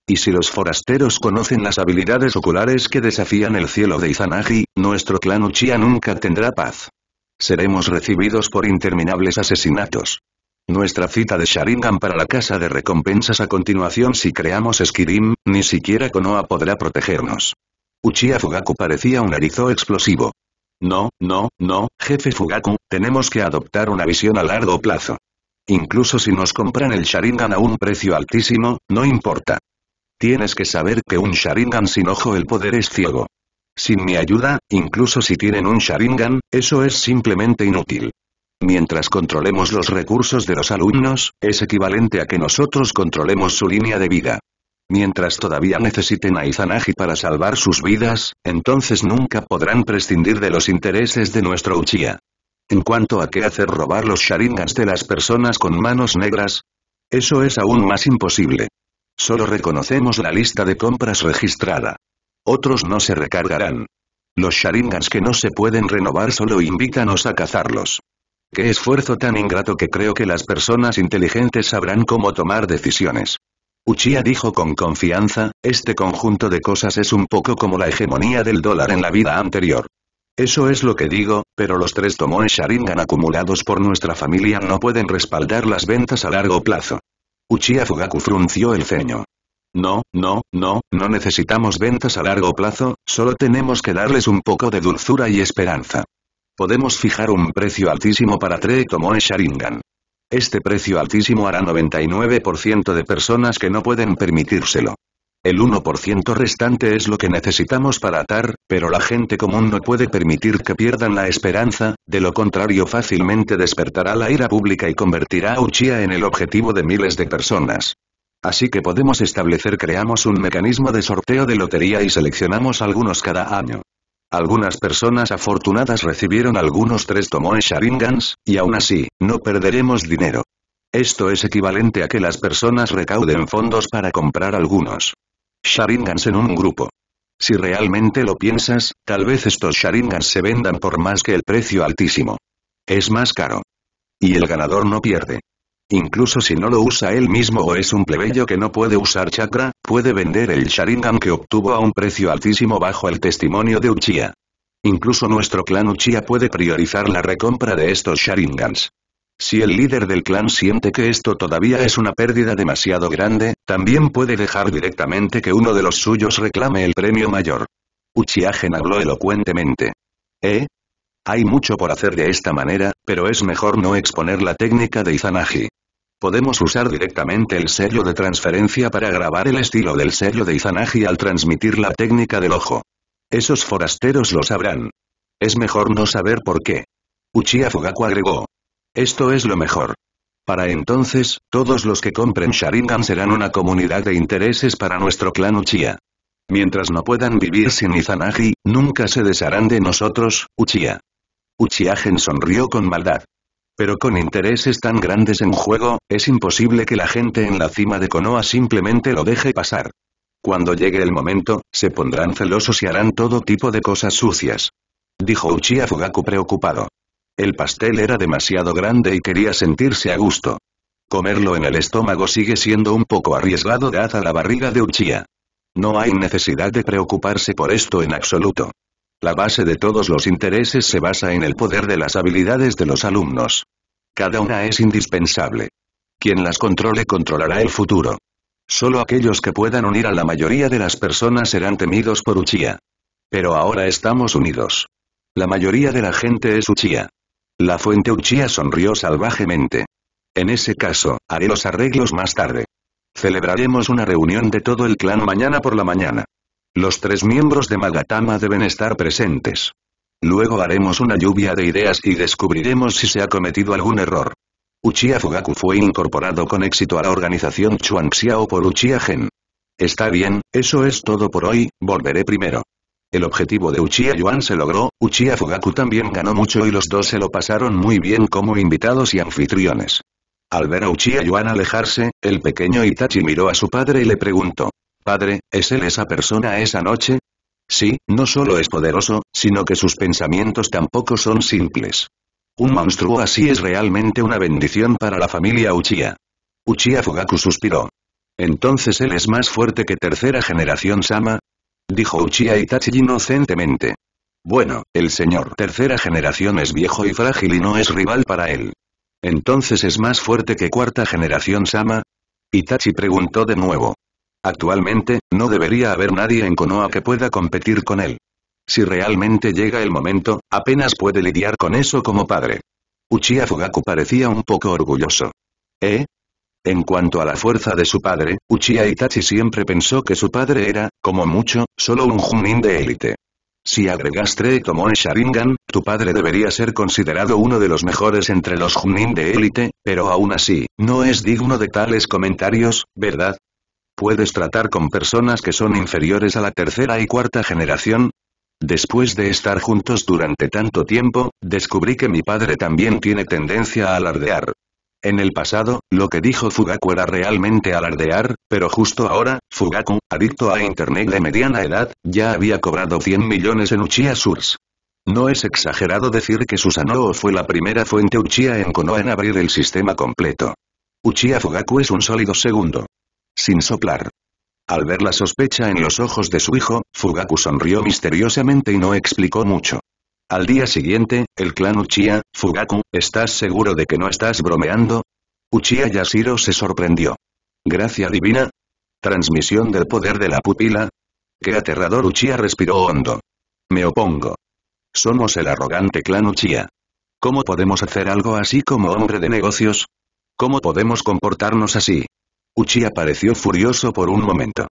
y si los forasteros conocen las habilidades oculares que desafían el cielo de Izanagi, nuestro clan Uchiha nunca tendrá paz. Seremos recibidos por interminables asesinatos. Nuestra cita de Sharingan para la casa de recompensas a continuación si creamos Skidim, ni siquiera Konoha podrá protegernos. Uchiha Fugaku parecía un erizo explosivo. No, no, no, jefe Fugaku, tenemos que adoptar una visión a largo plazo. Incluso si nos compran el Sharingan a un precio altísimo, no importa. Tienes que saber que un Sharingan sin ojo el poder es ciego. Sin mi ayuda, incluso si tienen un Sharingan, eso es simplemente inútil. Mientras controlemos los recursos de los alumnos, es equivalente a que nosotros controlemos su línea de vida. Mientras todavía necesiten a Izanagi para salvar sus vidas, entonces nunca podrán prescindir de los intereses de nuestro Uchiha. En cuanto a qué hacer robar los Sharingans de las personas con manos negras, eso es aún más imposible. Solo reconocemos la lista de compras registrada. Otros no se recargarán. Los Sharingans que no se pueden renovar solo invítanos a cazarlos. Qué esfuerzo tan ingrato que creo que las personas inteligentes sabrán cómo tomar decisiones. Uchiha dijo con confianza, este conjunto de cosas es un poco como la hegemonía del dólar en la vida anterior. Eso es lo que digo, pero los tres tomones Sharingan acumulados por nuestra familia no pueden respaldar las ventas a largo plazo. Uchiha Fugaku frunció el ceño. No, no, no, no necesitamos ventas a largo plazo, solo tenemos que darles un poco de dulzura y esperanza. Podemos fijar un precio altísimo para como Tomoe Sharingan. Este precio altísimo hará 99% de personas que no pueden permitírselo. El 1% restante es lo que necesitamos para atar, pero la gente común no puede permitir que pierdan la esperanza, de lo contrario fácilmente despertará la ira pública y convertirá a Uchiha en el objetivo de miles de personas. Así que podemos establecer creamos un mecanismo de sorteo de lotería y seleccionamos algunos cada año. Algunas personas afortunadas recibieron algunos tres tomoe sharingans, y aún así, no perderemos dinero. Esto es equivalente a que las personas recauden fondos para comprar algunos. Sharingans en un grupo. Si realmente lo piensas, tal vez estos Sharingans se vendan por más que el precio altísimo. Es más caro. Y el ganador no pierde. Incluso si no lo usa él mismo o es un plebeyo que no puede usar chakra, puede vender el Sharingan que obtuvo a un precio altísimo bajo el testimonio de Uchiha. Incluso nuestro clan Uchiha puede priorizar la recompra de estos Sharingans. Si el líder del clan siente que esto todavía es una pérdida demasiado grande, también puede dejar directamente que uno de los suyos reclame el premio mayor. Uchiagen habló elocuentemente. ¿Eh? Hay mucho por hacer de esta manera, pero es mejor no exponer la técnica de Izanagi. Podemos usar directamente el sello de transferencia para grabar el estilo del sello de Izanagi al transmitir la técnica del ojo. Esos forasteros lo sabrán. Es mejor no saber por qué. Uchiha Fugaku agregó. Esto es lo mejor. Para entonces, todos los que compren Sharingan serán una comunidad de intereses para nuestro clan Uchiha. Mientras no puedan vivir sin Izanagi, nunca se desharán de nosotros, Uchiha. Gen sonrió con maldad. Pero con intereses tan grandes en juego, es imposible que la gente en la cima de Konoha simplemente lo deje pasar. Cuando llegue el momento, se pondrán celosos y harán todo tipo de cosas sucias. Dijo Uchiha Fugaku preocupado. El pastel era demasiado grande y quería sentirse a gusto. Comerlo en el estómago sigue siendo un poco arriesgado dada la barriga de Uchiha. No hay necesidad de preocuparse por esto en absoluto. La base de todos los intereses se basa en el poder de las habilidades de los alumnos. Cada una es indispensable. Quien las controle controlará el futuro. Solo aquellos que puedan unir a la mayoría de las personas serán temidos por Uchiha. Pero ahora estamos unidos. La mayoría de la gente es Uchiha. La fuente Uchiha sonrió salvajemente. En ese caso, haré los arreglos más tarde. Celebraremos una reunión de todo el clan mañana por la mañana. Los tres miembros de Magatama deben estar presentes. Luego haremos una lluvia de ideas y descubriremos si se ha cometido algún error. Uchiha Fugaku fue incorporado con éxito a la organización Chuangxiao por Uchiha Gen. Está bien, eso es todo por hoy, volveré primero. El objetivo de Uchiha Yuan se logró, Uchiha Fugaku también ganó mucho y los dos se lo pasaron muy bien como invitados y anfitriones. Al ver a Uchiha Yuan alejarse, el pequeño Itachi miró a su padre y le preguntó. Padre, ¿es él esa persona esa noche? Sí, no solo es poderoso, sino que sus pensamientos tampoco son simples. Un monstruo así es realmente una bendición para la familia Uchiha. Uchiha Fugaku suspiró. Entonces él es más fuerte que tercera generación Sama, dijo Uchiha Itachi inocentemente. Bueno, el señor tercera generación es viejo y frágil y no es rival para él. ¿Entonces es más fuerte que cuarta generación Sama? Itachi preguntó de nuevo. Actualmente, no debería haber nadie en Konoha que pueda competir con él. Si realmente llega el momento, apenas puede lidiar con eso como padre. Uchiha Fugaku parecía un poco orgulloso. ¿Eh? En cuanto a la fuerza de su padre, Uchiha Itachi siempre pensó que su padre era, como mucho, solo un Junin de élite. Si agregas Tomoe Sharingan, tu padre debería ser considerado uno de los mejores entre los Junin de élite, pero aún así, no es digno de tales comentarios, ¿verdad? ¿Puedes tratar con personas que son inferiores a la tercera y cuarta generación? Después de estar juntos durante tanto tiempo, descubrí que mi padre también tiene tendencia a alardear. En el pasado, lo que dijo Fugaku era realmente alardear, pero justo ahora, Fugaku, adicto a internet de mediana edad, ya había cobrado 100 millones en Uchiha Surs. No es exagerado decir que Susanoo fue la primera fuente Uchiha en Konoha en abrir el sistema completo. Uchiha Fugaku es un sólido segundo. Sin soplar. Al ver la sospecha en los ojos de su hijo, Fugaku sonrió misteriosamente y no explicó mucho. Al día siguiente, el clan Uchiha, Fugaku, ¿estás seguro de que no estás bromeando? Uchiha Yashiro se sorprendió. ¿Gracia divina? ¿Transmisión del poder de la pupila? ¡Qué aterrador Uchiha respiró hondo! Me opongo. Somos el arrogante clan Uchiha. ¿Cómo podemos hacer algo así como hombre de negocios? ¿Cómo podemos comportarnos así? Uchiha pareció furioso por un momento.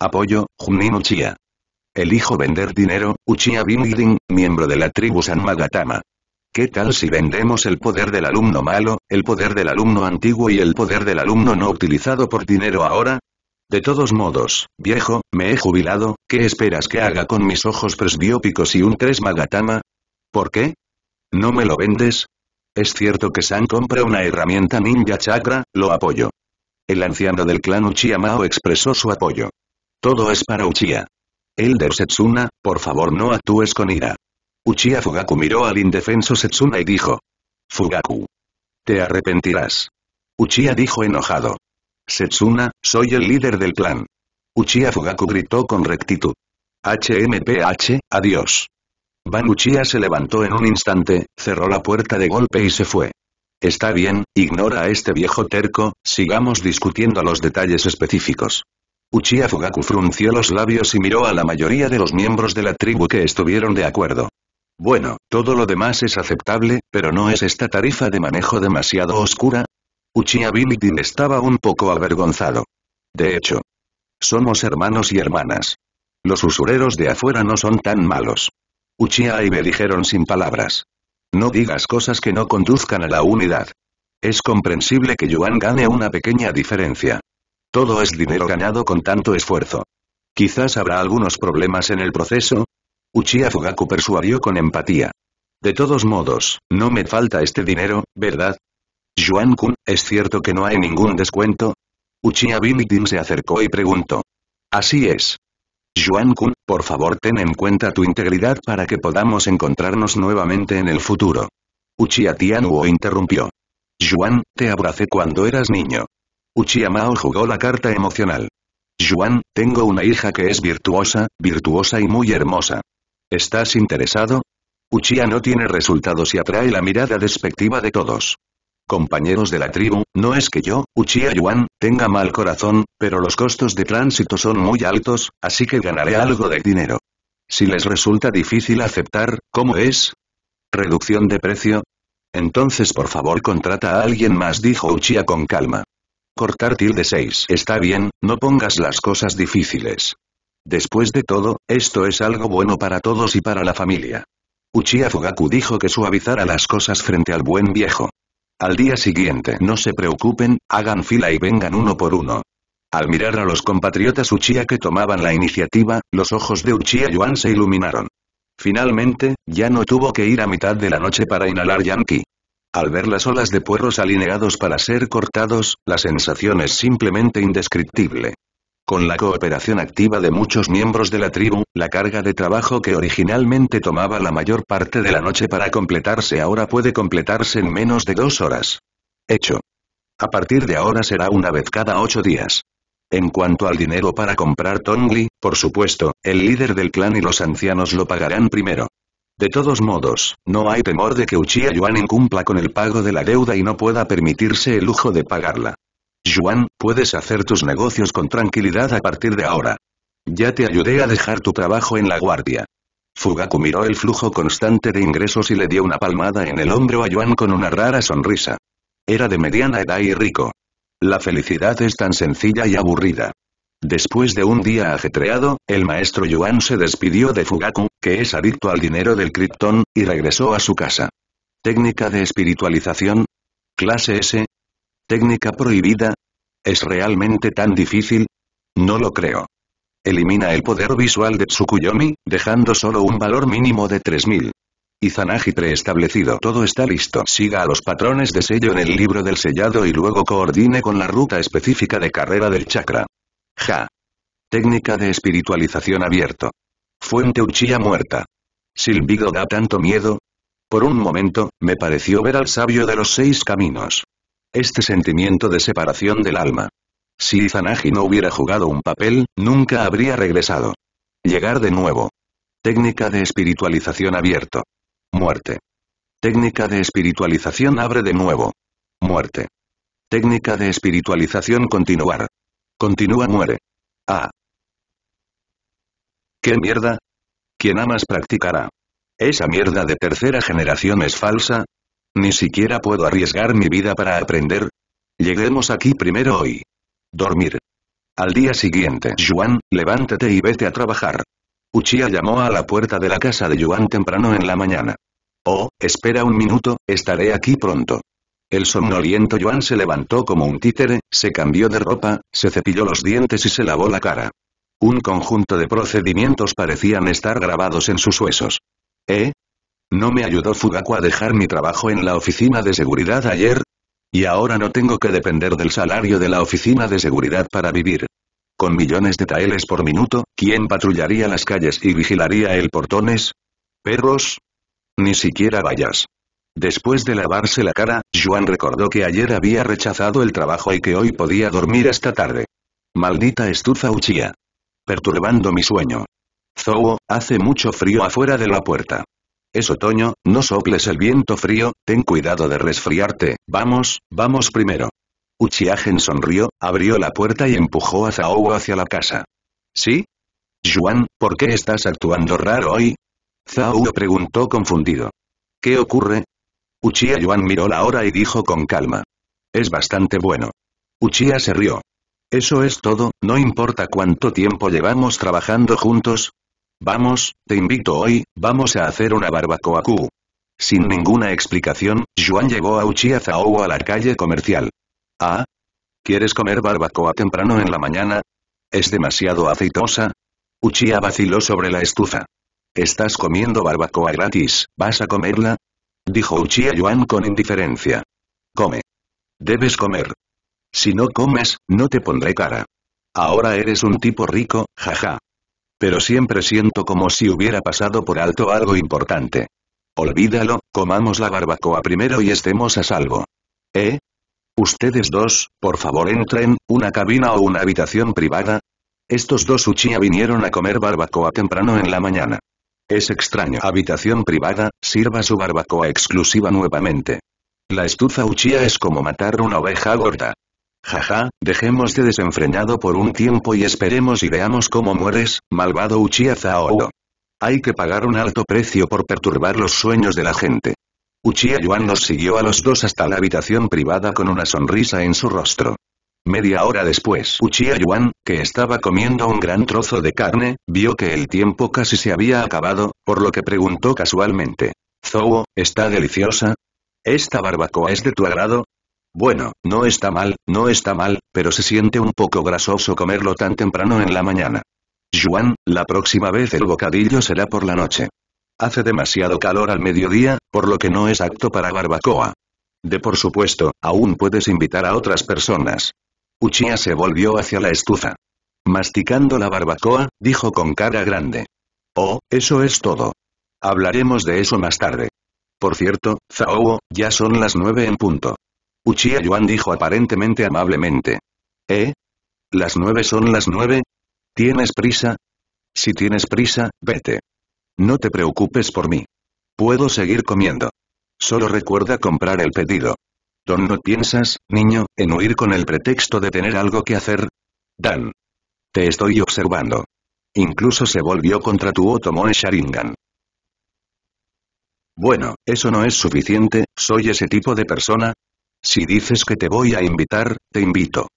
Apoyo, Junin Uchiha. Elijo vender dinero, Uchiha Bin miembro de la tribu San Magatama. ¿Qué tal si vendemos el poder del alumno malo, el poder del alumno antiguo y el poder del alumno no utilizado por dinero ahora? De todos modos, viejo, me he jubilado, ¿qué esperas que haga con mis ojos presbiópicos y un 3 magatama? ¿Por qué? ¿No me lo vendes? Es cierto que San compra una herramienta ninja chakra, lo apoyo. El anciano del clan Uchiha Mao expresó su apoyo. Todo es para Uchiha. Elder Setsuna, por favor no actúes con ira. Uchiha Fugaku miró al indefenso Setsuna y dijo. Fugaku. Te arrepentirás. Uchiha dijo enojado. Setsuna, soy el líder del clan. Uchiha Fugaku gritó con rectitud. HMPH, adiós. Ban Uchiha se levantó en un instante, cerró la puerta de golpe y se fue. Está bien, ignora a este viejo terco, sigamos discutiendo los detalles específicos. Uchiha Fugaku frunció los labios y miró a la mayoría de los miembros de la tribu que estuvieron de acuerdo. Bueno, todo lo demás es aceptable, pero ¿no es esta tarifa de manejo demasiado oscura? Uchiha Bimitin estaba un poco avergonzado. De hecho, somos hermanos y hermanas. Los usureros de afuera no son tan malos. Uchia y me dijeron sin palabras. No digas cosas que no conduzcan a la unidad. Es comprensible que Yuan gane una pequeña diferencia. Todo es dinero ganado con tanto esfuerzo. Quizás habrá algunos problemas en el proceso. Uchiha Fugaku persuadió con empatía. De todos modos, no me falta este dinero, verdad Yuan Juan-kun, ¿es cierto que no hay ningún descuento? Uchiha Binitin se acercó y preguntó. Así es. Yuan kun por favor ten en cuenta tu integridad para que podamos encontrarnos nuevamente en el futuro. Uchiha Tianuo interrumpió. Yuan, te abracé cuando eras niño. Mao jugó la carta emocional. Yuan, tengo una hija que es virtuosa, virtuosa y muy hermosa. ¿Estás interesado? Uchiha no tiene resultados y atrae la mirada despectiva de todos. Compañeros de la tribu, no es que yo, Uchiha Yuan, tenga mal corazón, pero los costos de tránsito son muy altos, así que ganaré algo de dinero. Si les resulta difícil aceptar, ¿cómo es? ¿Reducción de precio? Entonces por favor contrata a alguien más dijo Uchiha con calma. Cortar tilde 6. Está bien, no pongas las cosas difíciles. Después de todo, esto es algo bueno para todos y para la familia. Uchiha Fugaku dijo que suavizara las cosas frente al buen viejo. Al día siguiente no se preocupen, hagan fila y vengan uno por uno. Al mirar a los compatriotas Uchiha que tomaban la iniciativa, los ojos de Uchiha Yuan se iluminaron. Finalmente, ya no tuvo que ir a mitad de la noche para inhalar Yankee. Al ver las olas de puerros alineados para ser cortados, la sensación es simplemente indescriptible. Con la cooperación activa de muchos miembros de la tribu, la carga de trabajo que originalmente tomaba la mayor parte de la noche para completarse ahora puede completarse en menos de dos horas. Hecho. A partir de ahora será una vez cada ocho días. En cuanto al dinero para comprar Tongli, por supuesto, el líder del clan y los ancianos lo pagarán primero. De todos modos, no hay temor de que Uchiha Yuan incumpla con el pago de la deuda y no pueda permitirse el lujo de pagarla. Yuan, puedes hacer tus negocios con tranquilidad a partir de ahora. Ya te ayudé a dejar tu trabajo en la guardia. Fugaku miró el flujo constante de ingresos y le dio una palmada en el hombro a Yuan con una rara sonrisa. Era de mediana edad y rico. La felicidad es tan sencilla y aburrida. Después de un día ajetreado, el maestro Yuan se despidió de Fugaku, que es adicto al dinero del Krypton, y regresó a su casa. Técnica de espiritualización. Clase S. Técnica prohibida. ¿Es realmente tan difícil? No lo creo. Elimina el poder visual de Tsukuyomi, dejando solo un valor mínimo de 3000. Izanagi preestablecido. Todo está listo. Siga a los patrones de sello en el libro del sellado y luego coordine con la ruta específica de carrera del chakra. Ja. Técnica de espiritualización abierto. Fuente uchilla muerta. Silbido da tanto miedo. Por un momento, me pareció ver al sabio de los seis caminos. Este sentimiento de separación del alma. Si Izanagi no hubiera jugado un papel, nunca habría regresado. Llegar de nuevo. Técnica de espiritualización abierto. Muerte. Técnica de espiritualización abre de nuevo. Muerte. Técnica de espiritualización continuar. Continúa muere. Ah. ¿Qué mierda? ¿Quién amas practicará. Esa mierda de tercera generación es falsa. Ni siquiera puedo arriesgar mi vida para aprender. Lleguemos aquí primero hoy. Dormir. Al día siguiente, Juan, levántate y vete a trabajar. Uchiha llamó a la puerta de la casa de Juan temprano en la mañana. Oh, espera un minuto, estaré aquí pronto. El somnoliento Joan se levantó como un títere, se cambió de ropa, se cepilló los dientes y se lavó la cara. Un conjunto de procedimientos parecían estar grabados en sus huesos. ¿Eh? ¿No me ayudó Fugaku a dejar mi trabajo en la oficina de seguridad ayer? Y ahora no tengo que depender del salario de la oficina de seguridad para vivir. Con millones de taeles por minuto, ¿quién patrullaría las calles y vigilaría el portones? ¿Perros? Ni siquiera vayas. Después de lavarse la cara, Juan recordó que ayer había rechazado el trabajo y que hoy podía dormir hasta tarde. Maldita estufa Uchiha. Perturbando mi sueño. Zou, hace mucho frío afuera de la puerta. Es otoño, no soples el viento frío, ten cuidado de resfriarte, vamos, vamos primero. Uchiagen sonrió, abrió la puerta y empujó a Zao hacia la casa. ¿Sí? Juan, ¿por qué estás actuando raro hoy? Zao preguntó confundido. ¿Qué ocurre, Uchiha Yuan miró la hora y dijo con calma. Es bastante bueno. Uchiha se rió. Eso es todo, no importa cuánto tiempo llevamos trabajando juntos. Vamos, te invito hoy, vamos a hacer una barbacoa Q. Sin ninguna explicación, Yuan llevó a Uchiha Zao a la calle comercial. ¿Ah? ¿Quieres comer barbacoa temprano en la mañana? ¿Es demasiado aceitosa? Uchiha vaciló sobre la estufa. Estás comiendo barbacoa gratis, ¿vas a comerla? Dijo Uchiha Yuan con indiferencia. Come. Debes comer. Si no comes, no te pondré cara. Ahora eres un tipo rico, jaja. Pero siempre siento como si hubiera pasado por alto algo importante. Olvídalo, comamos la barbacoa primero y estemos a salvo. ¿Eh? Ustedes dos, por favor entren, una cabina o una habitación privada. Estos dos Uchiha vinieron a comer barbacoa temprano en la mañana. Es extraño. Habitación privada, sirva su barbacoa exclusiva nuevamente. La estufa Uchia es como matar una oveja gorda. Jaja, dejemos de desenfrenado por un tiempo y esperemos y veamos cómo mueres, malvado Uchiha Zaoro. Hay que pagar un alto precio por perturbar los sueños de la gente. Uchiha Yuan los siguió a los dos hasta la habitación privada con una sonrisa en su rostro. Media hora después Uchiha Yuan, que estaba comiendo un gran trozo de carne, vio que el tiempo casi se había acabado, por lo que preguntó casualmente. Zou, ¿está deliciosa? ¿Esta barbacoa es de tu agrado? Bueno, no está mal, no está mal, pero se siente un poco grasoso comerlo tan temprano en la mañana. Yuan, la próxima vez el bocadillo será por la noche. Hace demasiado calor al mediodía, por lo que no es apto para barbacoa. De por supuesto, aún puedes invitar a otras personas. Uchia se volvió hacia la estufa. Masticando la barbacoa, dijo con cara grande. Oh, eso es todo. Hablaremos de eso más tarde. Por cierto, Zaobo, ya son las nueve en punto. Uchia Yuan dijo aparentemente amablemente. ¿Eh? ¿Las nueve son las nueve? ¿Tienes prisa? Si tienes prisa, vete. No te preocupes por mí. Puedo seguir comiendo. Solo recuerda comprar el pedido. Don no piensas, niño, en huir con el pretexto de tener algo que hacer. Dan. Te estoy observando. Incluso se volvió contra tu Otomoe Sharingan. Bueno, eso no es suficiente, soy ese tipo de persona. Si dices que te voy a invitar, te invito.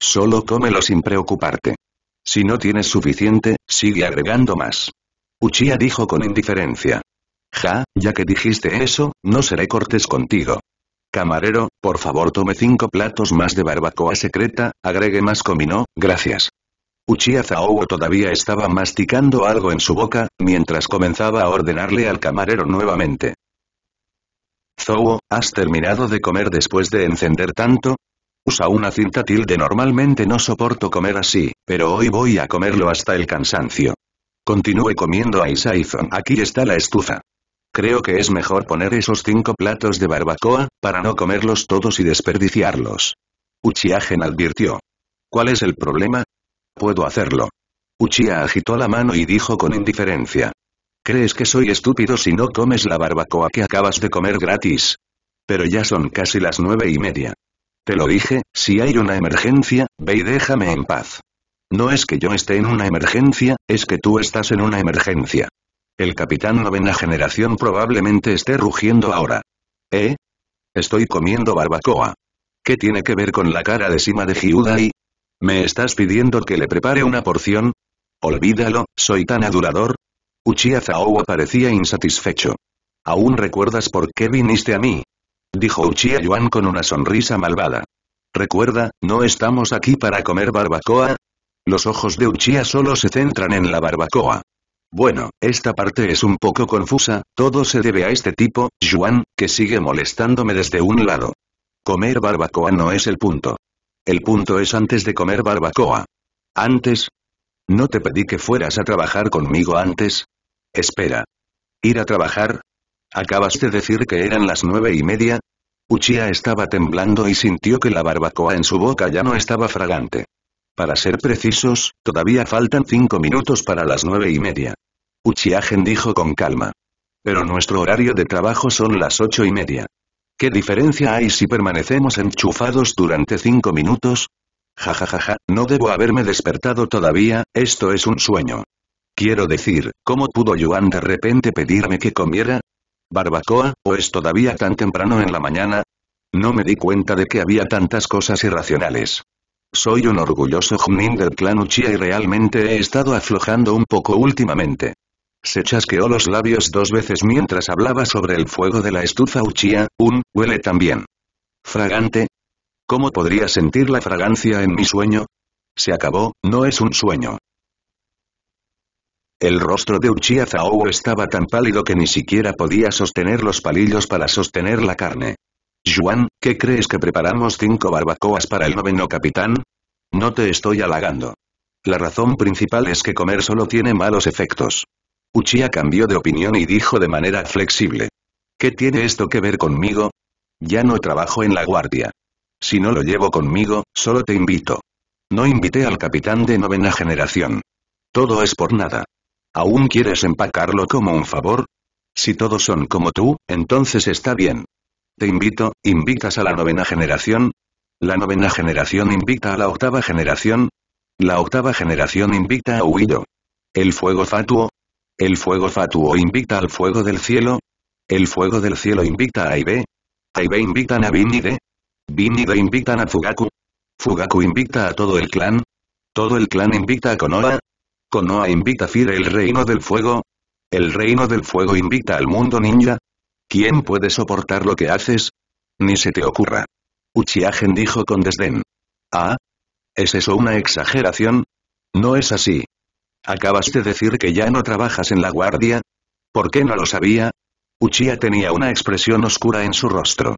Solo cómelo sin preocuparte. Si no tienes suficiente, sigue agregando más. Uchiha dijo con indiferencia. Ja, ya que dijiste eso, no seré cortes contigo. Camarero, por favor tome cinco platos más de barbacoa secreta, agregue más comino, gracias. Uchiha Zaowo todavía estaba masticando algo en su boca, mientras comenzaba a ordenarle al camarero nuevamente. Zouo, ¿has terminado de comer después de encender tanto? Usa una cinta tilde normalmente no soporto comer así, pero hoy voy a comerlo hasta el cansancio. Continúe comiendo a Isaizon. Aquí está la estufa. Creo que es mejor poner esos cinco platos de barbacoa, para no comerlos todos y desperdiciarlos. Uchiagen advirtió. ¿Cuál es el problema? Puedo hacerlo. Uchiha agitó la mano y dijo con indiferencia. ¿Crees que soy estúpido si no comes la barbacoa que acabas de comer gratis? Pero ya son casi las nueve y media. Te lo dije, si hay una emergencia, ve y déjame en paz. No es que yo esté en una emergencia, es que tú estás en una emergencia. El capitán novena generación probablemente esté rugiendo ahora. ¿Eh? Estoy comiendo barbacoa. ¿Qué tiene que ver con la cara de cima de y ¿Me estás pidiendo que le prepare una porción? Olvídalo, soy tan adulador. Uchiha Zaowa parecía insatisfecho. ¿Aún recuerdas por qué viniste a mí? Dijo Uchiha Yuan con una sonrisa malvada. Recuerda, no estamos aquí para comer barbacoa. Los ojos de Uchiha solo se centran en la barbacoa. Bueno, esta parte es un poco confusa, todo se debe a este tipo, Juan, que sigue molestándome desde un lado. Comer barbacoa no es el punto. El punto es antes de comer barbacoa. Antes. ¿No te pedí que fueras a trabajar conmigo antes? Espera. ¿Ir a trabajar? ¿Acabas de decir que eran las nueve y media? Uchiha estaba temblando y sintió que la barbacoa en su boca ya no estaba fragante. Para ser precisos, todavía faltan cinco minutos para las nueve y media. Uchiagen dijo con calma. Pero nuestro horario de trabajo son las ocho y media. ¿Qué diferencia hay si permanecemos enchufados durante cinco minutos? Jajajaja, ja, ja, no debo haberme despertado todavía, esto es un sueño. Quiero decir, ¿cómo pudo Yuan de repente pedirme que comiera? ¿Barbacoa, o es todavía tan temprano en la mañana? No me di cuenta de que había tantas cosas irracionales. Soy un orgulloso junín del clan Uchiha y realmente he estado aflojando un poco últimamente. Se chasqueó los labios dos veces mientras hablaba sobre el fuego de la estufa Uchiha, un, huele también. Fragante. ¿Cómo podría sentir la fragancia en mi sueño? Se acabó, no es un sueño. El rostro de Uchiha Zhao estaba tan pálido que ni siquiera podía sostener los palillos para sostener la carne. Juan, ¿qué crees que preparamos cinco barbacoas para el noveno capitán? No te estoy halagando. La razón principal es que comer solo tiene malos efectos. Uchiha cambió de opinión y dijo de manera flexible. ¿Qué tiene esto que ver conmigo? Ya no trabajo en la guardia. Si no lo llevo conmigo, solo te invito. No invité al capitán de novena generación. Todo es por nada. ¿Aún quieres empacarlo como un favor? Si todos son como tú, entonces está bien. Te invito, invitas a la novena generación. La novena generación invita a la octava generación. La octava generación invita a Huido. El fuego fatuo. El fuego fatuo invita al fuego del cielo. El fuego del cielo invita a Ibe. ¿Aibe invitan a Binide. Binide invitan a Fugaku. Fugaku invita a todo el clan. Todo el clan invita a Konoha. Konoha invita a Fire el reino del fuego. El reino del fuego invita al mundo ninja. ¿Quién puede soportar lo que haces? Ni se te ocurra. Uchiagen dijo con desdén. ¿Ah? ¿Es eso una exageración? No es así. ¿Acabas de decir que ya no trabajas en la guardia? ¿Por qué no lo sabía? Uchiha tenía una expresión oscura en su rostro.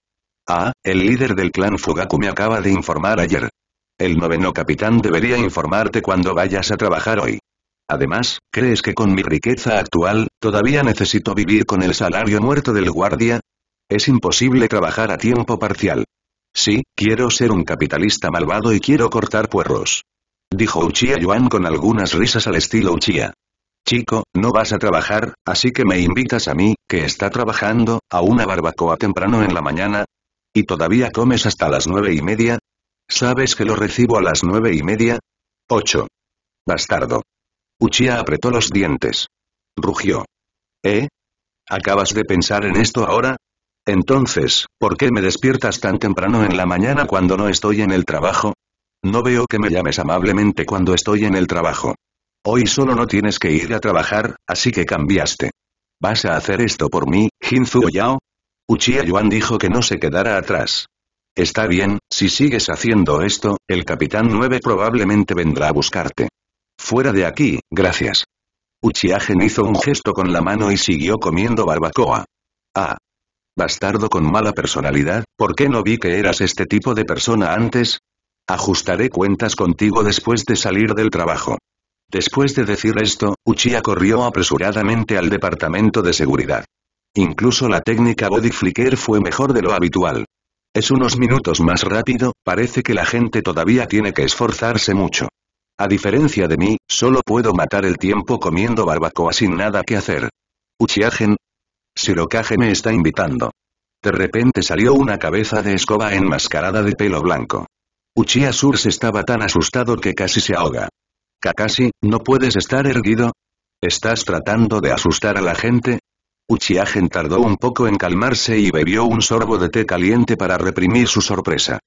Ah, el líder del clan Fugaku me acaba de informar ayer. El noveno capitán debería informarte cuando vayas a trabajar hoy. Además, ¿crees que con mi riqueza actual, todavía necesito vivir con el salario muerto del guardia? Es imposible trabajar a tiempo parcial. Sí, quiero ser un capitalista malvado y quiero cortar puerros. Dijo Uchiha Yuan con algunas risas al estilo Uchiha. Chico, no vas a trabajar, así que me invitas a mí, que está trabajando, a una barbacoa temprano en la mañana. ¿Y todavía comes hasta las nueve y media? ¿Sabes que lo recibo a las nueve y media? 8. Bastardo. Uchiha apretó los dientes. Rugió. ¿Eh? ¿Acabas de pensar en esto ahora? Entonces, ¿por qué me despiertas tan temprano en la mañana cuando no estoy en el trabajo? No veo que me llames amablemente cuando estoy en el trabajo. Hoy solo no tienes que ir a trabajar, así que cambiaste. ¿Vas a hacer esto por mí, Hinzu Yao? Uchiha Yuan dijo que no se quedara atrás. Está bien, si sigues haciendo esto, el Capitán 9 probablemente vendrá a buscarte. Fuera de aquí, gracias. Uchiagen hizo un gesto con la mano y siguió comiendo barbacoa. Ah. Bastardo con mala personalidad, ¿por qué no vi que eras este tipo de persona antes? Ajustaré cuentas contigo después de salir del trabajo. Después de decir esto, Uchiha corrió apresuradamente al departamento de seguridad. Incluso la técnica body flicker fue mejor de lo habitual. Es unos minutos más rápido, parece que la gente todavía tiene que esforzarse mucho. A diferencia de mí, solo puedo matar el tiempo comiendo barbacoa sin nada que hacer. Uchiagen. Shirokage me está invitando. De repente salió una cabeza de escoba enmascarada de pelo blanco. Uchiha Surs estaba tan asustado que casi se ahoga. Kakashi, ¿no puedes estar erguido? ¿Estás tratando de asustar a la gente? Uchiha Gen tardó un poco en calmarse y bebió un sorbo de té caliente para reprimir su sorpresa.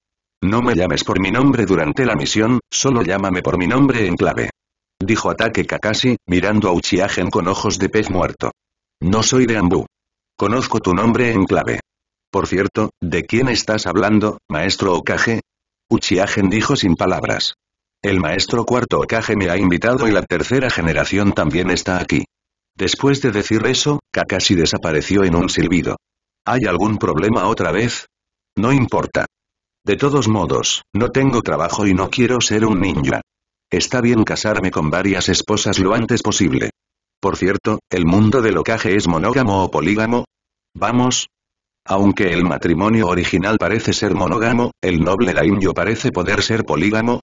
No me llames por mi nombre durante la misión, solo llámame por mi nombre en clave. Dijo Ataque Kakashi, mirando a Uchiha-gen con ojos de pez muerto. No soy de Ambu. Conozco tu nombre en clave. Por cierto, ¿de quién estás hablando, maestro Okage? Uchiha-gen dijo sin palabras. El maestro cuarto Okage me ha invitado y la tercera generación también está aquí. Después de decir eso, Kakashi desapareció en un silbido. ¿Hay algún problema otra vez? No importa. De todos modos, no tengo trabajo y no quiero ser un ninja. Está bien casarme con varias esposas lo antes posible. Por cierto, ¿el mundo del ocaje es monógamo o polígamo? Vamos. Aunque el matrimonio original parece ser monógamo, el noble daimyo parece poder ser polígamo.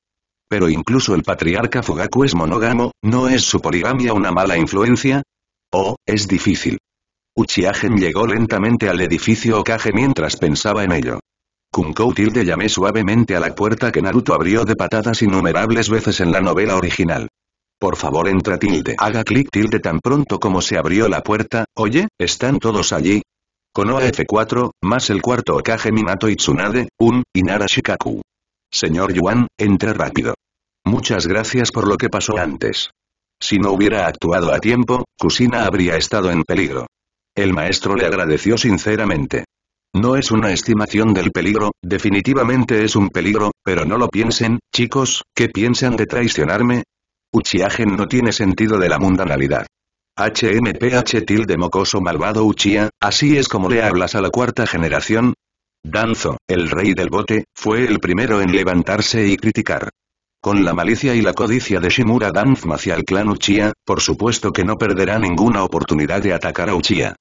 Pero incluso el patriarca Fugaku es monógamo, ¿no es su poligamia una mala influencia? Oh, es difícil. Uchiagen llegó lentamente al edificio Okage mientras pensaba en ello. Kunkou tilde llamé suavemente a la puerta que Naruto abrió de patadas innumerables veces en la novela original. Por favor entra tilde. Haga clic tilde tan pronto como se abrió la puerta, oye, ¿están todos allí? Konoha F4, más el cuarto Okage Minato Itsunade, un, Inara Shikaku. Señor Yuan, entre rápido. Muchas gracias por lo que pasó antes. Si no hubiera actuado a tiempo, Kusina habría estado en peligro. El maestro le agradeció sinceramente. No es una estimación del peligro, definitivamente es un peligro, pero no lo piensen, chicos, ¿qué piensan de traicionarme? Uchiagen no tiene sentido de la mundanalidad. HMPH tilde mocoso malvado Uchiha, así es como le hablas a la cuarta generación. Danzo, el rey del bote, fue el primero en levantarse y criticar. Con la malicia y la codicia de Shimura Danzma hacia el clan Uchiha, por supuesto que no perderá ninguna oportunidad de atacar a Uchiha.